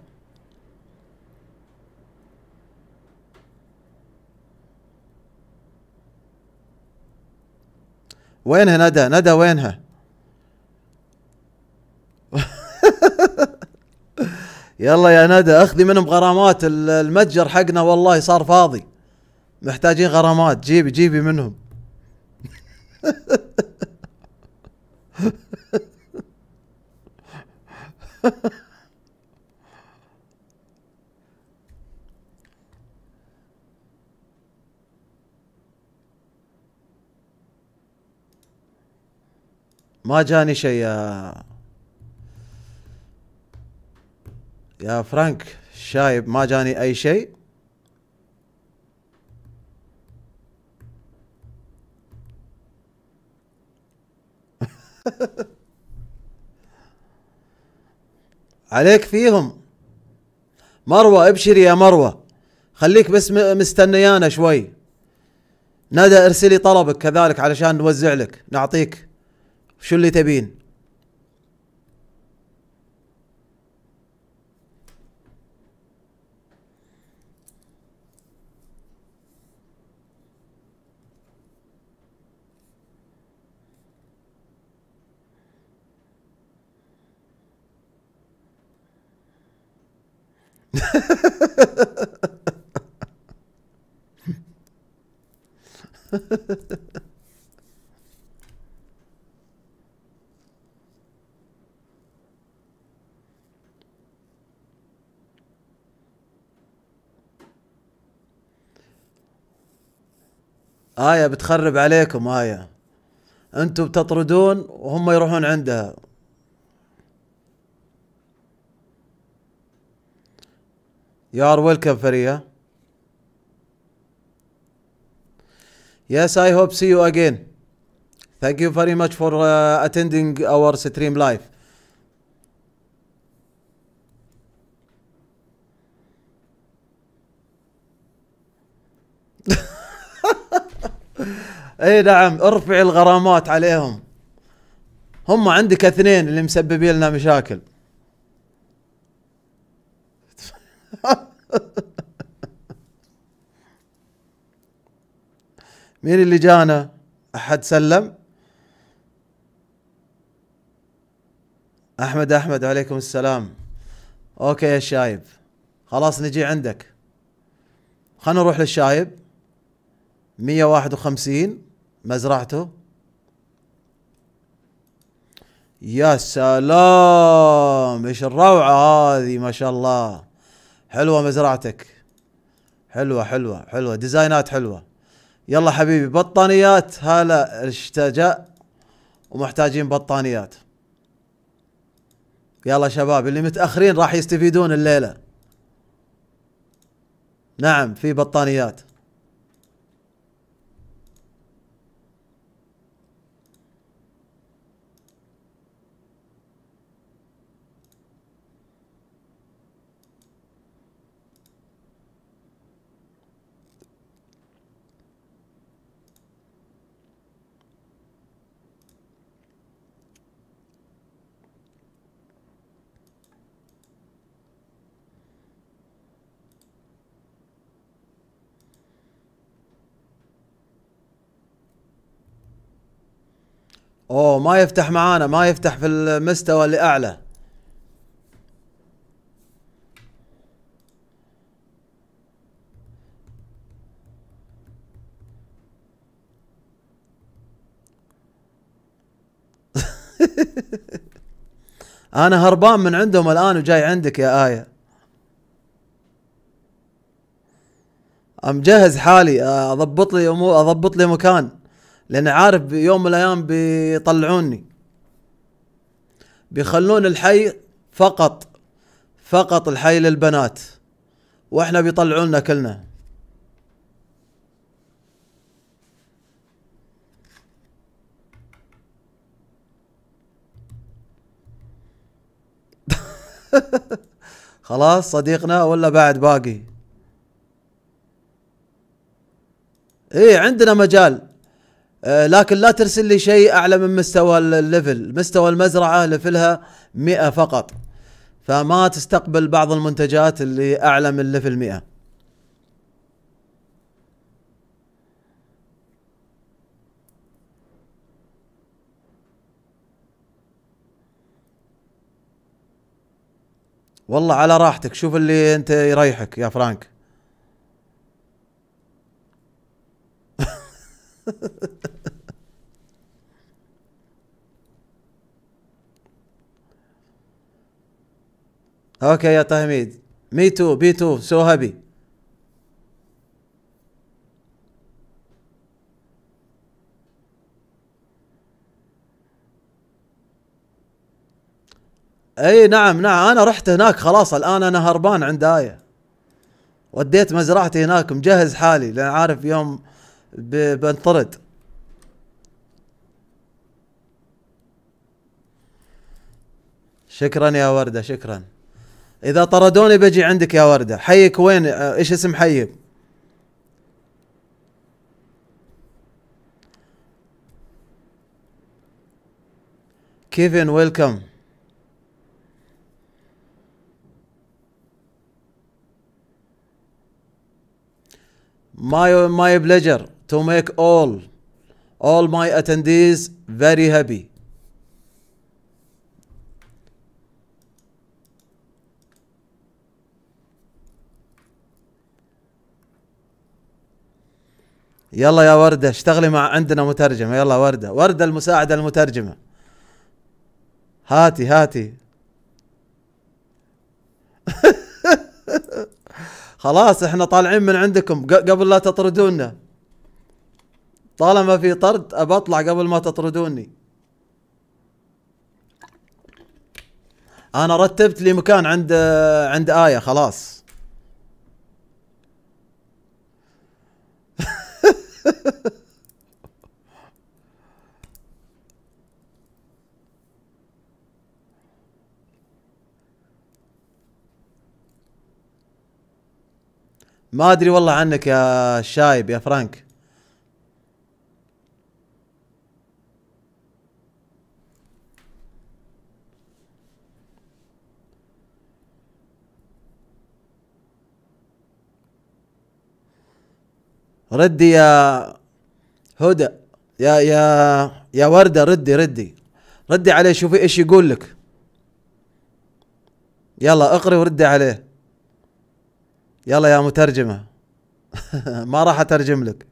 [SPEAKER 1] وينها ندى ندى وينها يلا يا ندى اخذي منهم غرامات المتجر حقنا والله صار فاضي محتاجين غرامات جيبي جيبي منهم ما جاني شيء يا يا فرانك شايب ما جاني اي شيء عليك فيهم مروة ابشري يا مروة خليك بس مستنيانا شوي ندى ارسلي طلبك كذلك علشان نوزع لك نعطيك شو اللي تبين آية بتخرب عليكم آية انتم بتطردون وهم يروحون عندها You are welcome, Faria. Yes, I hope see you again. Thank you very much for uh, attending our stream live. اي نعم ارفعي الغرامات عليهم هم عندك اثنين اللي مسببين لنا مشاكل مين اللي جانا احد سلم احمد احمد عليكم السلام اوكي يا شايب خلاص نجي عندك خلينا نروح للشايب 151 مزرعته يا سلام ايش الروعه هذه ما شاء الله حلوه مزرعتك حلوه حلوه حلوه ديزاينات حلوه يلا حبيبي بطانيات هلا اشتجاء ومحتاجين بطانيات يلا شباب اللي متاخرين راح يستفيدون الليله نعم في بطانيات اوه ما يفتح معانا ما يفتح في المستوى اللي اعلى انا هربان من عندهم الان وجاي عندك يا آية مجهز حالي اضبط لي امور اضبط لي مكان لان عارف يوم من الايام بيطلعوني بيخلون الحي فقط فقط الحي للبنات واحنا بيطلعونا كلنا خلاص صديقنا ولا بعد باقي ايه عندنا مجال آه، لكن لا ترسل لي شيء اعلى من مستوى الليفل مستوى المزرعه لفلها 100 فقط فما تستقبل بعض المنتجات اللي اعلى من الليفل 100 والله على راحتك شوف اللي انت يريحك يا فرانك اوكي يا تهميد مي تو بي تو سو هابي اي نعم نعم انا رحت هناك خلاص الان انا هربان عند ايه وديت مزرعتي هناك مجهز حالي لان عارف يوم بنطرد شكرا يا ورده شكرا اذا طردوني بجي عندك يا ورده حيك وين آه، ايش اسم حيك كيفن ويلكم ماي ماي بلجر to make all all my attendees very happy يلا يا وردة اشتغلي مع عندنا مترجمة يلا وردة وردة المساعدة المترجمة هاتي هاتي خلاص احنا طالعين من عندكم قبل لا تطردونا طالما في طرد ابى اطلع قبل ما تطردوني انا رتبت لي مكان عند عند آية خلاص ما ادري والله عنك يا شايب يا فرانك ردي يا هدى يا يا يا ورده ردي ردي ردي عليه شوفي ايش يقول لك يلا اقري وردي عليه يلا يا مترجمه ما راح اترجم لك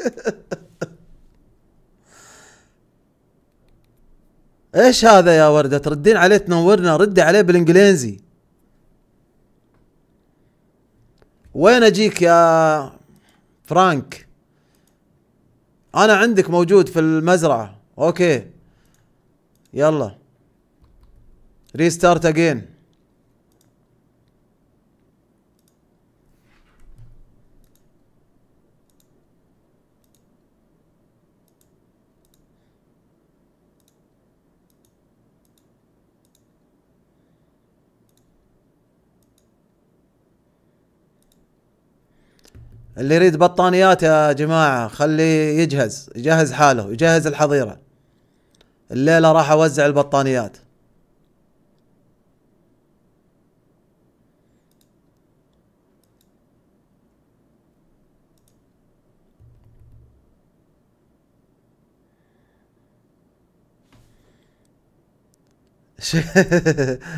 [SPEAKER 1] ايش هذا يا ورده تردين عليه تنورنا ردي عليه بالانجليزي وين اجيك يا فرانك انا عندك موجود في المزرعه اوكي يلا ريستارت اجين اللي يريد بطانيات يا جماعة خليه يجهز يجهز حاله يجهز الحظيرة الليلة راح أوزع البطانيات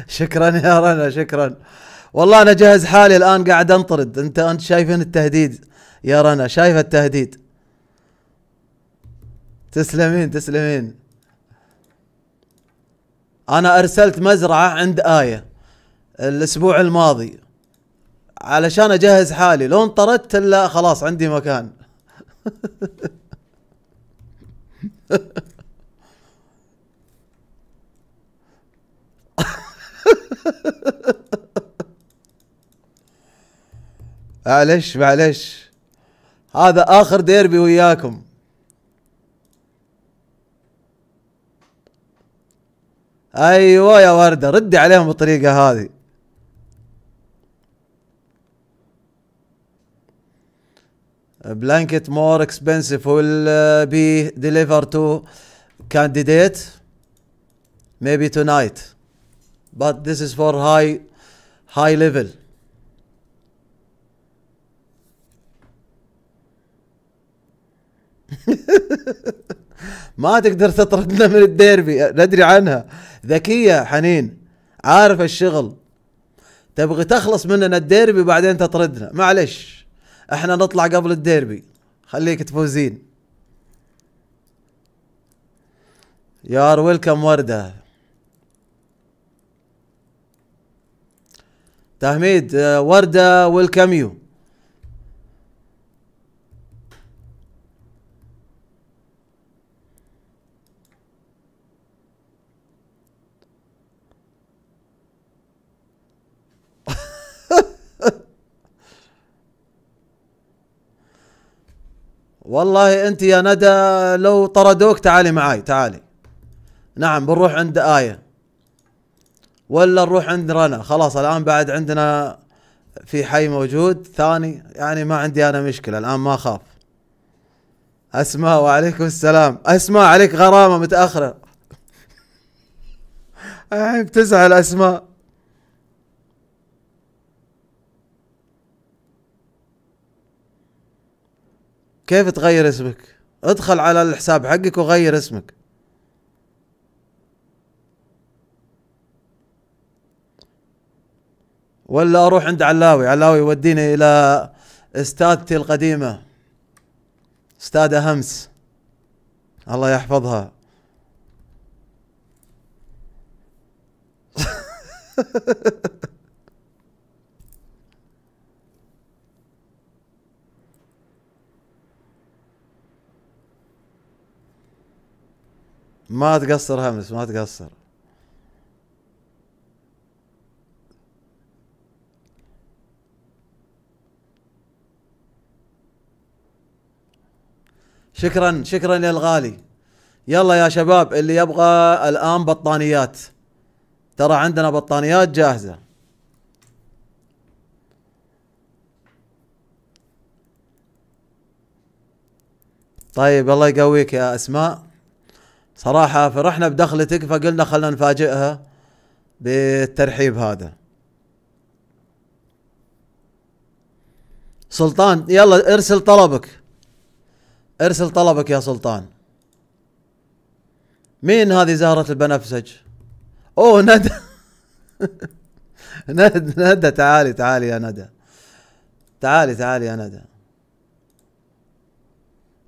[SPEAKER 1] شكرا يا رنا شكرا والله انا جهز حالي الان قاعد انطرد انت انت شايفين التهديد يا رنا شايفه التهديد تسلمين تسلمين انا ارسلت مزرعه عند ايه الاسبوع الماضي علشان اجهز حالي لو انطردت الا خلاص عندي مكان معلش معلش هذا اخر ديربي وياكم ايوه يا ورده ردي عليهم بالطريقه هذه بلانكت مور اكسبنسيف ويل بي ديليفر تو كانديديت maybe tonight بات ذيس از فور هاي هاي ليفل ما تقدر تطردنا من الديربي ندري عنها ذكية حنين عارف الشغل تبغي تخلص مننا الديربي بعدين تطردنا معلش احنا نطلع قبل الديربي خليك تفوزين يار ويلكم وردة تهميد آه، وردة ويلكم يو والله انت يا ندى لو طردوك تعالي معاي تعالي نعم بنروح عند آية ولا نروح عند رنا خلاص الآن بعد عندنا في حي موجود ثاني يعني ما عندي أنا مشكلة الآن ما أخاف أسماء وعليكم السلام أسماء عليك غرامة متأخرة بتزعل أسماء كيف تغير اسمك ادخل على الحساب حقك وغير اسمك ولا اروح عند علاوي علاوي يوديني الى استادتي القديمه استاذه همس الله يحفظها ما تقصر همس ما تقصر شكرا شكرا يا الغالي يلا يا شباب اللي يبغى الان بطانيات ترى عندنا بطانيات جاهزه طيب الله يقويك يا اسماء صراحه فرحنا بدخلتك فقلنا خلنا نفاجئها بالترحيب هذا سلطان يلا ارسل طلبك ارسل طلبك يا سلطان مين هذه زهرة البنفسج اوه ندى ندى ندى تعالي تعالي يا ندى تعالي تعالي يا ندى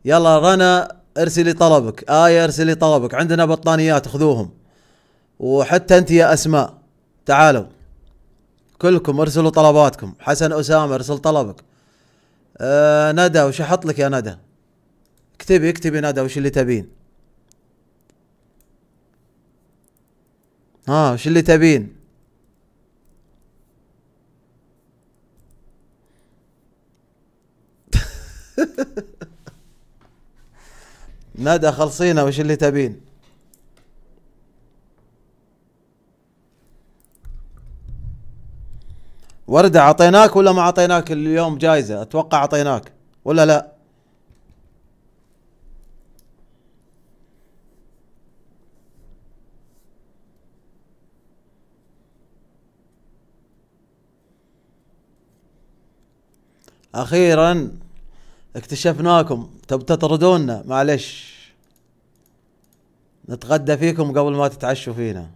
[SPEAKER 1] يلا رنا ارسلي طلبك آية ارسلي طلبك عندنا بطانيات خذوهم وحتى انت يا اسماء تعالوا كلكم ارسلوا طلباتكم حسن اسامه ارسل طلبك آه ندى وش احط لك يا ندى اكتبي اكتبي ندى وش اللي تبين ها آه وش اللي تبين ندى خلصينا وش اللي تبين وردة عطيناك ولا ما عطيناك اليوم جايزة اتوقع عطيناك ولا لا اخيرا اكتشفناكم تب تطردونا معلش نتغدى فيكم قبل ما تتعشوا فينا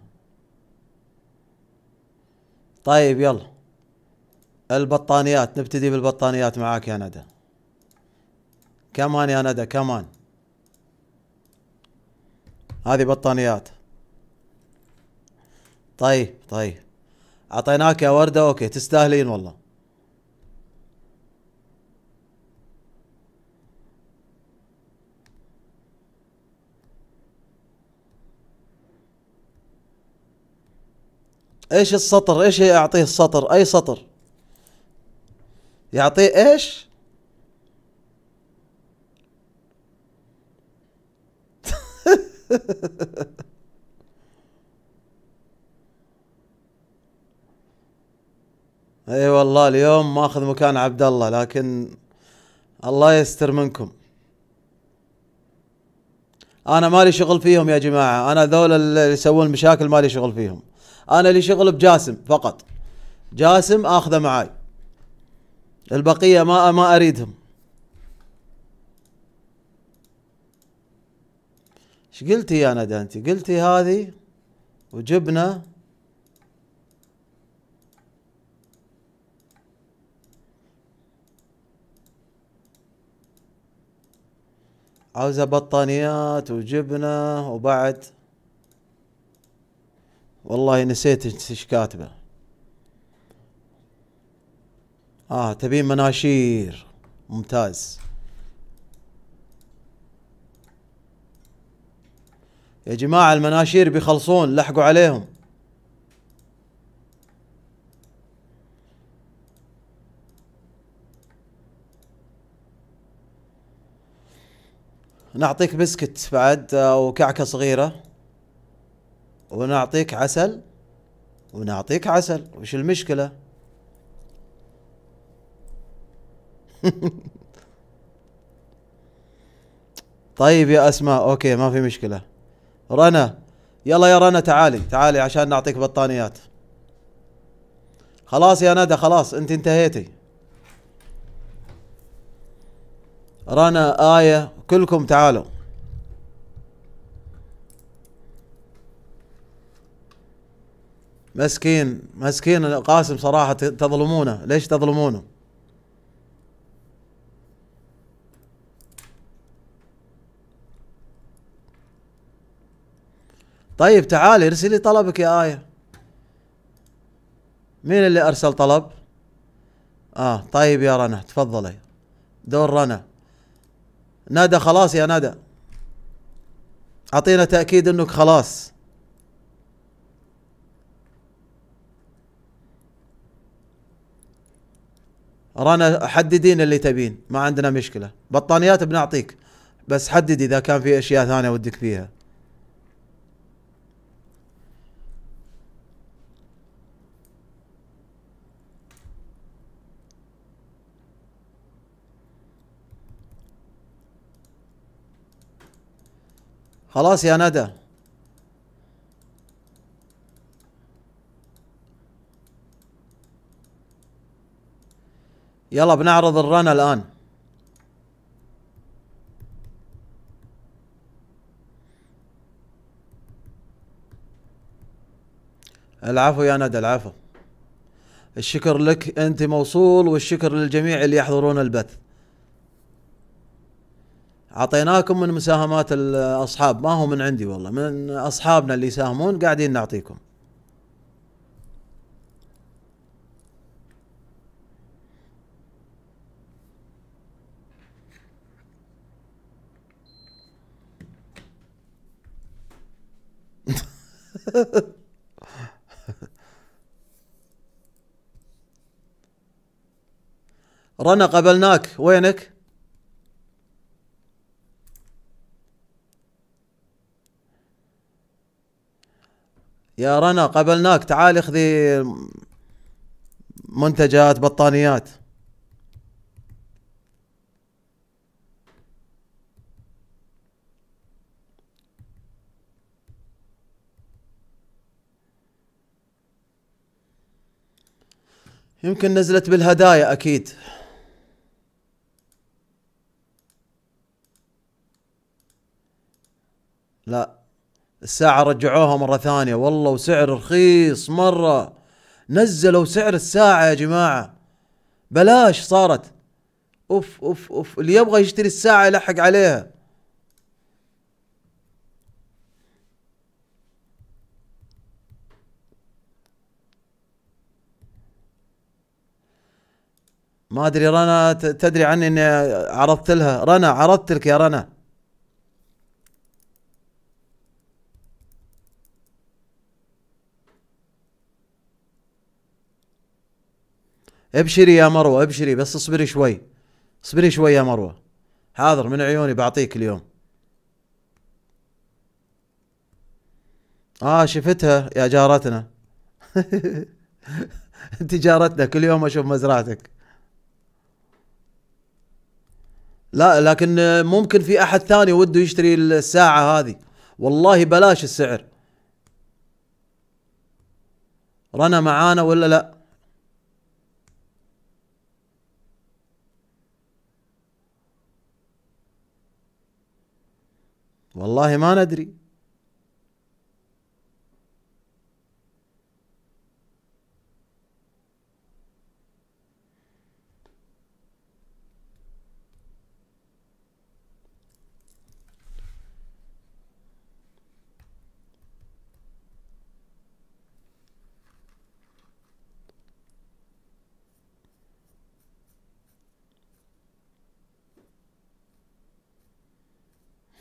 [SPEAKER 1] طيب يلا البطانيات نبتدي بالبطانيات معاك يا ندى كمان يا ندى كمان هذه بطانيات طيب طيب اعطيناك يا ورده اوكي تستاهلين والله ايش السطر ايش يعطيه السطر اي سطر يعطيه ايش اي أيوة والله اليوم ماخذ مكان عبد الله لكن الله يستر منكم انا مالي شغل فيهم يا جماعه انا ذول اللي يسوون مشاكل مالي شغل فيهم انا لي شغل بجاسم فقط جاسم اخذه معاي البقيه ما ما اريدهم ايش قلتي يا ندى انت قلتي هذه وجبنا عاوزه بطانيات وجبنه وبعد والله نسيت ايش كاتبه اه تبين مناشير ممتاز يا جماعة المناشير بيخلصون لحقوا عليهم نعطيك بسكت بعد او آه، كعكة صغيرة ونعطيك عسل ونعطيك عسل وش المشكلة طيب يا أسماء أوكي ما في مشكلة رنا يلا يا رنا تعالي تعالي عشان نعطيك بطانيات خلاص يا ندى خلاص انت انتهيتي رنا آية كلكم تعالوا مسكين مسكين قاسم صراحة تظلمونه ليش تظلمونه طيب تعالي ارسلي طلبك يا آية مين اللي ارسل طلب اه طيب يا رنا تفضلي دور رنا ندى خلاص يا ندى اعطينا تأكيد انك خلاص رانا حددين اللي تبين ما عندنا مشكله بطانيات بنعطيك بس حدد اذا كان في اشياء ثانيه ودك فيها خلاص يا ندى يلا بنعرض الرن الآن العفو يا ندى العفو الشكر لك أنت موصول والشكر للجميع اللي يحضرون البث عطيناكم من مساهمات الأصحاب ما هو من عندي والله من أصحابنا اللي يساهمون قاعدين نعطيكم رنا قبلناك وينك يا رنا قبلناك تعال اخذي منتجات بطانيات يمكن نزلت بالهدايا اكيد لا الساعة رجعوها مرة ثانية والله وسعر رخيص مرة نزلوا سعر الساعة يا جماعة بلاش صارت اوف اوف اوف اللي يبغى يشتري الساعة يلحق عليها ما ادري رنا تدري عني اني عرضت لها رنا عرضت لك يا رنا ابشري يا مروه ابشري بس اصبري شوي اصبري شوي يا مروه حاضر من عيوني بعطيك اليوم اه شفتها يا جارتنا انت جارتنا كل يوم اشوف مزرعتك لا لكن ممكن في احد ثاني وده يشتري الساعه هذه والله بلاش السعر رنا معانا ولا لا والله ما ندري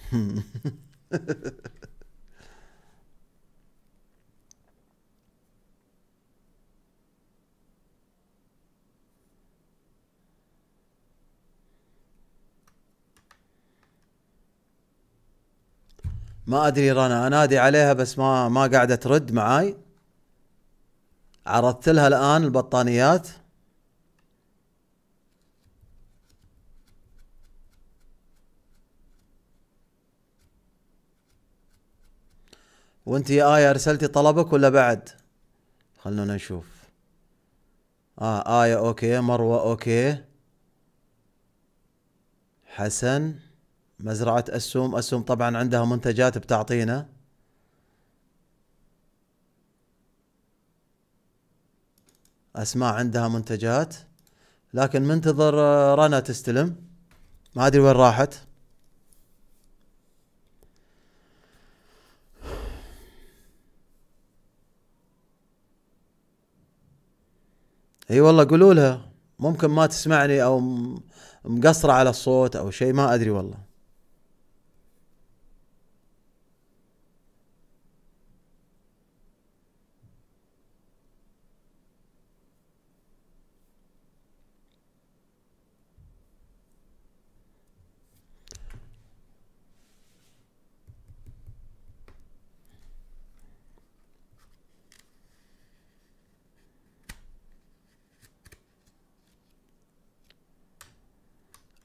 [SPEAKER 1] ما ادري رنا انادي عليها بس ما ما قاعده ترد معاي عرضت لها الان البطانيات وانت يا آية ارسلتي طلبك ولا بعد خلونا نشوف اه آية اوكي مروة اوكي حسن مزرعة أسوم أسوم طبعا عندها منتجات بتعطينا أسماء عندها منتجات لكن منتظر آه، رنا تستلم ما أدري وين راحت اي والله قولوا لها ممكن ما تسمعني او مقصره على الصوت او شيء ما ادري والله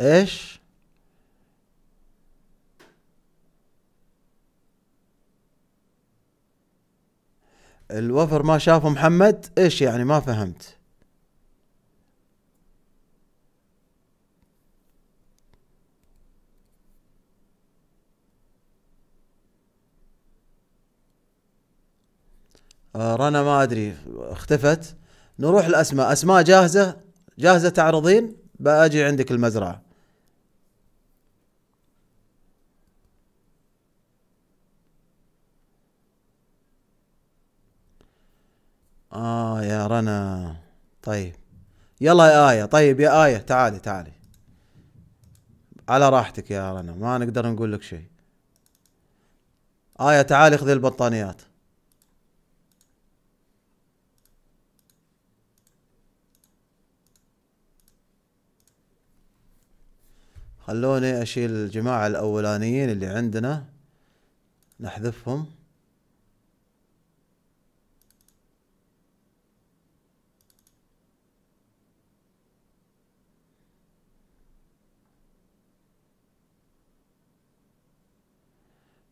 [SPEAKER 1] ايش الوفر ما شافه محمد ايش يعني ما فهمت آه، رنا ما ادري اختفت نروح لاسماء اسماء جاهزه جاهزه تعرضين باجي عندك المزرعه اه يا رنا طيب يلا يا آية طيب يا آية تعالي تعالي على راحتك يا رنا ما نقدر نقول لك شيء آية تعالي خذي البطانيات خلوني اشيل الجماعة الاولانيين اللي عندنا نحذفهم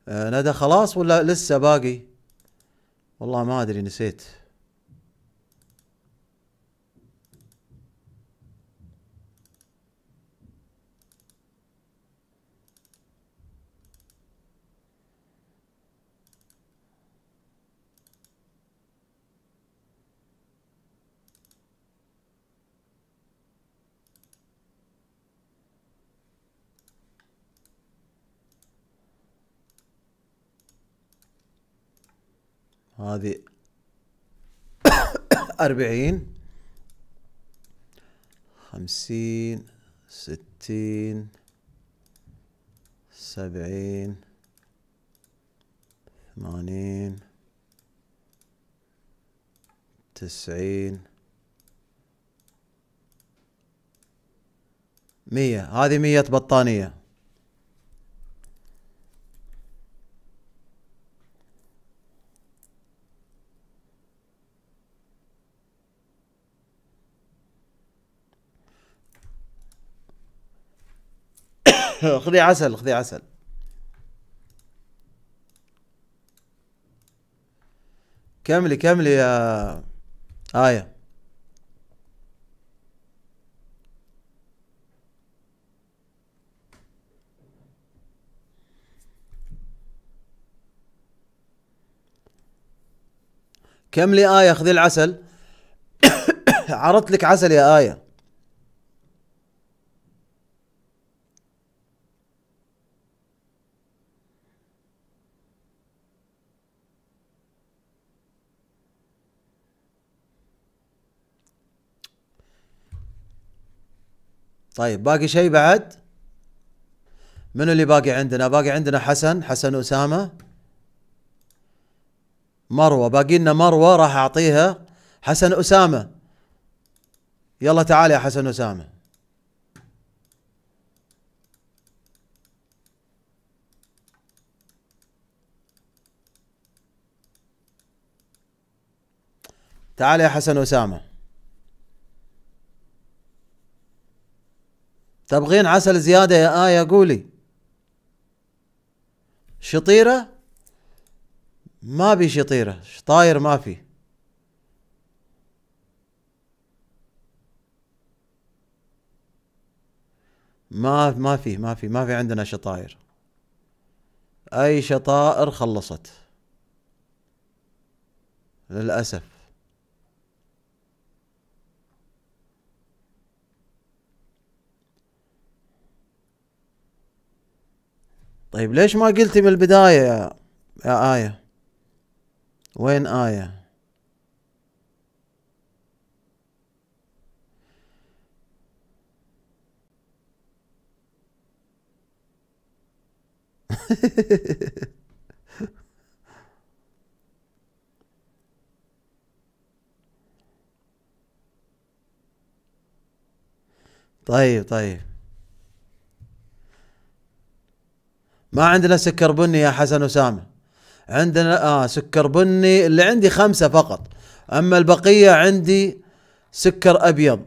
[SPEAKER 1] آه، ندى خلاص ولا لسه باقي والله ما ادري نسيت هذه أربعين خمسين ستين سبعين ثمانين تسعين مية هذه مية بطانية خذي عسل خذي عسل كملي كملي يا آية كملي آية خذي العسل عرضت لك عسل يا آية طيب باقي شيء بعد منو اللي باقي عندنا باقي عندنا حسن حسن أسامة مروة باقي لنا مروة راح أعطيها حسن أسامة يلا تعال يا حسن أسامة تعال يا حسن أسامة تبغين عسل زيادة يا آية قولي شطيرة ما بي شطيرة شطاير ما في ما ما في ما في ما في عندنا شطاير اي شطائر خلصت للاسف طيب ليش ما قلتي من البداية يا, يا آية وين آية طيب طيب ما عندنا سكر بني يا حسن أسامة عندنا آه سكر بني اللي عندي خمسة فقط أما البقية عندي سكر أبيض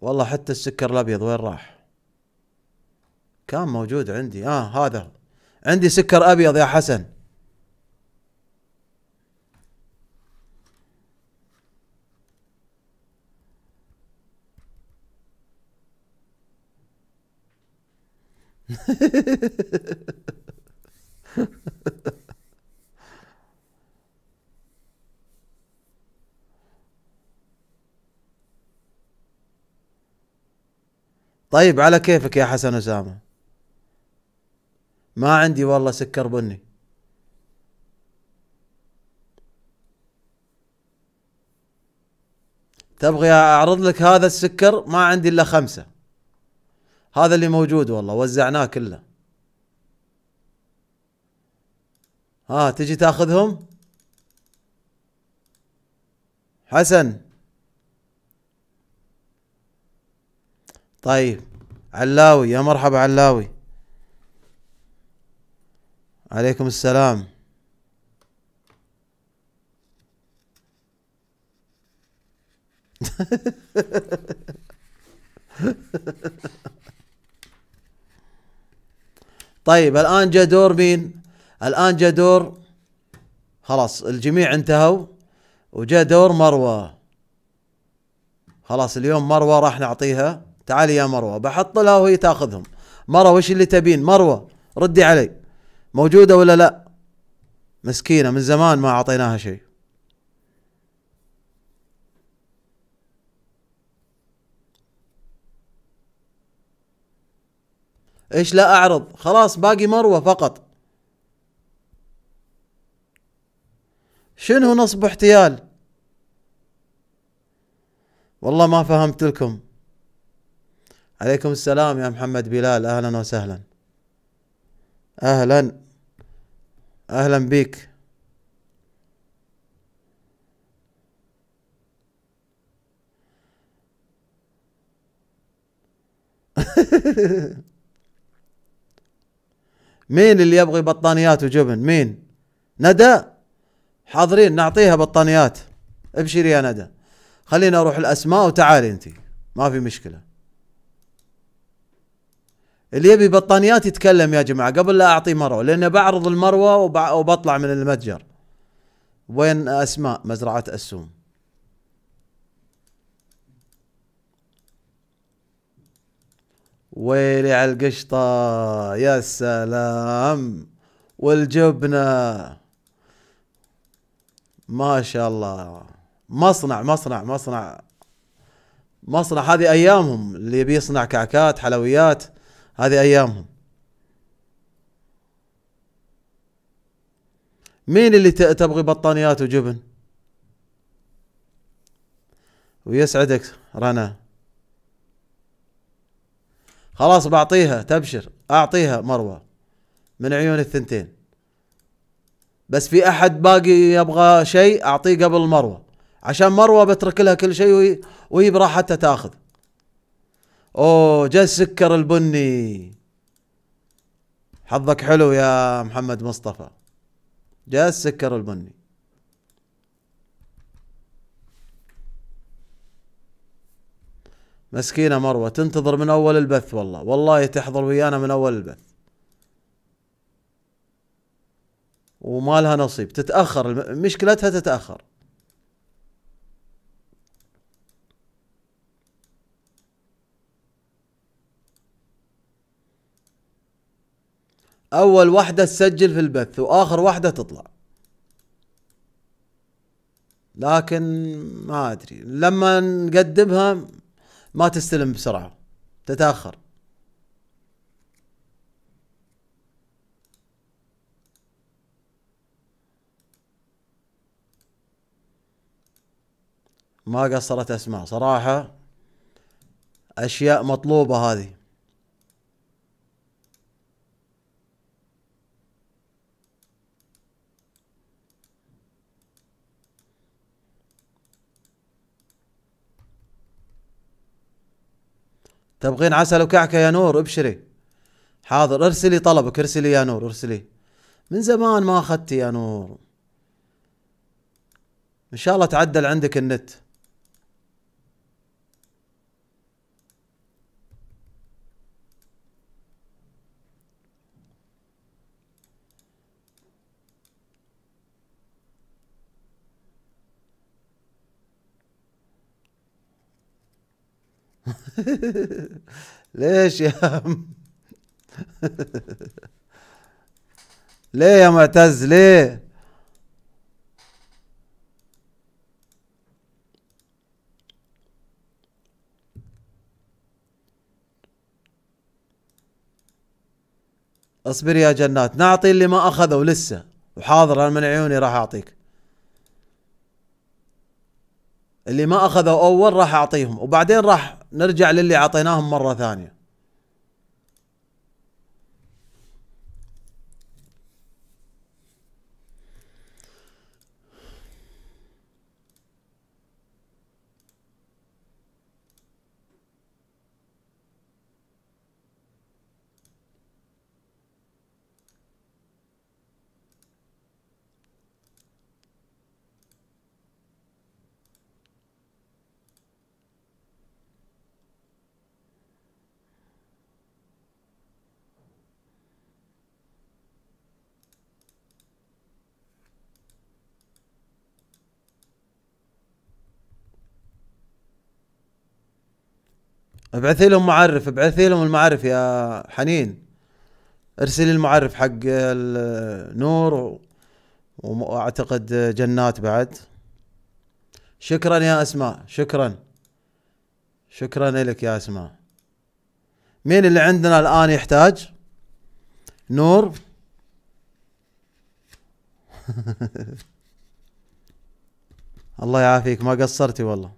[SPEAKER 1] والله حتى السكر الأبيض وين راح كان موجود عندي آه هذا عندي سكر أبيض يا حسن طيب على كيفك يا حسن اسامه ما عندي والله سكر بني تبغي اعرض لك هذا السكر ما عندي الا خمسه هذا اللي موجود والله وزعناه كله ها تجي تاخذهم حسن طيب علاوي يا مرحبا علاوي عليكم السلام طيب الان جاء دور مين؟ الان جاء دور خلاص الجميع انتهوا وجاء دور مروه خلاص اليوم مروه راح نعطيها تعالي يا مروه بحط لها وهي تاخذهم مروه وش اللي تبين مروه ردي علي موجوده ولا لا مسكينه من زمان ما اعطيناها شيء ايش لا اعرض خلاص باقي مروه فقط شنو نصب احتيال والله ما فهمت لكم عليكم السلام يا محمد بلال اهلا وسهلا اهلا اهلا بيك مين اللي يبغي بطانيات وجبن مين ندى حاضرين نعطيها بطانيات ابشري يا ندى خلينا اروح الاسماء وتعالي انت ما في مشكله اللي يبي بطانيات يتكلم يا جماعه قبل لا اعطي مروه لان بعرض المروه وبطلع من المتجر وين اسماء مزرعه السوم ويلي على القشطة يا سلام والجبنة ما شاء الله مصنع مصنع مصنع مصنع هذه ايامهم اللي بيصنع كعكات حلويات هذه ايامهم مين اللي تبغي بطانيات وجبن ويسعدك رنا خلاص بعطيها تبشر اعطيها مروه من عيون الثنتين بس في احد باقي يبغى شيء اعطيه قبل مروه عشان مروه بترك لها كل شيء وهي براحتها تاخذ اوه جا السكر البني حظك حلو يا محمد مصطفى جا السكر البني مسكينة مروة تنتظر من أول البث والله والله تحضر ويانا من أول البث وما لها نصيب تتأخر مشكلتها تتأخر أول واحدة تسجل في البث وآخر واحدة تطلع لكن ما أدري لما نقدمها ما تستلم بسرعه تتاخر ما قصرت اسماء صراحه اشياء مطلوبه هذه تبغين عسل وكعكه يا نور ابشري حاضر ارسلي طلبك ارسلي يا نور ارسلي من زمان ما اخذتي يا نور ان شاء الله تعدل عندك النت ليش يا عم ليه يا معتز ليه اصبر يا جنات نعطي اللي ما اخذوا لسه وحاضر انا من عيوني راح اعطيك اللي ما اخذوا اول راح اعطيهم وبعدين راح نرجع للي اعطيناهم مره ثانيه ابعثي لهم معرف ابعثي لهم المعرف يا حنين ارسلي المعرف حق نور واعتقد جنات بعد شكرا يا اسماء شكرا شكرا لك يا اسماء مين اللي عندنا الان يحتاج نور الله يعافيك ما قصرتي والله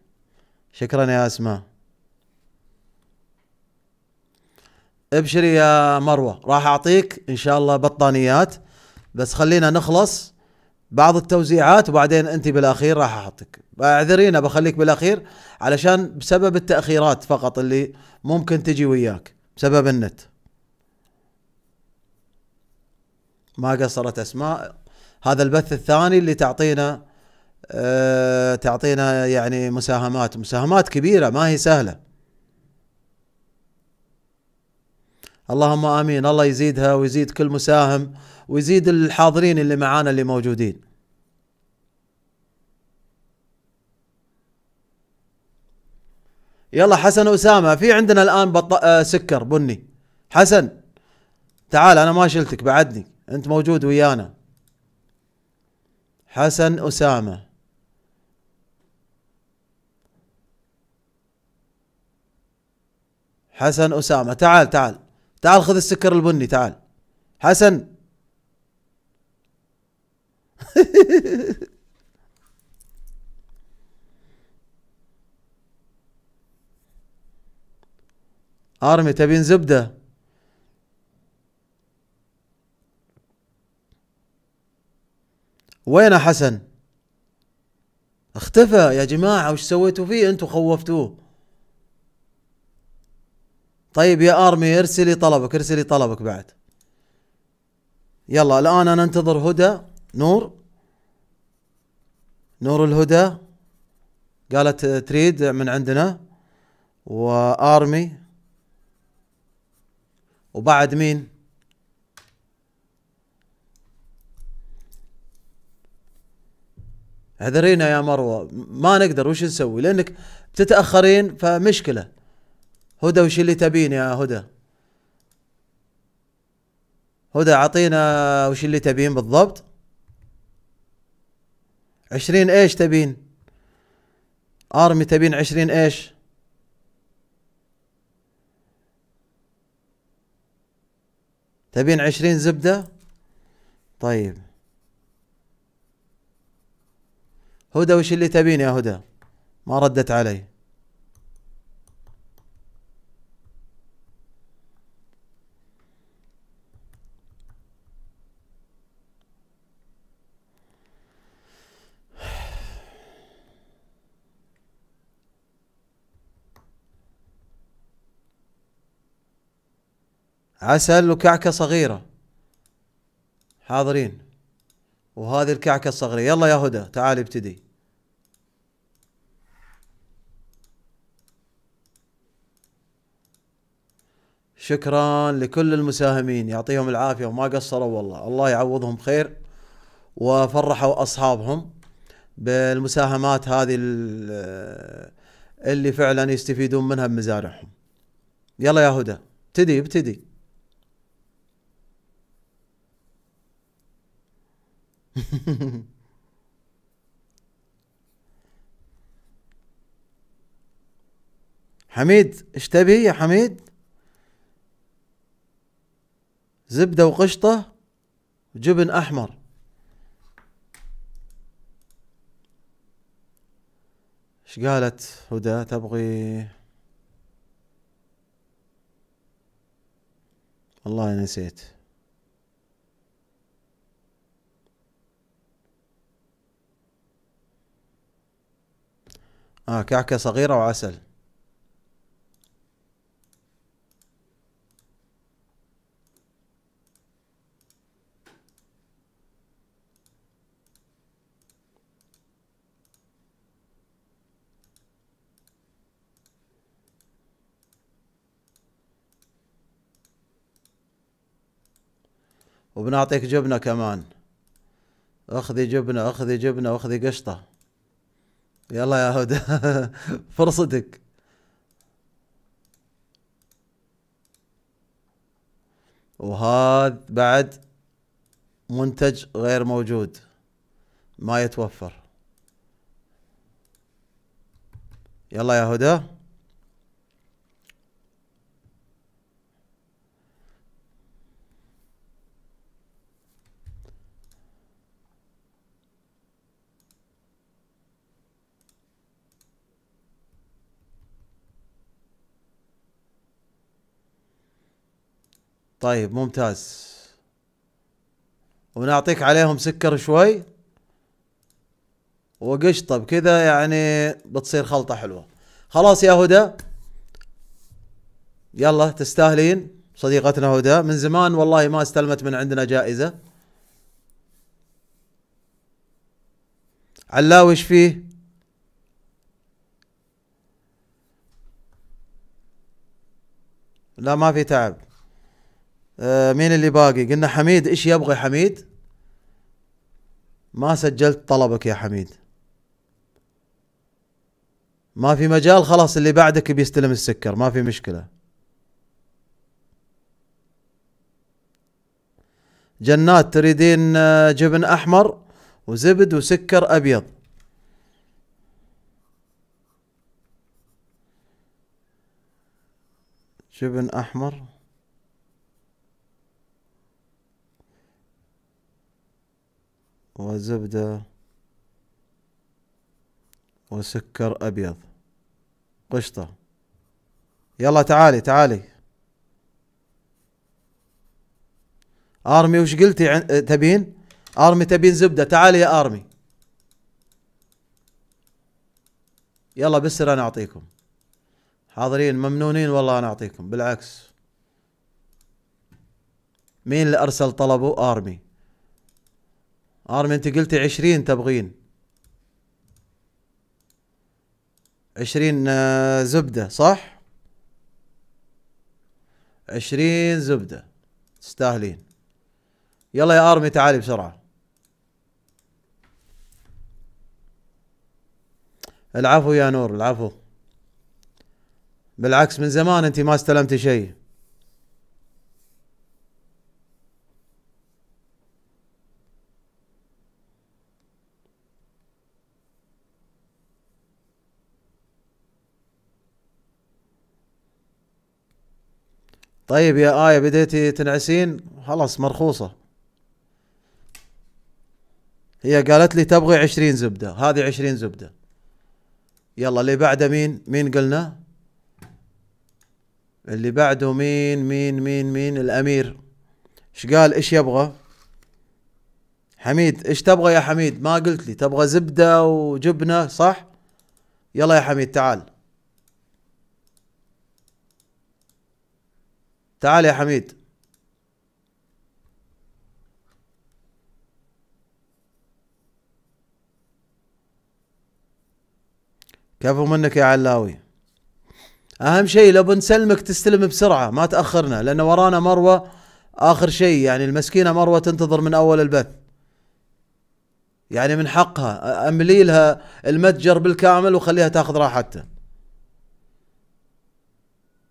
[SPEAKER 1] شكرا يا اسماء ابشري يا مروه راح اعطيك ان شاء الله بطانيات بس خلينا نخلص بعض التوزيعات وبعدين انت بالاخير راح احطك اعذرينا بخليك بالاخير علشان بسبب التاخيرات فقط اللي ممكن تجي وياك بسبب النت ما قصرت اسماء هذا البث الثاني اللي تعطينا أه تعطينا يعني مساهمات مساهمات كبيره ما هي سهله اللهم امين الله يزيدها ويزيد كل مساهم ويزيد الحاضرين اللي معانا اللي موجودين يلا حسن اسامه في عندنا الان بط... آه سكر بني حسن تعال انا ما شلتك بعدني انت موجود ويانا حسن اسامه حسن اسامه تعال تعال تعال خذ السكر البني تعال حسن ارمي تبين زبده وين حسن اختفى يا جماعه وش سويتوا فيه انتوا خوفتوه طيب يا ارمي ارسلي طلبك ارسلي طلبك بعد يلا الان انا انتظر هدى نور نور الهدى قالت تريد من عندنا وارمي وبعد مين اعذرينا يا مروه ما نقدر وش نسوي لانك بتتاخرين فمشكله هدى وش اللي تبين يا هدى هدى عطينا وش اللي تبين بالضبط عشرين ايش تبين ارمي تبين عشرين ايش تبين عشرين زبدة طيب هدى وش اللي تبين يا هدى ما ردت علي عسل وكعكه صغيره حاضرين وهذه الكعكه الصغيره يلا يا هدى تعالي ابتدي شكرا لكل المساهمين يعطيهم العافيه وما قصروا والله الله يعوضهم خير وفرحوا اصحابهم بالمساهمات هذه اللي فعلا يستفيدون منها بمزارعهم يلا يا هدى ابتدي ابتدي حميد ايش تبي يا حميد زبدة وقشطة وجبن أحمر ايش قالت هدى تبغي والله نسيت اه كعكة صغيرة وعسل وبنعطيك جبنة كمان اخذي جبنة اخذي جبنة اخذي قشطة يلا يا هدى فرصتك وهذا بعد منتج غير موجود ما يتوفر يلا يا هدى طيب ممتاز ونعطيك عليهم سكر شوي وقشطة طيب، بكذا يعني بتصير خلطة حلوة خلاص يا هدى يلا تستاهلين صديقتنا هدى من زمان والله ما استلمت من عندنا جائزة علاوي ايش فيه لا ما في تعب آه مين اللي باقي قلنا حميد ايش يبغى حميد ما سجلت طلبك يا حميد ما في مجال خلاص اللي بعدك بيستلم السكر ما في مشكلة جنات تريدين آه، جبن أحمر وزبد وسكر أبيض جبن أحمر وزبدة وسكر أبيض قشطة يلا تعالي تعالي ارمي وش قلتي عن... تبين ارمي تبين زبدة تعالي يا ارمي يلا بسر انا اعطيكم حاضرين ممنونين والله انا اعطيكم بالعكس مين اللي ارسل طلبه ارمي ارمي انت قلتي عشرين تبغين عشرين آه، زبدة صح عشرين زبدة تستاهلين يلا يا ارمي تعالي بسرعة العفو يا نور العفو بالعكس من زمان انت ما استلمتي شيء طيب يا آية بديتي تنعسين خلاص مرخوصة هي قالت لي تبغي عشرين زبدة هذه عشرين زبدة يلا اللي بعده مين مين قلنا اللي بعده مين مين مين مين الأمير ايش قال ايش يبغى حميد ايش تبغى يا حميد ما قلت لي تبغى زبدة وجبنة صح يلا يا حميد تعال تعال يا حميد كفو منك يا علاوي اهم شيء لو بنسلمك تستلم بسرعه ما تاخرنا لان ورانا مروه اخر شيء يعني المسكينه مروه تنتظر من اول البث يعني من حقها املي لها المتجر بالكامل وخليها تاخذ راحتها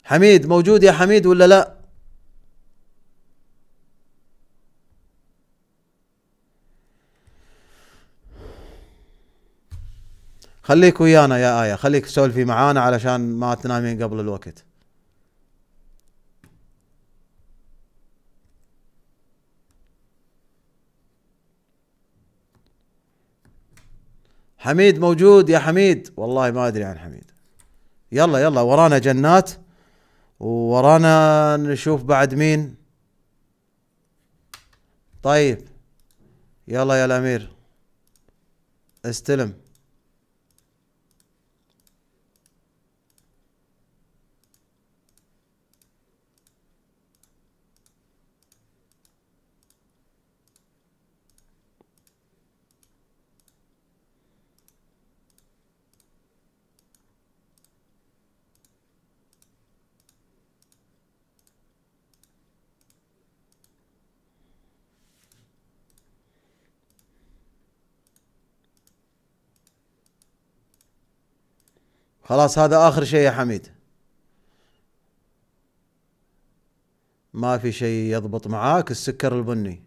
[SPEAKER 1] حميد موجود يا حميد ولا لا خليك ويانا يا آية خليك تسولفي معانا علشان ما تنامين قبل الوقت حميد موجود يا حميد والله ما ادري عن حميد يلا يلا ورانا جنات ورانا نشوف بعد مين طيب يلا يا الامير استلم خلاص هذا اخر شيء يا حميد ما في شيء يضبط معاك السكر البني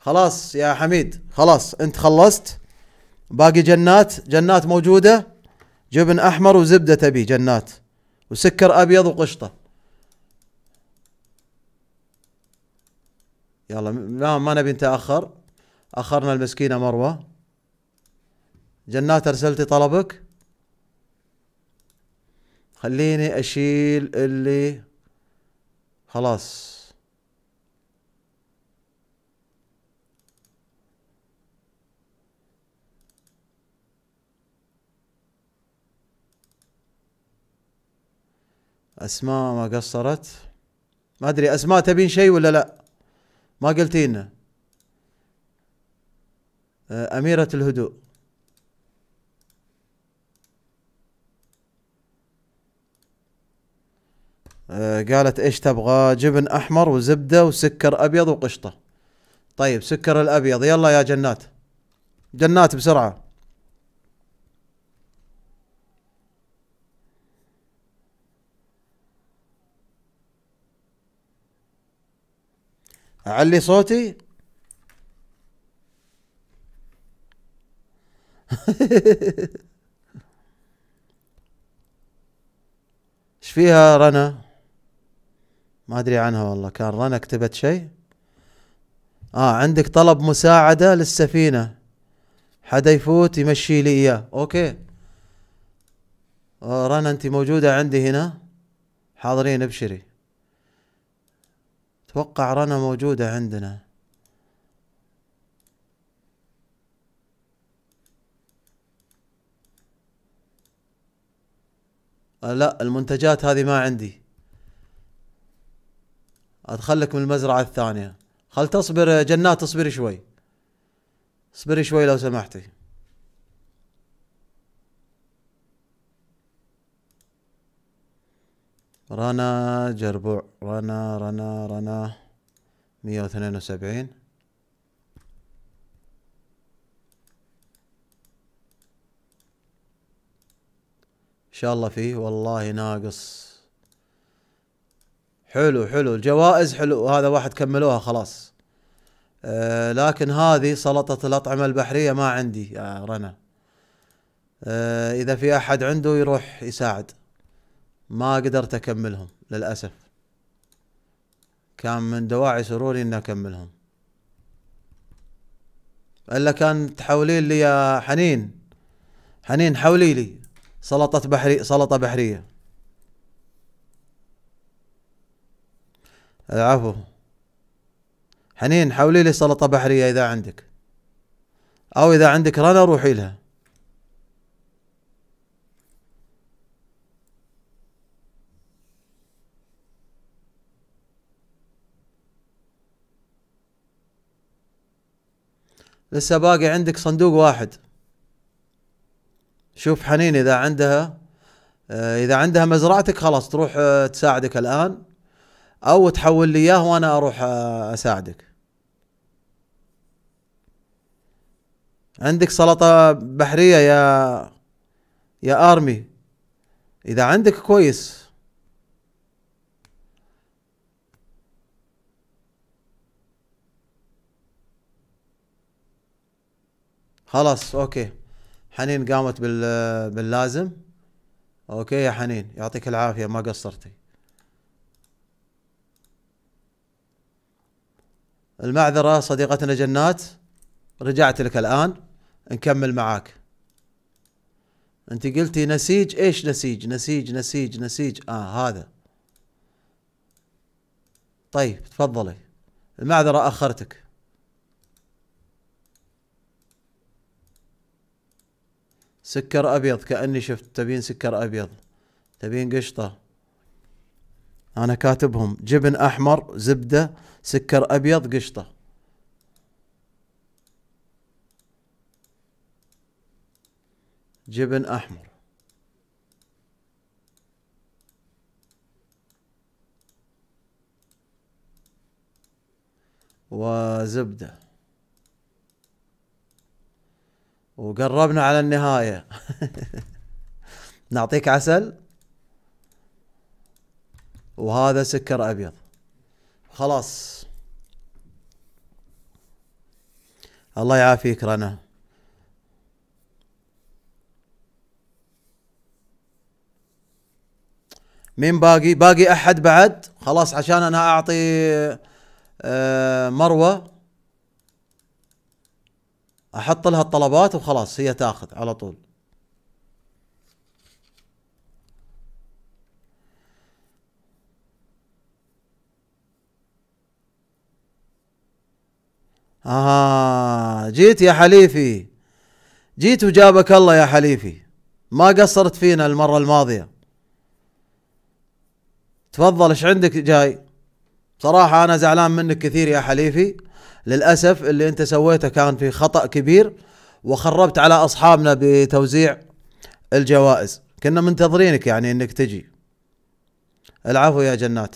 [SPEAKER 1] خلاص يا حميد خلاص انت خلصت باقي جنات جنات موجوده جبن احمر وزبده تبي جنات وسكر ابيض وقشطه يلا ما ما نبي نتاخر اخرنا المسكينه مروه جنات ارسلتي طلبك خليني اشيل اللي خلاص اسماء ما قصرت ما ادري اسماء تبين شيء ولا لا ما قلتينا اميره الهدوء آه، قالت ايش تبغى جبن احمر وزبده وسكر ابيض وقشطه طيب سكر الابيض يلا يا جنات جنات بسرعه اعلي صوتي ايش فيها رنا ما ادري عنها والله كان رنا كتبت شيء اه عندك طلب مساعدة للسفينة حدا يفوت يمشي لي اياه اوكي آه رنا انت موجودة عندي هنا حاضرين ابشري توقع رنا موجودة عندنا آه، لا المنتجات هذه ما عندي ادخلك من المزرعه الثانيه خل تصبر جنات اصبري شوي اصبري شوي لو سمحتي رنا جربوع رنا رنا رنا مية واثنين وسبعين ان شاء الله فيه والله ناقص حلو حلو الجوائز حلو هذا واحد كملوها خلاص أه لكن هذه سلطة الأطعمة البحرية ما عندي يا رنا أه إذا في أحد عنده يروح يساعد ما قدرت أكملهم للأسف كان من دواعي سروري إني أكملهم إلا كان تحولين لي يا حنين حنين حولي لي سلطة بحري سلطة بحرية العفو حنين حولي لي سلطة بحرية إذا عندك أو إذا عندك رنا روحي لها لسه باقي عندك صندوق واحد شوف حنين إذا عندها آه، إذا عندها مزرعتك خلاص تروح آه، تساعدك الآن او تحول لي اياه وانا اروح آه، اساعدك عندك سلطة بحرية يا يا ارمي اذا عندك كويس خلاص اوكي حنين قامت بال باللازم اوكي يا حنين يعطيك العافية ما قصرتي المعذرة صديقتنا جنات رجعت لك الآن نكمل معاك أنت قلتي نسيج إيش نسيج نسيج نسيج نسيج آه هذا طيب تفضلي المعذرة أخرتك سكر أبيض كأني شفت تبين سكر أبيض تبين قشطة أنا كاتبهم جبن أحمر زبدة سكر ابيض قشطه جبن احمر وزبده وقربنا على النهايه نعطيك عسل وهذا سكر ابيض خلاص الله يعافيك رنا مين باقي باقي احد بعد خلاص عشان انا اعطي آه، مروه احط لها الطلبات وخلاص هي تاخذ على طول آه جيت يا حليفي جيت وجابك الله يا حليفي ما قصرت فينا المرة الماضية تفضل ايش عندك جاي صراحة أنا زعلان منك كثير يا حليفي للأسف اللي أنت سويته كان في خطأ كبير وخربت على أصحابنا بتوزيع الجوائز كنا منتظرينك يعني أنك تجي العفو يا جنات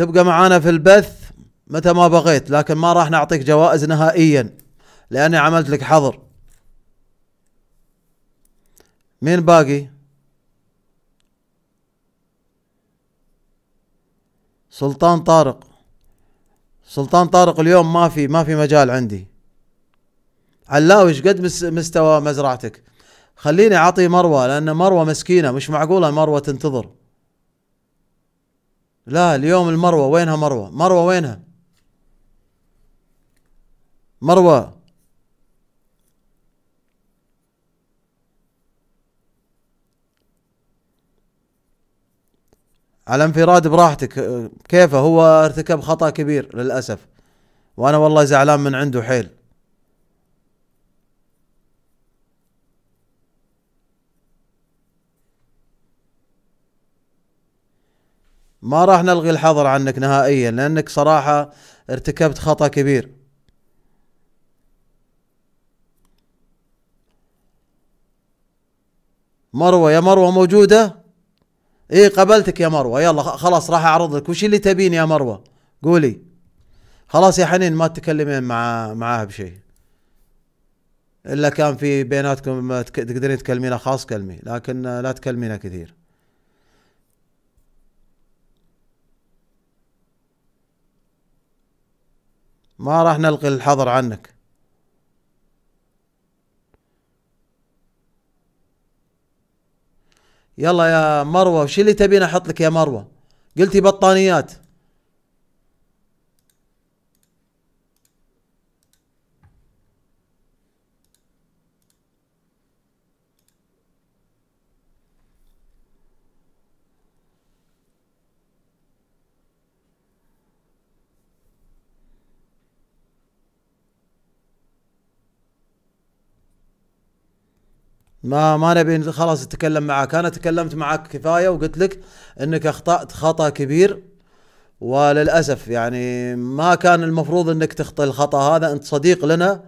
[SPEAKER 1] تبقى معانا في البث متى ما بغيت لكن ما راح نعطيك جوائز نهائيا لاني عملت لك حظر مين باقي سلطان طارق سلطان طارق اليوم ما في ما في مجال عندي علاوي قد مستوى مزرعتك خليني اعطي مروه لان مروه مسكينه مش معقوله مروه تنتظر لا اليوم المروه وينها مروه مروه وينها مروه على انفراد براحتك كيفه هو ارتكب خطا كبير للاسف وانا والله زعلان من عنده حيل ما راح نلغي الحظر عنك نهائيا لانك صراحه ارتكبت خطا كبير مروه يا مروه موجوده ايه قبلتك يا مروه يلا خلاص راح اعرض لك وش اللي تبين يا مروه قولي خلاص يا حنين ما تتكلمين مع معاها بشيء الا كان في بيناتكم تقدرين تكلمينها خاص كلمي لكن لا تكلمينها كثير ما راح نلقي الحظر عنك يلا يا مروة وش اللي تبين احط لك يا مروة قلتي بطانيات ما ما نبي خلاص اتكلم معك انا تكلمت معك كفايه وقلت لك انك اخطات خطا كبير وللاسف يعني ما كان المفروض انك تخطئ الخطا هذا انت صديق لنا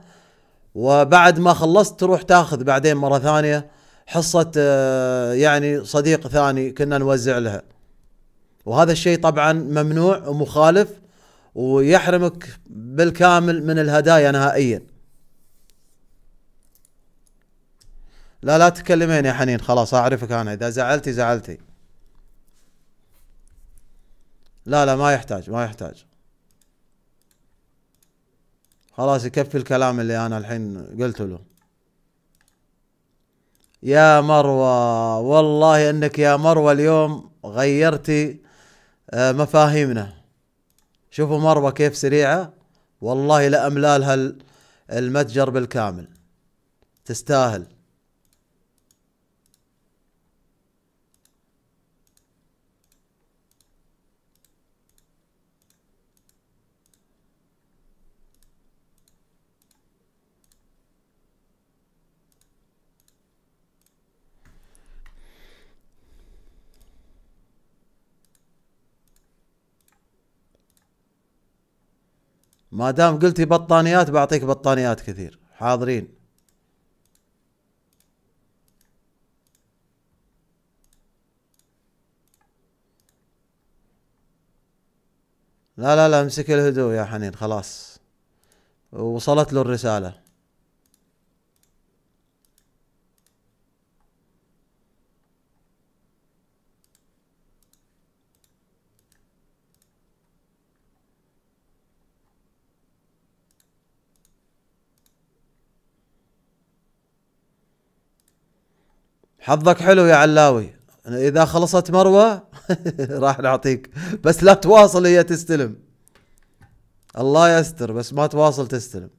[SPEAKER 1] وبعد ما خلصت تروح تاخذ بعدين مره ثانيه حصه آه، يعني صديق ثاني كنا نوزع لها وهذا الشيء طبعا ممنوع ومخالف ويحرمك بالكامل من الهدايا نهائيا لا لا تتكلمين يا حنين خلاص اعرفك انا اذا زعلتي زعلتي لا لا ما يحتاج ما يحتاج خلاص يكفي الكلام اللي انا الحين قلته له يا مروة والله انك يا مروة اليوم غيرتي آه، مفاهيمنا شوفوا مروة كيف سريعة والله لأملالها المتجر بالكامل تستاهل ما دام قلتي بطانيات بعطيك بطانيات كثير حاضرين لا لا لا امسك الهدوء يا حنين خلاص وصلت له الرسالة حظك حلو يا علاوي اذا خلصت مروه راح نعطيك بس لا تواصل هي تستلم الله يستر بس ما تواصل تستلم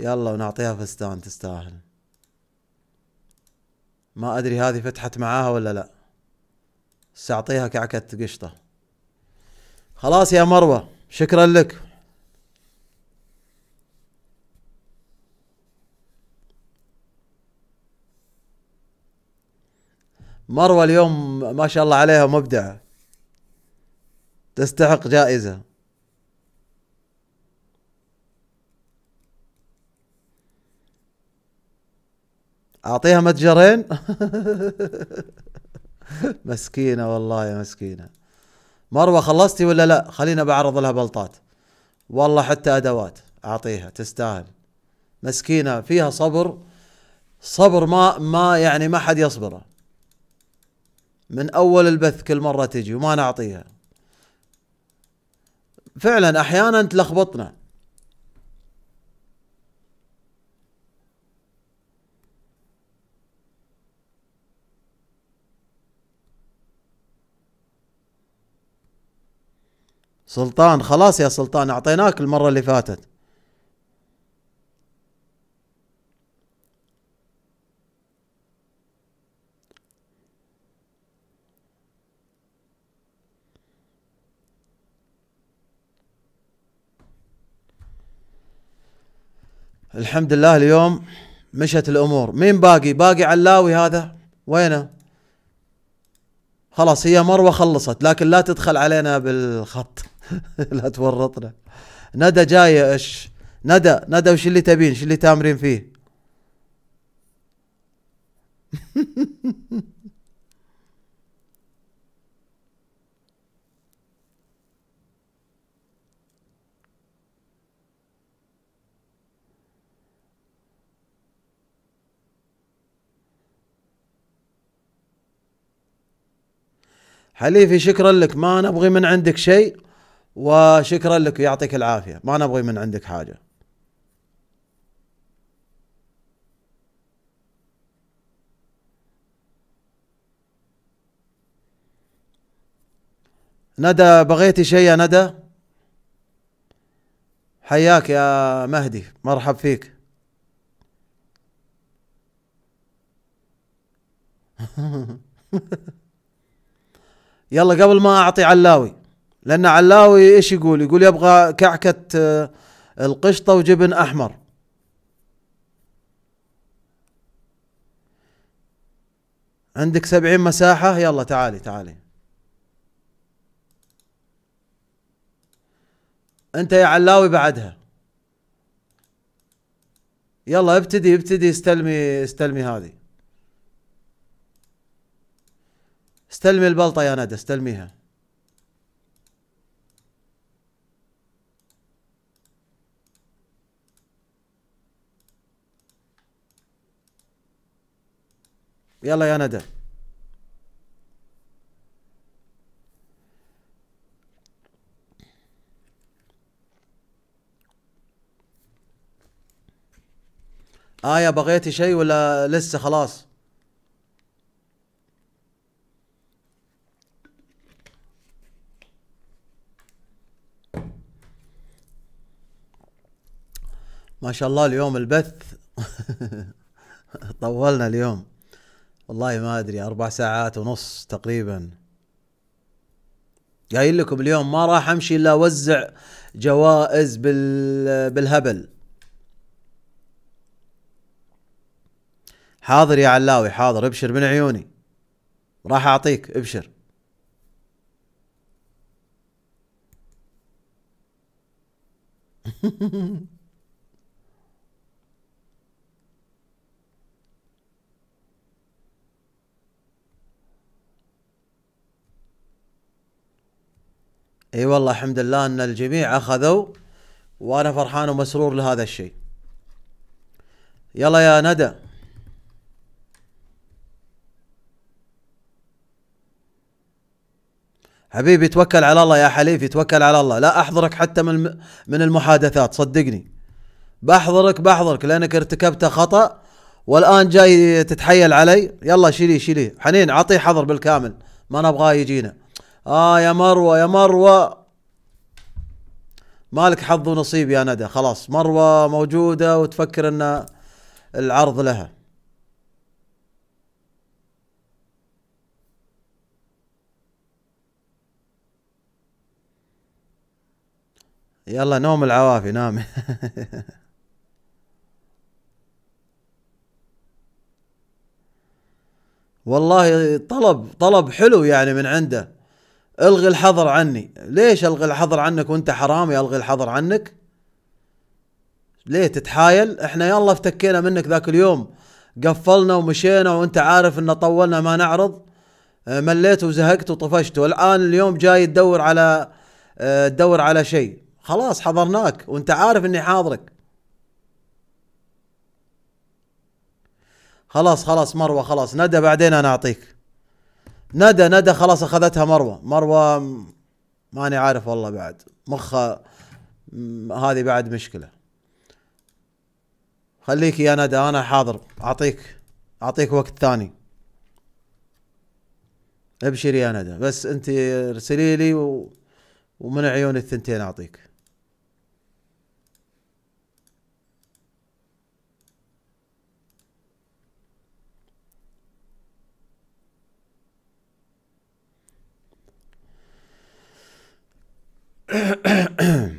[SPEAKER 1] يلا ونعطيها فستان تستاهل ما ادري هذه فتحت معاها ولا لا بس اعطيها كعكه قشطه خلاص يا مروه شكرا لك مروه اليوم ما شاء الله عليها مبدعه تستحق جائزه اعطيها متجرين مسكينه والله يا مسكينه مروه خلصتي ولا لا خلينا بعرض لها بلطات والله حتى ادوات اعطيها تستاهل مسكينه فيها صبر صبر ما ما يعني ما حد يصبره من اول البث كل مره تجي وما نعطيها فعلا احيانا تلخبطنا سلطان خلاص يا سلطان اعطيناك المره اللي فاتت الحمد لله اليوم مشت الامور مين باقي باقي علاوي هذا وينه خلاص هي مروه خلصت لكن لا تدخل علينا بالخط لا تورطنا ندى جايه ايش ندى ندى وش اللي تبين شو اللي تامرين فيه حليفي شكرا لك ما نبغي من عندك شيء وشكرا لك ويعطيك العافيه ما نبغي من عندك حاجه ندى بغيتي شيء يا ندى حياك يا مهدي مرحب فيك يلا قبل ما اعطي علاوي لان علاوي ايش يقول يقول يبغى كعكة آه، القشطة وجبن احمر عندك سبعين مساحة يلا تعالي تعالي انت يا علاوي بعدها يلا ابتدي ابتدي استلمي استلمي هذه استلمي البلطه يا ندى استلميها يلا يا ندى آية بغيتي شيء ولا لسه خلاص ما شاء الله اليوم البث طولنا اليوم والله ما ادري اربع ساعات ونص تقريبا قايل لكم اليوم ما راح امشي الا اوزع جوائز بال بالهبل حاضر يا علاوي حاضر ابشر من عيوني راح اعطيك ابشر اي والله الحمد لله ان الجميع اخذوا وانا فرحان ومسرور لهذا الشيء يلا يا ندى حبيبي توكل على الله يا حليفي توكل على الله لا احضرك حتى من من المحادثات صدقني بحضرك بحضرك لانك ارتكبت خطأ والان جاي تتحيل علي يلا شيلي شيلي حنين اعطيه حظر بالكامل ما نبغاه يجينا اه يا مروه يا مروه مالك حظ ونصيب يا ندى خلاص مروه موجوده وتفكر ان العرض لها يلا نوم العوافي نامي والله طلب طلب حلو يعني من عنده الغي الحظر عني ليش الغي الحظر عنك وانت حرامي الغي الحظر عنك ليه تتحايل احنا يلا افتكينا منك ذاك اليوم قفلنا ومشينا وانت عارف ان طولنا ما نعرض آه، مليت وزهقت وطفشت والان اليوم جاي تدور على آه، تدور على شيء خلاص حضرناك وانت عارف اني حاضرك خلاص خلاص مروه خلاص ندى بعدين انا اعطيك ندى ندى خلاص اخذتها مروه مروه ماني عارف والله بعد مخها هذه بعد مشكله خليك يا ندى انا حاضر اعطيك اعطيك وقت ثاني ابشري يا ندى بس انت ارسلي لي و... ومن عيون الثنتين اعطيك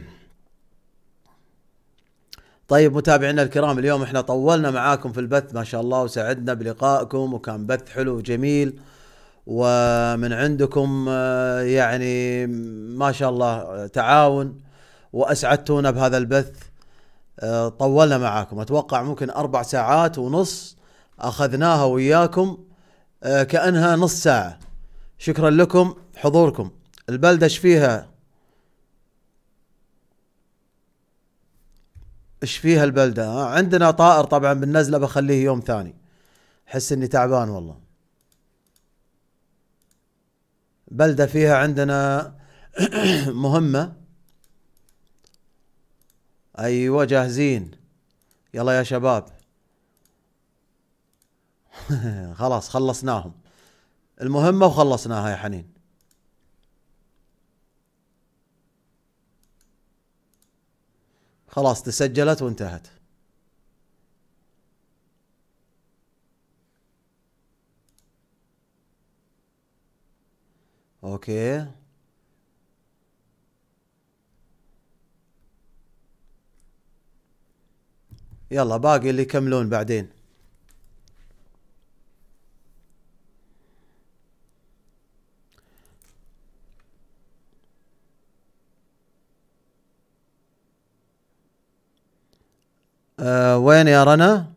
[SPEAKER 1] طيب متابعينا الكرام اليوم احنا طولنا معاكم في البث ما شاء الله وسعدنا بلقائكم وكان بث حلو وجميل ومن عندكم آه، يعني ما شاء الله تعاون واسعدتونا بهذا البث آه، طولنا معاكم اتوقع ممكن اربع ساعات ونص اخذناها وياكم آه، كانها نص ساعه شكرا لكم حضوركم البلده فيها ايش فيها البلده عندنا طائر طبعا بالنزله بخليه يوم ثاني احس اني تعبان والله بلده فيها عندنا مهمه ايوه جاهزين يلا يا شباب خلاص خلصناهم المهمه وخلصناها يا حنين خلاص تسجلت وانتهت اوكي يلا باقي اللي يكملون بعدين آه وين يا رنا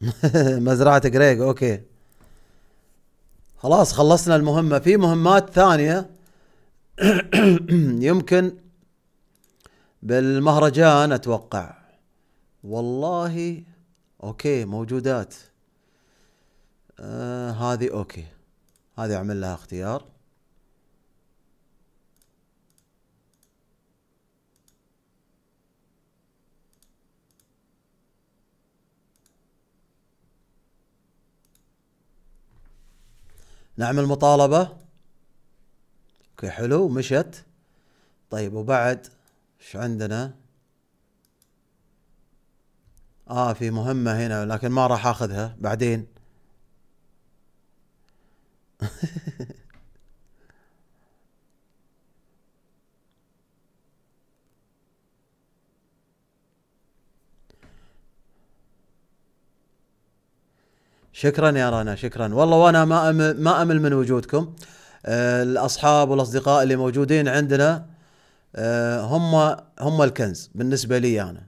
[SPEAKER 1] مزرعة جريج اوكي خلاص خلصنا المهمة في مهمات ثانية يمكن بالمهرجان اتوقع والله اوكي موجودات آه هذه اوكي هذه اعمل لها اختيار نعمل مطالبة اوكي حلو مشت طيب وبعد ايش عندنا اه في مهمة هنا لكن ما راح اخذها بعدين شكرا يا رنا شكرا والله وانا ما أمل ما امل من وجودكم آه، الاصحاب والاصدقاء اللي موجودين عندنا آه، هم هم الكنز بالنسبه لي انا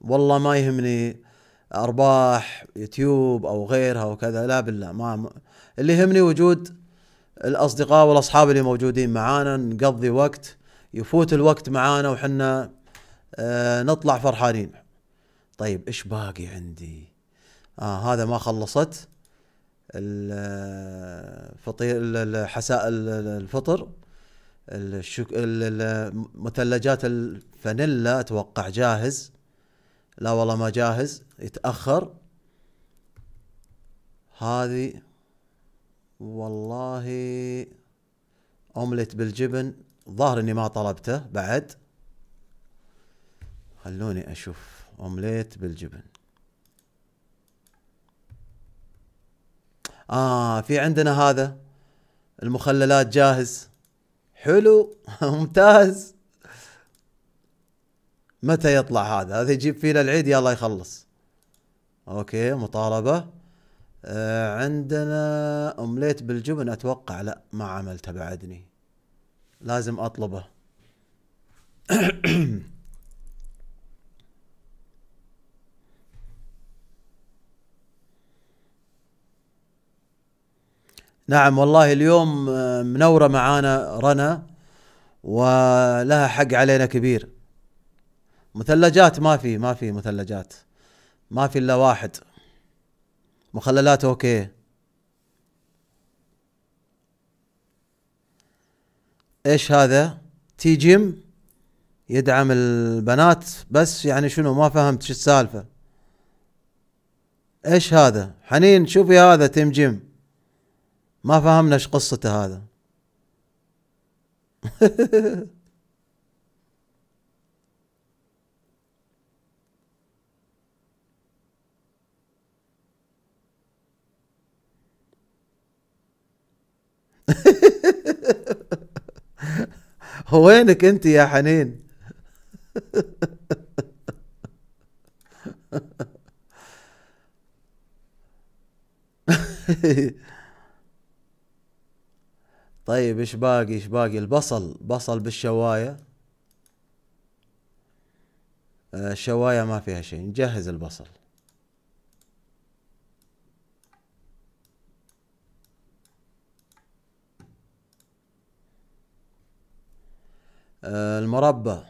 [SPEAKER 1] والله ما يهمني ارباح يوتيوب او غيرها وكذا لا بالله ما اللي يهمني وجود الاصدقاء والاصحاب اللي موجودين معانا نقضي وقت يفوت الوقت معانا وحنا آه، نطلع فرحانين طيب ايش باقي عندي آه هذا ما خلصت الفطير آه، الحساء الفطر الشك... مثلجات الفانيلا اتوقع جاهز لا والله ما جاهز يتاخر هذه والله اومليت بالجبن ظاهر اني ما طلبته بعد خلوني اشوف اومليت بالجبن اه في عندنا هذا المخللات جاهز حلو ممتاز متى يطلع هذا هذا يجيب فينا العيد يلا يخلص اوكي مطالبة آه عندنا اومليت بالجبن اتوقع لا ما عملته بعدني لازم اطلبه نعم والله اليوم آه، منورة معانا رنا ولها حق علينا كبير مثلجات ما في ما في مثلجات ما في الا واحد مخللات اوكي ايش هذا تي جيم يدعم البنات بس يعني شنو ما فهمت شو السالفه ايش هذا حنين شوفي هذا تيم جيم ما فهمنا ايش قصته هذا وينك انت يا حنين طيب ايش باقي ايش باقي البصل بصل بالشواية آه، الشواية ما فيها شيء نجهز البصل آه، المربى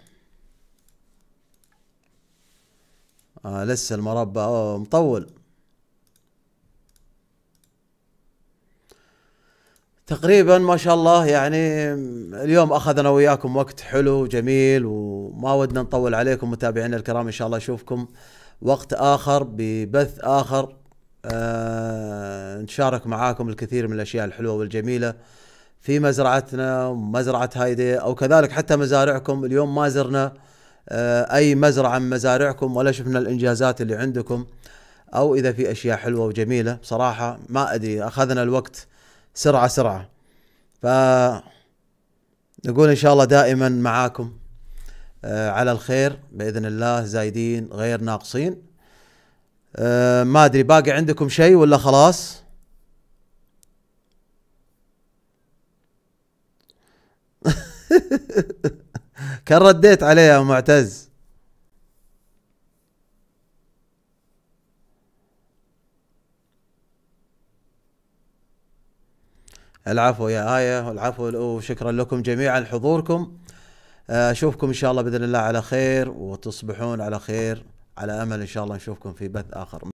[SPEAKER 1] آه لسه المربى أوه مطول تقريبا ما شاء الله يعني اليوم اخذنا وياكم وقت حلو وجميل وما ودنا نطول عليكم متابعينا الكرام ان شاء الله اشوفكم وقت اخر ببث اخر آه نشارك معاكم الكثير من الاشياء الحلوه والجميله في مزرعتنا ومزرعه هايدي او كذلك حتى مزارعكم اليوم ما زرنا آه اي مزرعه من مزارعكم ولا شفنا الانجازات اللي عندكم او اذا في اشياء حلوه وجميله بصراحه ما ادري اخذنا الوقت سرعه سرعه ف نقول ان شاء الله دائما معاكم آه، على الخير باذن الله زايدين غير ناقصين آه، ما ادري باقي عندكم شيء ولا خلاص كان رديت عليه يا معتز العفو يا آية والعفو وشكرا لكم جميعا لحضوركم آه، أشوفكم إن شاء الله بإذن الله على خير وتصبحون على خير على أمل إن شاء الله نشوفكم في بث آخر